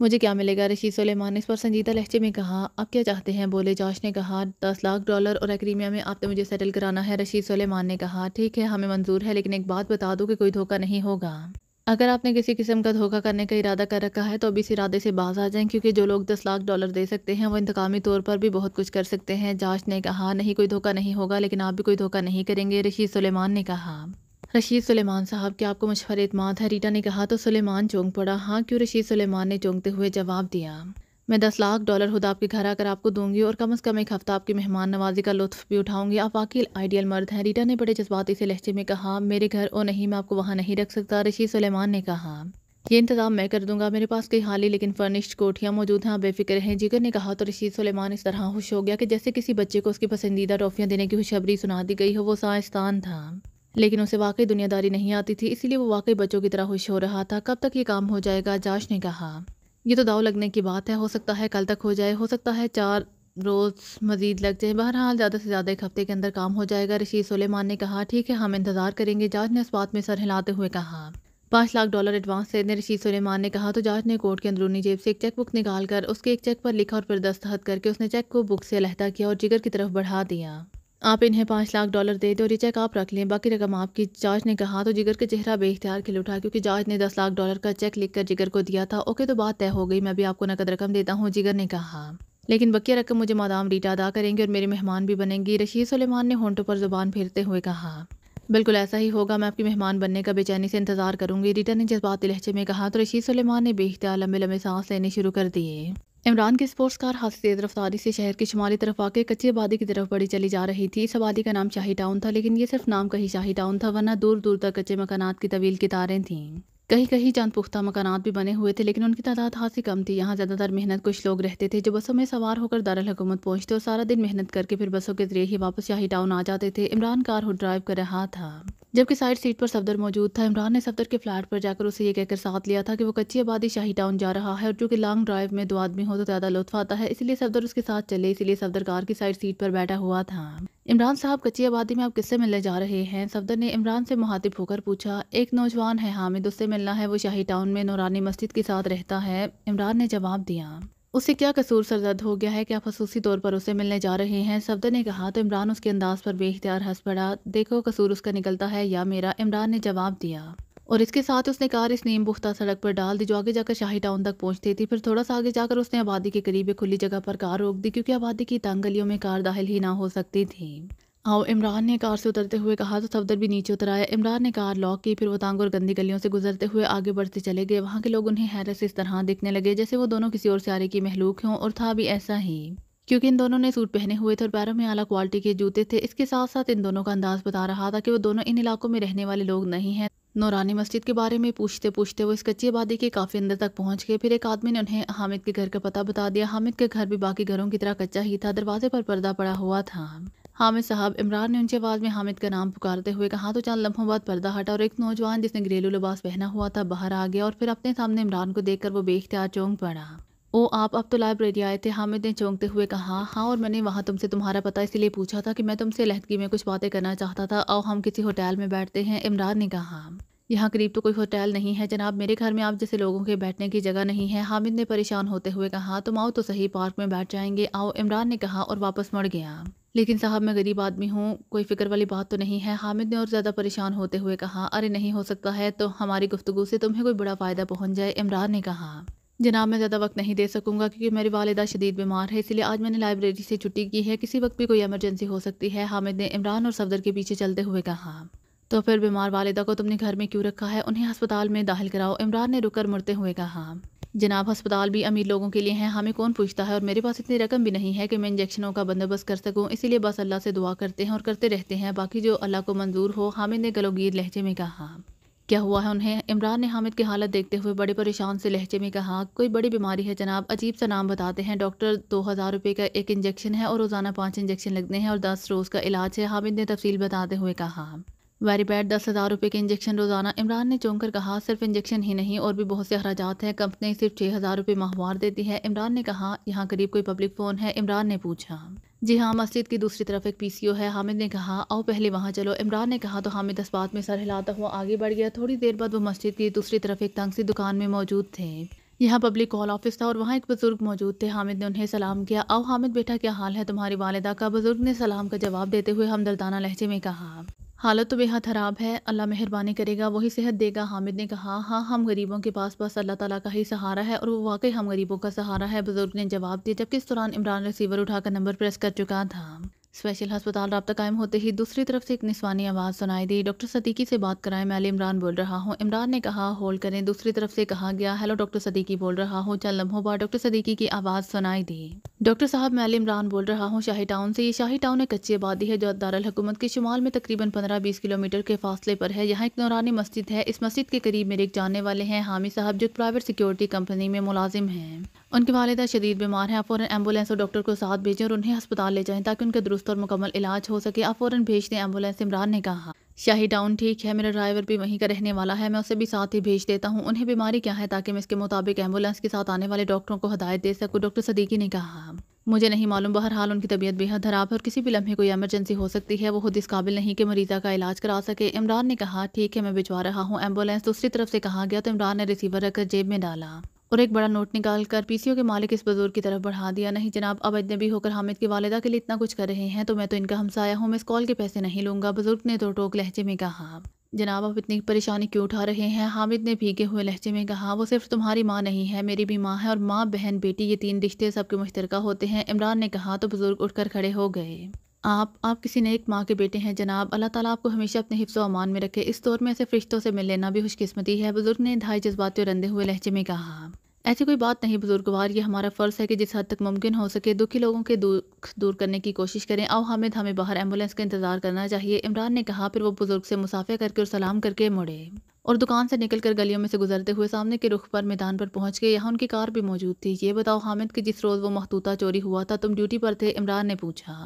मुझे क्या मिलेगा रशीद सलेमान ने इस पर संजीदा लहजे में कहा आप क्या चाहते हैं बोले जाश ने कहा दस लाख डॉलर और अक्रीमिया में आपने मुझे सेटल कराना है रशीद सलेमान ने कहा ठीक है हमें मंजूर है लेकिन एक बात बता दो कि कोई धोखा नहीं होगा अगर आपने किसी किस्म का धोखा करने का इरादा कर रखा है तो अब इस इरादे से बाज आ जाएं क्योंकि जो लोग दस लाख डॉलर दे सकते हैं वो इंतकामी तौर पर भी बहुत कुछ कर सकते हैं जाश ने कहा नहीं कोई धोखा नहीं होगा लेकिन आप भी कोई धोखा नहीं करेंगे रशीद सुलेमान ने कहा रशीद सुलेमान साहब के आपको मशवर एतमाद है रीटा ने कहा तो सुलेमान चौंक पड़ा हाँ क्यों रशीद सुलेमान ने चौंकते हुए जवाब दिया मैं दस लाख डॉलर खुद आपके घर आकर आपको दूंगी और कम अज़ कम एक हफ़्ता आपकी मेहमान नवाजी का लुत्फ भी उठाऊंगी आप वाकई आइडियल मर्द हैं रीटा ने बड़े जज्बाती से लहजे में कहा मेरे घर और नहीं मैं आपको वहाँ नहीं रख सकता रशीद सलेमान ने कहा ये इंतज़ाम मैं कर दूंगा मेरे पास कई हाली लेकिन फर्निश्ड कोठियाँ मौजूद हैं आप बेफिक्र हैं जिगर ने कहा तो रशीद सुलेमान इस तरह खुश हो गया कि जैसे किसी बच्चे को उसकी पसंदीदा ट्रॉफियाँ देने की खुशबरी सुना दी गई हो वो साइंसदान था लेकिन उसे वाकई दुनियादारी नहीं आती थी इसीलिए वो वाकई बच्चों की तरह खुश हो रहा था कब तक ये काम हो जाएगा जाश ने कहा ये तो दाव लगने की बात है हो सकता है कल तक हो जाए हो सकता है चार रोज़ मज़ीद लग जाए बहरहाल ज़्यादा से ज़्यादा एक हफ़्ते के अंदर काम हो जाएगा रशीद सुलेमान ने कहा ठीक है हम इंतज़ार करेंगे जज ने इस बात में सर हिलाते हुए कहा पाँच लाख डॉलर एडवांस देने रशीद सुलेमान ने कहा तो जज ने कोर्ट के अंदरूनी जेब से एक चेक बुक निकाल कर उसके एक चेक पर लिखा और फिर दस्तखत करके उसने चेक को बुक से अलहदा किया और जिगर की तरफ बढ़ा दिया आप इन्हें पाँच लाख डॉलर दे दो और ये चेक आप रख लें बाकी रकम आपकी जॉर्ज ने कहा तो जिगर का चेहरा बेख्तियार खिल उठा क्योंकि जॉर्ज ने दस लाख डॉलर का चेक लिखकर जिगर को दिया था ओके तो बात तय हो गई मैं भी आपको नकद रकम देता हूँ जिगर ने कहा लेकिन बकिया रकम मुझे मादाम रीटा अदा करेंगी और मेरे मेहमान भी बनेंगी रशीद सलेमान ने होंटों पर जुबान फेरते हुए कहा बिल्कुल ऐसा ही होगा मैं आपके मेहमान बनने का बेचैनी से इंतजार करूंगी रीटा ने जज्बाती लहजे में कहा तो रशीद सलेमान ने बेख्तियार लंबे लंबे सांस लेने शुरू कर दिए इमरान की स्पोर्ट्स कार हादसे तेज रफ्तारी से शहर की शुमाली तरफ आके कच्ची आबादी की तरफ बड़ी चली जा रही थी इस आबादी का नाम शाही टाउन था लेकिन ये सिर्फ नाम का ही शाही टाउन था वरना दूर दूर तक कच्चे मकानात की तवील कितारें थीं कहीं कहीं चंद पुख्ता मकानात भी बने हुए थे लेकिन उनकी तादाद खासी कम थी यहाँ ज़्यादातर मेहनत कुछ लोग रहते थे जो बसों में सवार होकर हुकूमत पहुँचते और सारा दिन मेहनत करके फिर बसों के जरिए ही वापस शाही टाउन आ जाते थे इमरान कार हो ड्राइव कर रहा था जबकि साइड सीट पर सफदर मौजूद था इमरान ने सफदर के फ्लैट पर जाकर उसे ये कहकर साथ लिया था कि वो कच्ची आबादी शाही टाउन जा रहा है और चूँकि लॉन्ग ड्राइव में दो आदमी हो तो ज़्यादा लुत्फ आता है इसलिए सफदर उसके साथ चले इसलिए सफदर कार की साइड सीट पर बैठा हुआ था इमरान साहब कच्ची आबादी में आप किससे मिलने जा रहे हैं सफदर ने इमरान से मुहातिब होकर पूछा एक नौजवान है हामिद उससे मिलना है वो शाही टाउन में नौरानी मस्जिद के साथ रहता है इमरान ने जवाब दिया उसे क्या कसूर सरदर्द हो गया है कि आप खसूसी तौर पर उसे मिलने जा रहे हैं सफदर ने कहा तो इमरान उसके अंदाज पर बेख्तियार हंस पड़ा देखो कसूर उसका निकलता है या मेरा इमरान ने जवाब दिया और इसके साथ उसने कार इस नीम पुख्ता सड़क पर डाल दी जो आगे जाकर शाही टाउन तक पहुंचती थी फिर थोड़ा सा आगे जाकर उसने आबादी के करीब खुली जगह पर कार रोक दी क्योंकि आबादी की तंग गलियों में कार दाखिल ही ना हो सकती थी और इमरान ने कार से उतरते हुए कहा तो सफदर भी नीचे उतर आया इमरान ने कार लॉक की फिर वो तांग और गंदी गलियों से गुजरते हुए आगे बढ़ते चले गए वहाँ के लोग उन्हें हैरत से इस तरह देखने लगे जैसे वो दोनों किसी और सारे की महलूक हों और था भी ऐसा ही क्योंकि इन दोनों ने सूट पहने हुए थे और पैरों में आला क्वालिटी के जूते थे इसके साथ साथ इन दोनों का अंदाज बता रहा था कि वो दोनों इन इलाकों में रहने वाले लोग नहीं हैं नौरानी मस्जिद के बारे में पूछते पूछते वो इस कच्ची आबादी के काफ़ी अंदर तक पहुंच गए फिर एक आदमी ने उन्हें हामिद के घर का पता बता दिया हामिद के घर भी बाकी घरों की तरह कच्चा ही था दरवाजे पर पर्दा पड़ा हुआ था हामिद साहब इमरान ने ऊंची आवाज़ में हामिद का नाम पुकारते हुए कहा तो चंद लम्हों बाद पर्दा हटा और एक नौजवान जिसने घरेलू लिबास पहना हुआ था बाहर आ गया और फिर अपने सामने इमरान को देखकर वो बेख्तियार चौंक पड़ा ओ आप अब तो लाइब्रेरी आए थे हामिद ने चौंकते हुए कहा हाँ और मैंने वहाँ तुमसे तुम्हारा पता इसलिए पूछा था कि मैं तुमसे लहदगी में कुछ बातें करना चाहता था और हम किसी होटल में बैठते हैं इमरान ने कहा यहाँ करीब तो कोई होटल नहीं है जनाब मेरे घर में आप जैसे लोगों के बैठने की जगह नहीं है हामिद ने परेशान होते हुए कहा तुम आओ तो सही पार्क में बैठ जाएंगे आओ इमरान ने कहा और वापस मुड़ गया लेकिन साहब मैं गरीब आदमी हूँ कोई फ़िक्र वाली बात तो नहीं है हामिद ने और ज़्यादा परेशान होते हुए कहा अरे नहीं हो सकता है तो हमारी गुफ्तु से तुम्हें कोई बड़ा फ़ायदा पहुँच जाए इमरान ने कहा जनाब मैं ज़्यादा वक्त नहीं दे सकूंगा क्योंकि मेरी वालदा शदीद बीमार है इसलिए आज मैंने लाइब्रेरी से छुट्टी की है किसी वक्त भी कोई एमरजेंसी हो सकती है हामिद ने इमरान और सफदर के पीछे चलते हुए कहा तो फिर बीमार वालदा को तुमने घर में क्यों रखा है उन्हें अस्पताल में दाखिल कराओ इमरान ने रुकर मुड़ते हुए कहा जनाब अस्पताल भी अमीर लोगों के लिए हैं हमें कौन पूछता है और मेरे पास इतनी रकम भी नहीं है कि मैं इंजेक्शनों का बंदोबस्त कर सकूं इसीलिए बस अल्लाह से दुआ करते हैं और करते रहते हैं बाकी जो अल्लाह को मंजूर हो हामिद ने गलोगीर लहजे में कहा क्या हुआ है उन्हें इमरान ने हामिद की हालत देखते हुए बड़े परेशान से लहजे में कहा कोई बड़ी बीमारी है जनाब अजीब सा नाम बताते हैं डॉक्टर दो हज़ार रुपये का एक इंजेक्शन है और रोज़ाना पाँच इंजेक्शन लगते हैं और दस रोज़ का इलाज है हामिद ने तफसील बताते हुए कहा वेरी बैड दस हज़ार रुपये के इंजेक्शन रोज़ाना इमरान ने चौंक कर कहा सिर्फ इंजेक्शन ही नहीं और भी बहुत से अखराज हैं कंपनी सिर्फ छः हज़ार रुपये माहवार देती है इमरान ने कहा यहाँ करीब कोई पब्लिक फ़ोन है इमरान ने पूछा जी हाँ मस्जिद की दूसरी तरफ एक पीसीओ है हामिद ने कहा आओ पहले वहाँ चलो इमरान ने कहा तो हामिद इस बात में सर हिलाता हुआ आगे बढ़ गया थोड़ी देर बाद वो मस्जिद की दूसरी तरफ एक तंग सी दुकान में मौजूद थे यहाँ पब्लिक कॉल ऑफिस था और वहाँ एक बुजुर्ग मौजूद थे हामिद ने उन्हें सलाम किया आओ हामिद बेटा क्या हाल है तुम्हारी वालदा का बुजुर्ग ने सलाम का जवाब देते हुए हमदर्दाना लहजे में कहा हालत तो बेहद ख़राब है अल्लाह मेहरबानी करेगा वही सेहत देगा हामिद ने कहा हाँ हम गरीबों के पास बस अल्लाह ताला का ही सहारा है और वो वाकई हम गरीबों का सहारा है बुज़ुर्ग ने जवाब दिया जबकि इस दौरान इमरान रिसीवर उठाकर नंबर प्रेस कर चुका था स्पेशल अस्पताल रबता कायम होते ही दूसरी तरफ से एक निस्वानी आवाज़ सुनाई दी डॉक्टर सदीकी से बात कराएं मैं अली इमरान बोल रहा हूँ इमरान ने कहा होल्ड करें दूसरी तरफ से कहा गया हेलो डॉक्टर सदीकी बोल रहा हूँ चल लम्हों बार डॉक्टर सदीकी की आवाज़ सुनाई दी डॉक्टर साहब मैं अली इमरान बोल रहा हूँ शाही टाउन से ये शाही टाउन एक कच्ची आबादी है जो दारकूमत के शुमाल में तकरीबन पंद्रह बीस किलोमीटर के फासले पर है यहाँ एक नौरानी मस्जिद है इस मस्जिद के करीब मेरे एक जानने वाले हैं हामी साहब जो प्राइवेट सिक्योरिटी कंपनी में मुलाजिम है उनकी वालदा शदीद बीमार हैं आप फ़ौरन एम्बुलेंस और डॉक्टर को साथ भेजें और उन्हें अस्पताल ले जाएं ताकि उनका दुरुस्त और मुकम्मल इलाज हो सके आप फ़ौरन भेज दें एम्बुलेंस इमरान ने कहा शाही टाउन ठीक है मेरा ड्राइवर भी वहीं का रहने वाला है मैं उसे भी साथ ही भेज देता हूँ उन्हें बीमारी क्या है ताकि मैं इसके मुताबिक एम्बुलेंस के साथ आने वाले डॉक्टरों को हदायत दे सकूँ डॉक्टर सदीकी ने कहा मुझे नहीं मालूम बहरहाल उनकी तबीयत बेहद खराब है और किसी भी लम्हे कोई एमरजेंसी हो सकती है वो खुद इस काबिल नहीं कि मरीजा का इलाज करा सके इमरान ने कहा ठीक है मैं भिजवा रहा हूँ एम्बुलेंस दूसरी तरफ से कहा गया तो इमरान ने रिसीवर रखकर जेब में डाला और एक बड़ा नोट निकाल कर पीसीओ के मालिक इस बुजुर्ग की तरफ बढ़ा दिया नहीं जनाब अब अजनबी होकर हामिद की वालदा के लिए इतना कुछ कर रहे हैं तो मैं तो इनका हमसाया हूँ मैं इस कॉल के पैसे नहीं लूँगा बुजुर्ग ने तो टोक लहजे में कहा जनाब आप इतनी परेशानी क्यों उठा रहे हैं हामिद ने भीगे हुए लहजे में कहा वो सिर्फ तुम्हारी माँ नहीं है मेरी भी माँ है और माँ बहन बेटी ये तीन रिश्ते सबके मुश्तरका होते हैं इमरान ने कहा तो बुजुर्ग उठकर खड़े हो गए आप आप किसी नेक माँ के बेटे हैं जनाब अल्लाह ताला आपको हमेशा अपने हिफ्स अमान में रखे इस दौर में ऐसे फरिश्तों से मिल लेना भी खुशकिस्मती है बुजुर्ग ने ढाई जज्बाते और रंधे हुए लहजे में कहा ऐसी कोई बात नहीं बुजुर्गवार ये हमारा फ़र्ज़ है कि जिस हद तक मुमकिन हो सके दुखी लोगों के दुख दूर करने की कोशिश करें और हामिद हमें बाहर एम्बुलेंस का इंतज़ार करना चाहिए इमरान ने कहा फिर वो बुज़ुर्ग से मुसाफे करके और सलाम करके मुड़े और दुकान से निकलकर गलियों में से गुजरते हुए सामने के रुख पर मैदान पर पहुंच गए यहाँ उनकी कार भी मौजूद थी ये बताओ हामिद कि जिस रोज़ वो महतूता चोरी हुआ था तुम ड्यूटी पर थे इमरान ने पूछा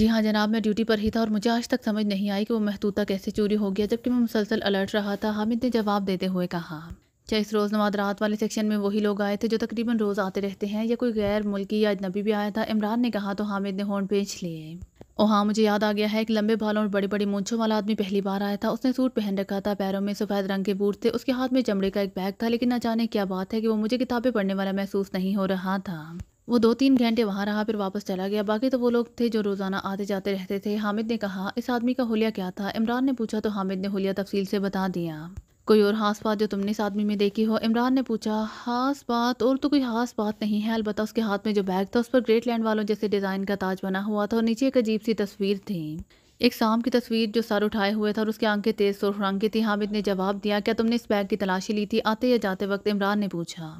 जी हाँ जनाब मैं ड्यूटी पर ही था और मुझे आज तक समझ नहीं आई कि वो महतूता कैसे चोरी हो गया जबकि मैं मुसलसल अलर्ट रहा था हामिद ने जवाब देते हुए कहा क्या इस रोज़ रात वाले सेक्शन में वही लोग आए थे जो तकरीबन रोज़ आते रहते हैं या कोई गैर मुल्की या अजनबी भी आया था इमरान ने कहा तो हामिद ने होंड बेच लिए और हाँ मुझे याद आ गया है एक लंबे बालों और बड़ी बड़ी मूछों वाला आदमी पहली बार आया था उसने सूट पहन रखा था पैरों में सफ़ेद रंग के बूट थे उसके हाथ में चमड़े का एक बैग था लेकिन न जाने क्या बात है कि वो मुझे किताबें पढ़ने वाला महसूस नहीं हो रहा था वो दो तीन घंटे वहाँ रहा फिर वापस चला गया बाकी तो वो लोग थे जो रोज़ाना आते जाते रहते थे हामिद ने कहा इस आदमी का होलिया क्या था इमरान ने पूछा तो हामिद ने होलिया तफसील से बता दिया कोई और ख़ास बात जो तुमने इस आदमी में देखी हो इमरान ने पूछा ख़ास बात और तो कोई ख़ास बात नहीं है अलबत्त उसके हाथ में जो बैग था उस पर ग्रेट लैंड वालों जैसे डिज़ाइन का ताज बना हुआ था और नीचे एक अजीब सी तस्वीर थी एक शाम की तस्वीर जो सर उठाए हुए था और उसकी आंखें तेज़ और की थी हामिद ने जवाब दिया क्या तुमने इस बैग की तलाशी ली थी आते या जाते वक्त इमरान ने पूछा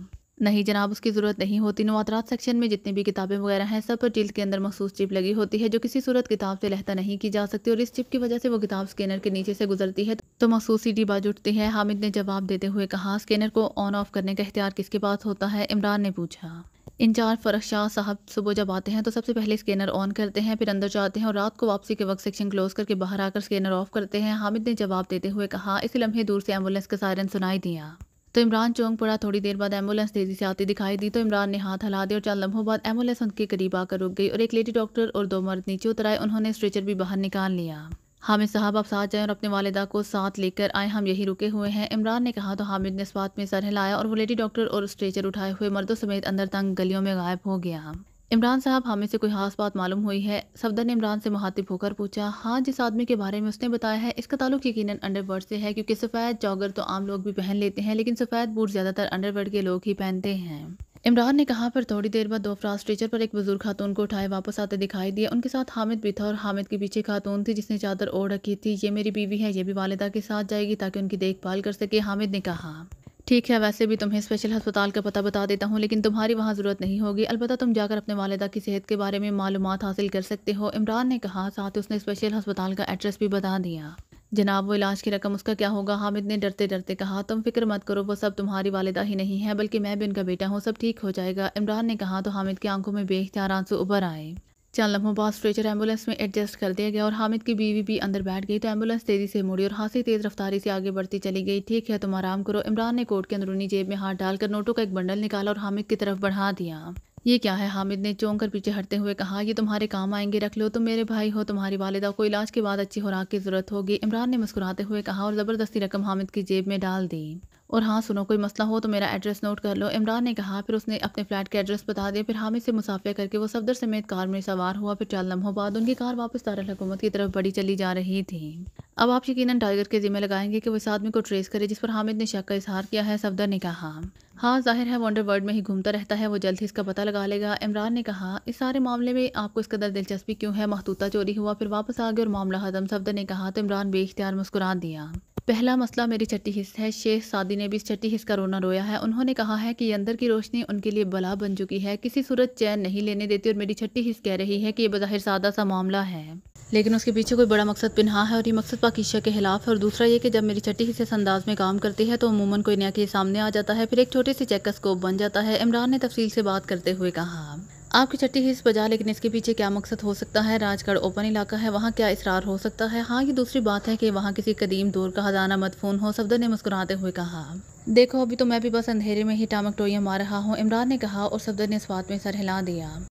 नहीं जनाब उसकी ज़रूरत नहीं होती नवातरात सेक्शन में जितनी भी किताबें वगैरह हैं सब पर जिल्द के अंदर मखसूस चिप लगी होती है जो किसी सूरत किताब से लहता नहीं की जा सकती और इस चिप की वजह से वो किताब स्कैनर के नीचे से गुजरती है तो मखसूस सीटी बाज उठती है हामिद ने जवाब देते हुए कहा स्कैनर को ऑन ऑफ करने का इख्तियार किसके पास होता है इमरान ने पूछा इंचार्ज फरक शाह साहब सुबह जब आते हैं तो सबसे पहले स्कैनर ऑन करते हैं फिर अंदर जाते हैं और रात को वापसी के वक्त सेक्शन क्लोज करके बाहर आकर स्कैनर ऑफ करते हैं हामिद ने जवाब देते हुए कहा इस लम्हे दूर से एम्बुलेंस का सायरन सुनाई दिया तो इमरान चौंक पड़ा थोड़ी देर बाद एम्बुलेंस तेज़ी से आती दिखाई दी तो इमरान ने हाथ हला दिया और चंद लम्हों बाद एम्बुलेंस उनके करीब आकर रुक गई और एक लेडी डॉक्टर और दो मर्द नीचे उतर आए उन्होंने स्ट्रेचर भी बाहर निकाल लिया हामिद साहब आप साथ जाएं और अपने वालदा को साथ लेकर आए हम यही रुके हुए हैं इमरान ने कहा तो हामिद ने इस बात में सर हिलाया और वो लेडी डॉक्टर और स्ट्रेचर उठाए हुए मर्दों समेत अंदर तंग गलियों में गायब हो गया इमरान साहब हमें से कोई खास बात मालूम हुई है सफदर ने इमरान से मुहातिब होकर पूछा हाँ जिस आदमी के बारे में उसने बताया है इसका ताल्लुक यकीन अंडरवर्ड से है क्योंकि सफ़ेद जॉगर तो आम लोग भी पहन लेते हैं लेकिन सफ़ेद बूट ज़्यादातर अंडरवर्ड के लोग ही पहनते हैं इमरान ने कहा पर थोड़ी देर बाद दो फ्रास स्ट्रेचर पर एक बुजुर्ग खातून को उठाए वापस आते दिखाई दिए उनके साथ हामिद भी था और हामिद के पीछे खातून थी जिसने चादर ओढ़ रखी थी ये मेरी बीवी है ये भी वालदा के साथ जाएगी ताकि उनकी देखभाल कर सके हामिद ने कहा ठीक है वैसे भी तुम्हें स्पेशल अस्पताल का पता बता देता हूँ लेकिन तुम्हारी वहाँ ज़रूरत नहीं होगी अलबत्त तुम जाकर अपने वालदा की सेहत के बारे में मालूम हासिल कर सकते हो इमरान ने कहा साथ उसने स्पेशल अस्पताल का एड्रेस भी बता दिया जनाब वो इलाज की रकम उसका क्या होगा हामिद ने डरते डरते कहा तुम फिक्र मत करो वो सब तुम्हारी वालदा ही नहीं है बल्कि मैं भी उनका बेटा हूँ सब ठीक हो जाएगा इमरान ने कहा तो हामिद की आंखों में बेख्तियार आंसू उभर आए चंद लम्हों बाद स्ट्रेचर एम्बुलेंस में एडजस्ट कर दिया गया और हामिद की बीवी भी अंदर बैठ गई तो एम्बुलेंस तेज़ी से मुड़ी और हाथी तेज़ रफ्तारी से आगे बढ़ती चली गई ठीक है तुम आराम करो इमरान ने कोर्ट के अंदरूनी जेब में हाथ डालकर नोटों का एक बंडल निकाला और हामिद की तरफ बढ़ा दिया ये क्या है हामिद ने चौंक कर पीछे हटते हुए कहा ये तुम्हारे काम आएंगे रख लो तुम मेरे भाई हो तुम्हारी वालिदा को इलाज के बाद अच्छी खुराक की जरूरत होगी इमरान ने मुस्कुराते हुए कहा और ज़बरदस्ती रकम हामिद की जेब में डाल दी और हाँ सुनो कोई मसला हो तो मेरा एड्रेस नोट कर लो इमरान ने कहा फिर उसने अपने फ्लैट के एड्रेस बता दिया फिर हामिद से मुसाफिया करके वो सफदर समेत कार में सवार हुआ फिर चार लम्हों बाद उनकी कार वापस हुकूमत की तरफ बड़ी चली जा रही थी अब आप यकीन टाइगर के जिम्मे लगाएंगे कि वो इस आदमी को ट्रेस करे जिस पर हामिद ने शक का इजहार किया है सफदर ने कहा हाँ जाहिर है वंडर वर्ल्ड में ही घूमता रहता है वो जल्द ही इसका पता लगा लेगा इमरान ने कहा इस सारे मामले में आपको इस कदर दिलचस्पी क्यों है महतूता चोरी हुआ फिर वापस आ गया और मामला खत्म सफदर ने कहा तो इमरान बेख्तियार मुस्कुरा दिया पहला मसला मेरी छठी हिस्सा है शेख सादी ने ने भी छठी हिस्सा रोना रोया है उन्होंने कहा है कि अंदर की रोशनी उनके लिए बला बन चुकी है किसी सूरत चैन नहीं लेने देती और मेरी छठी हिस्स कह रही है कि ये बज़ाहिर सादा सा मामला है लेकिन उसके पीछे कोई बड़ा मकसद पिन्हा है और ये मकसद पाकिशा के खिलाफ है और दूसरा ये कि जब मेरी छठी हिस्से अंदाज में काम करती है तो अमूमन कोई नया के सामने आ जाता है फिर एक छोटे से चेक स्कोप बन जाता है इमरान ने तफसील से बात करते हुए कहा आपकी छठी हिस्स बजा लेकिन इसके पीछे क्या मकसद हो सकता है राजगढ़ ओपन इलाका है वहाँ क्या इसरार हो सकता है हाँ ये दूसरी बात है कि वहाँ किसी कदीम दौर का हजाना मदफून हो सफदर ने मुस्कुराते हुए कहा देखो अभी तो मैं भी बस अंधेरे में ही टामक टोइयाँ मार रहा हूँ इमरान ने कहा और सफदर ने इस बात में सर हिला दिया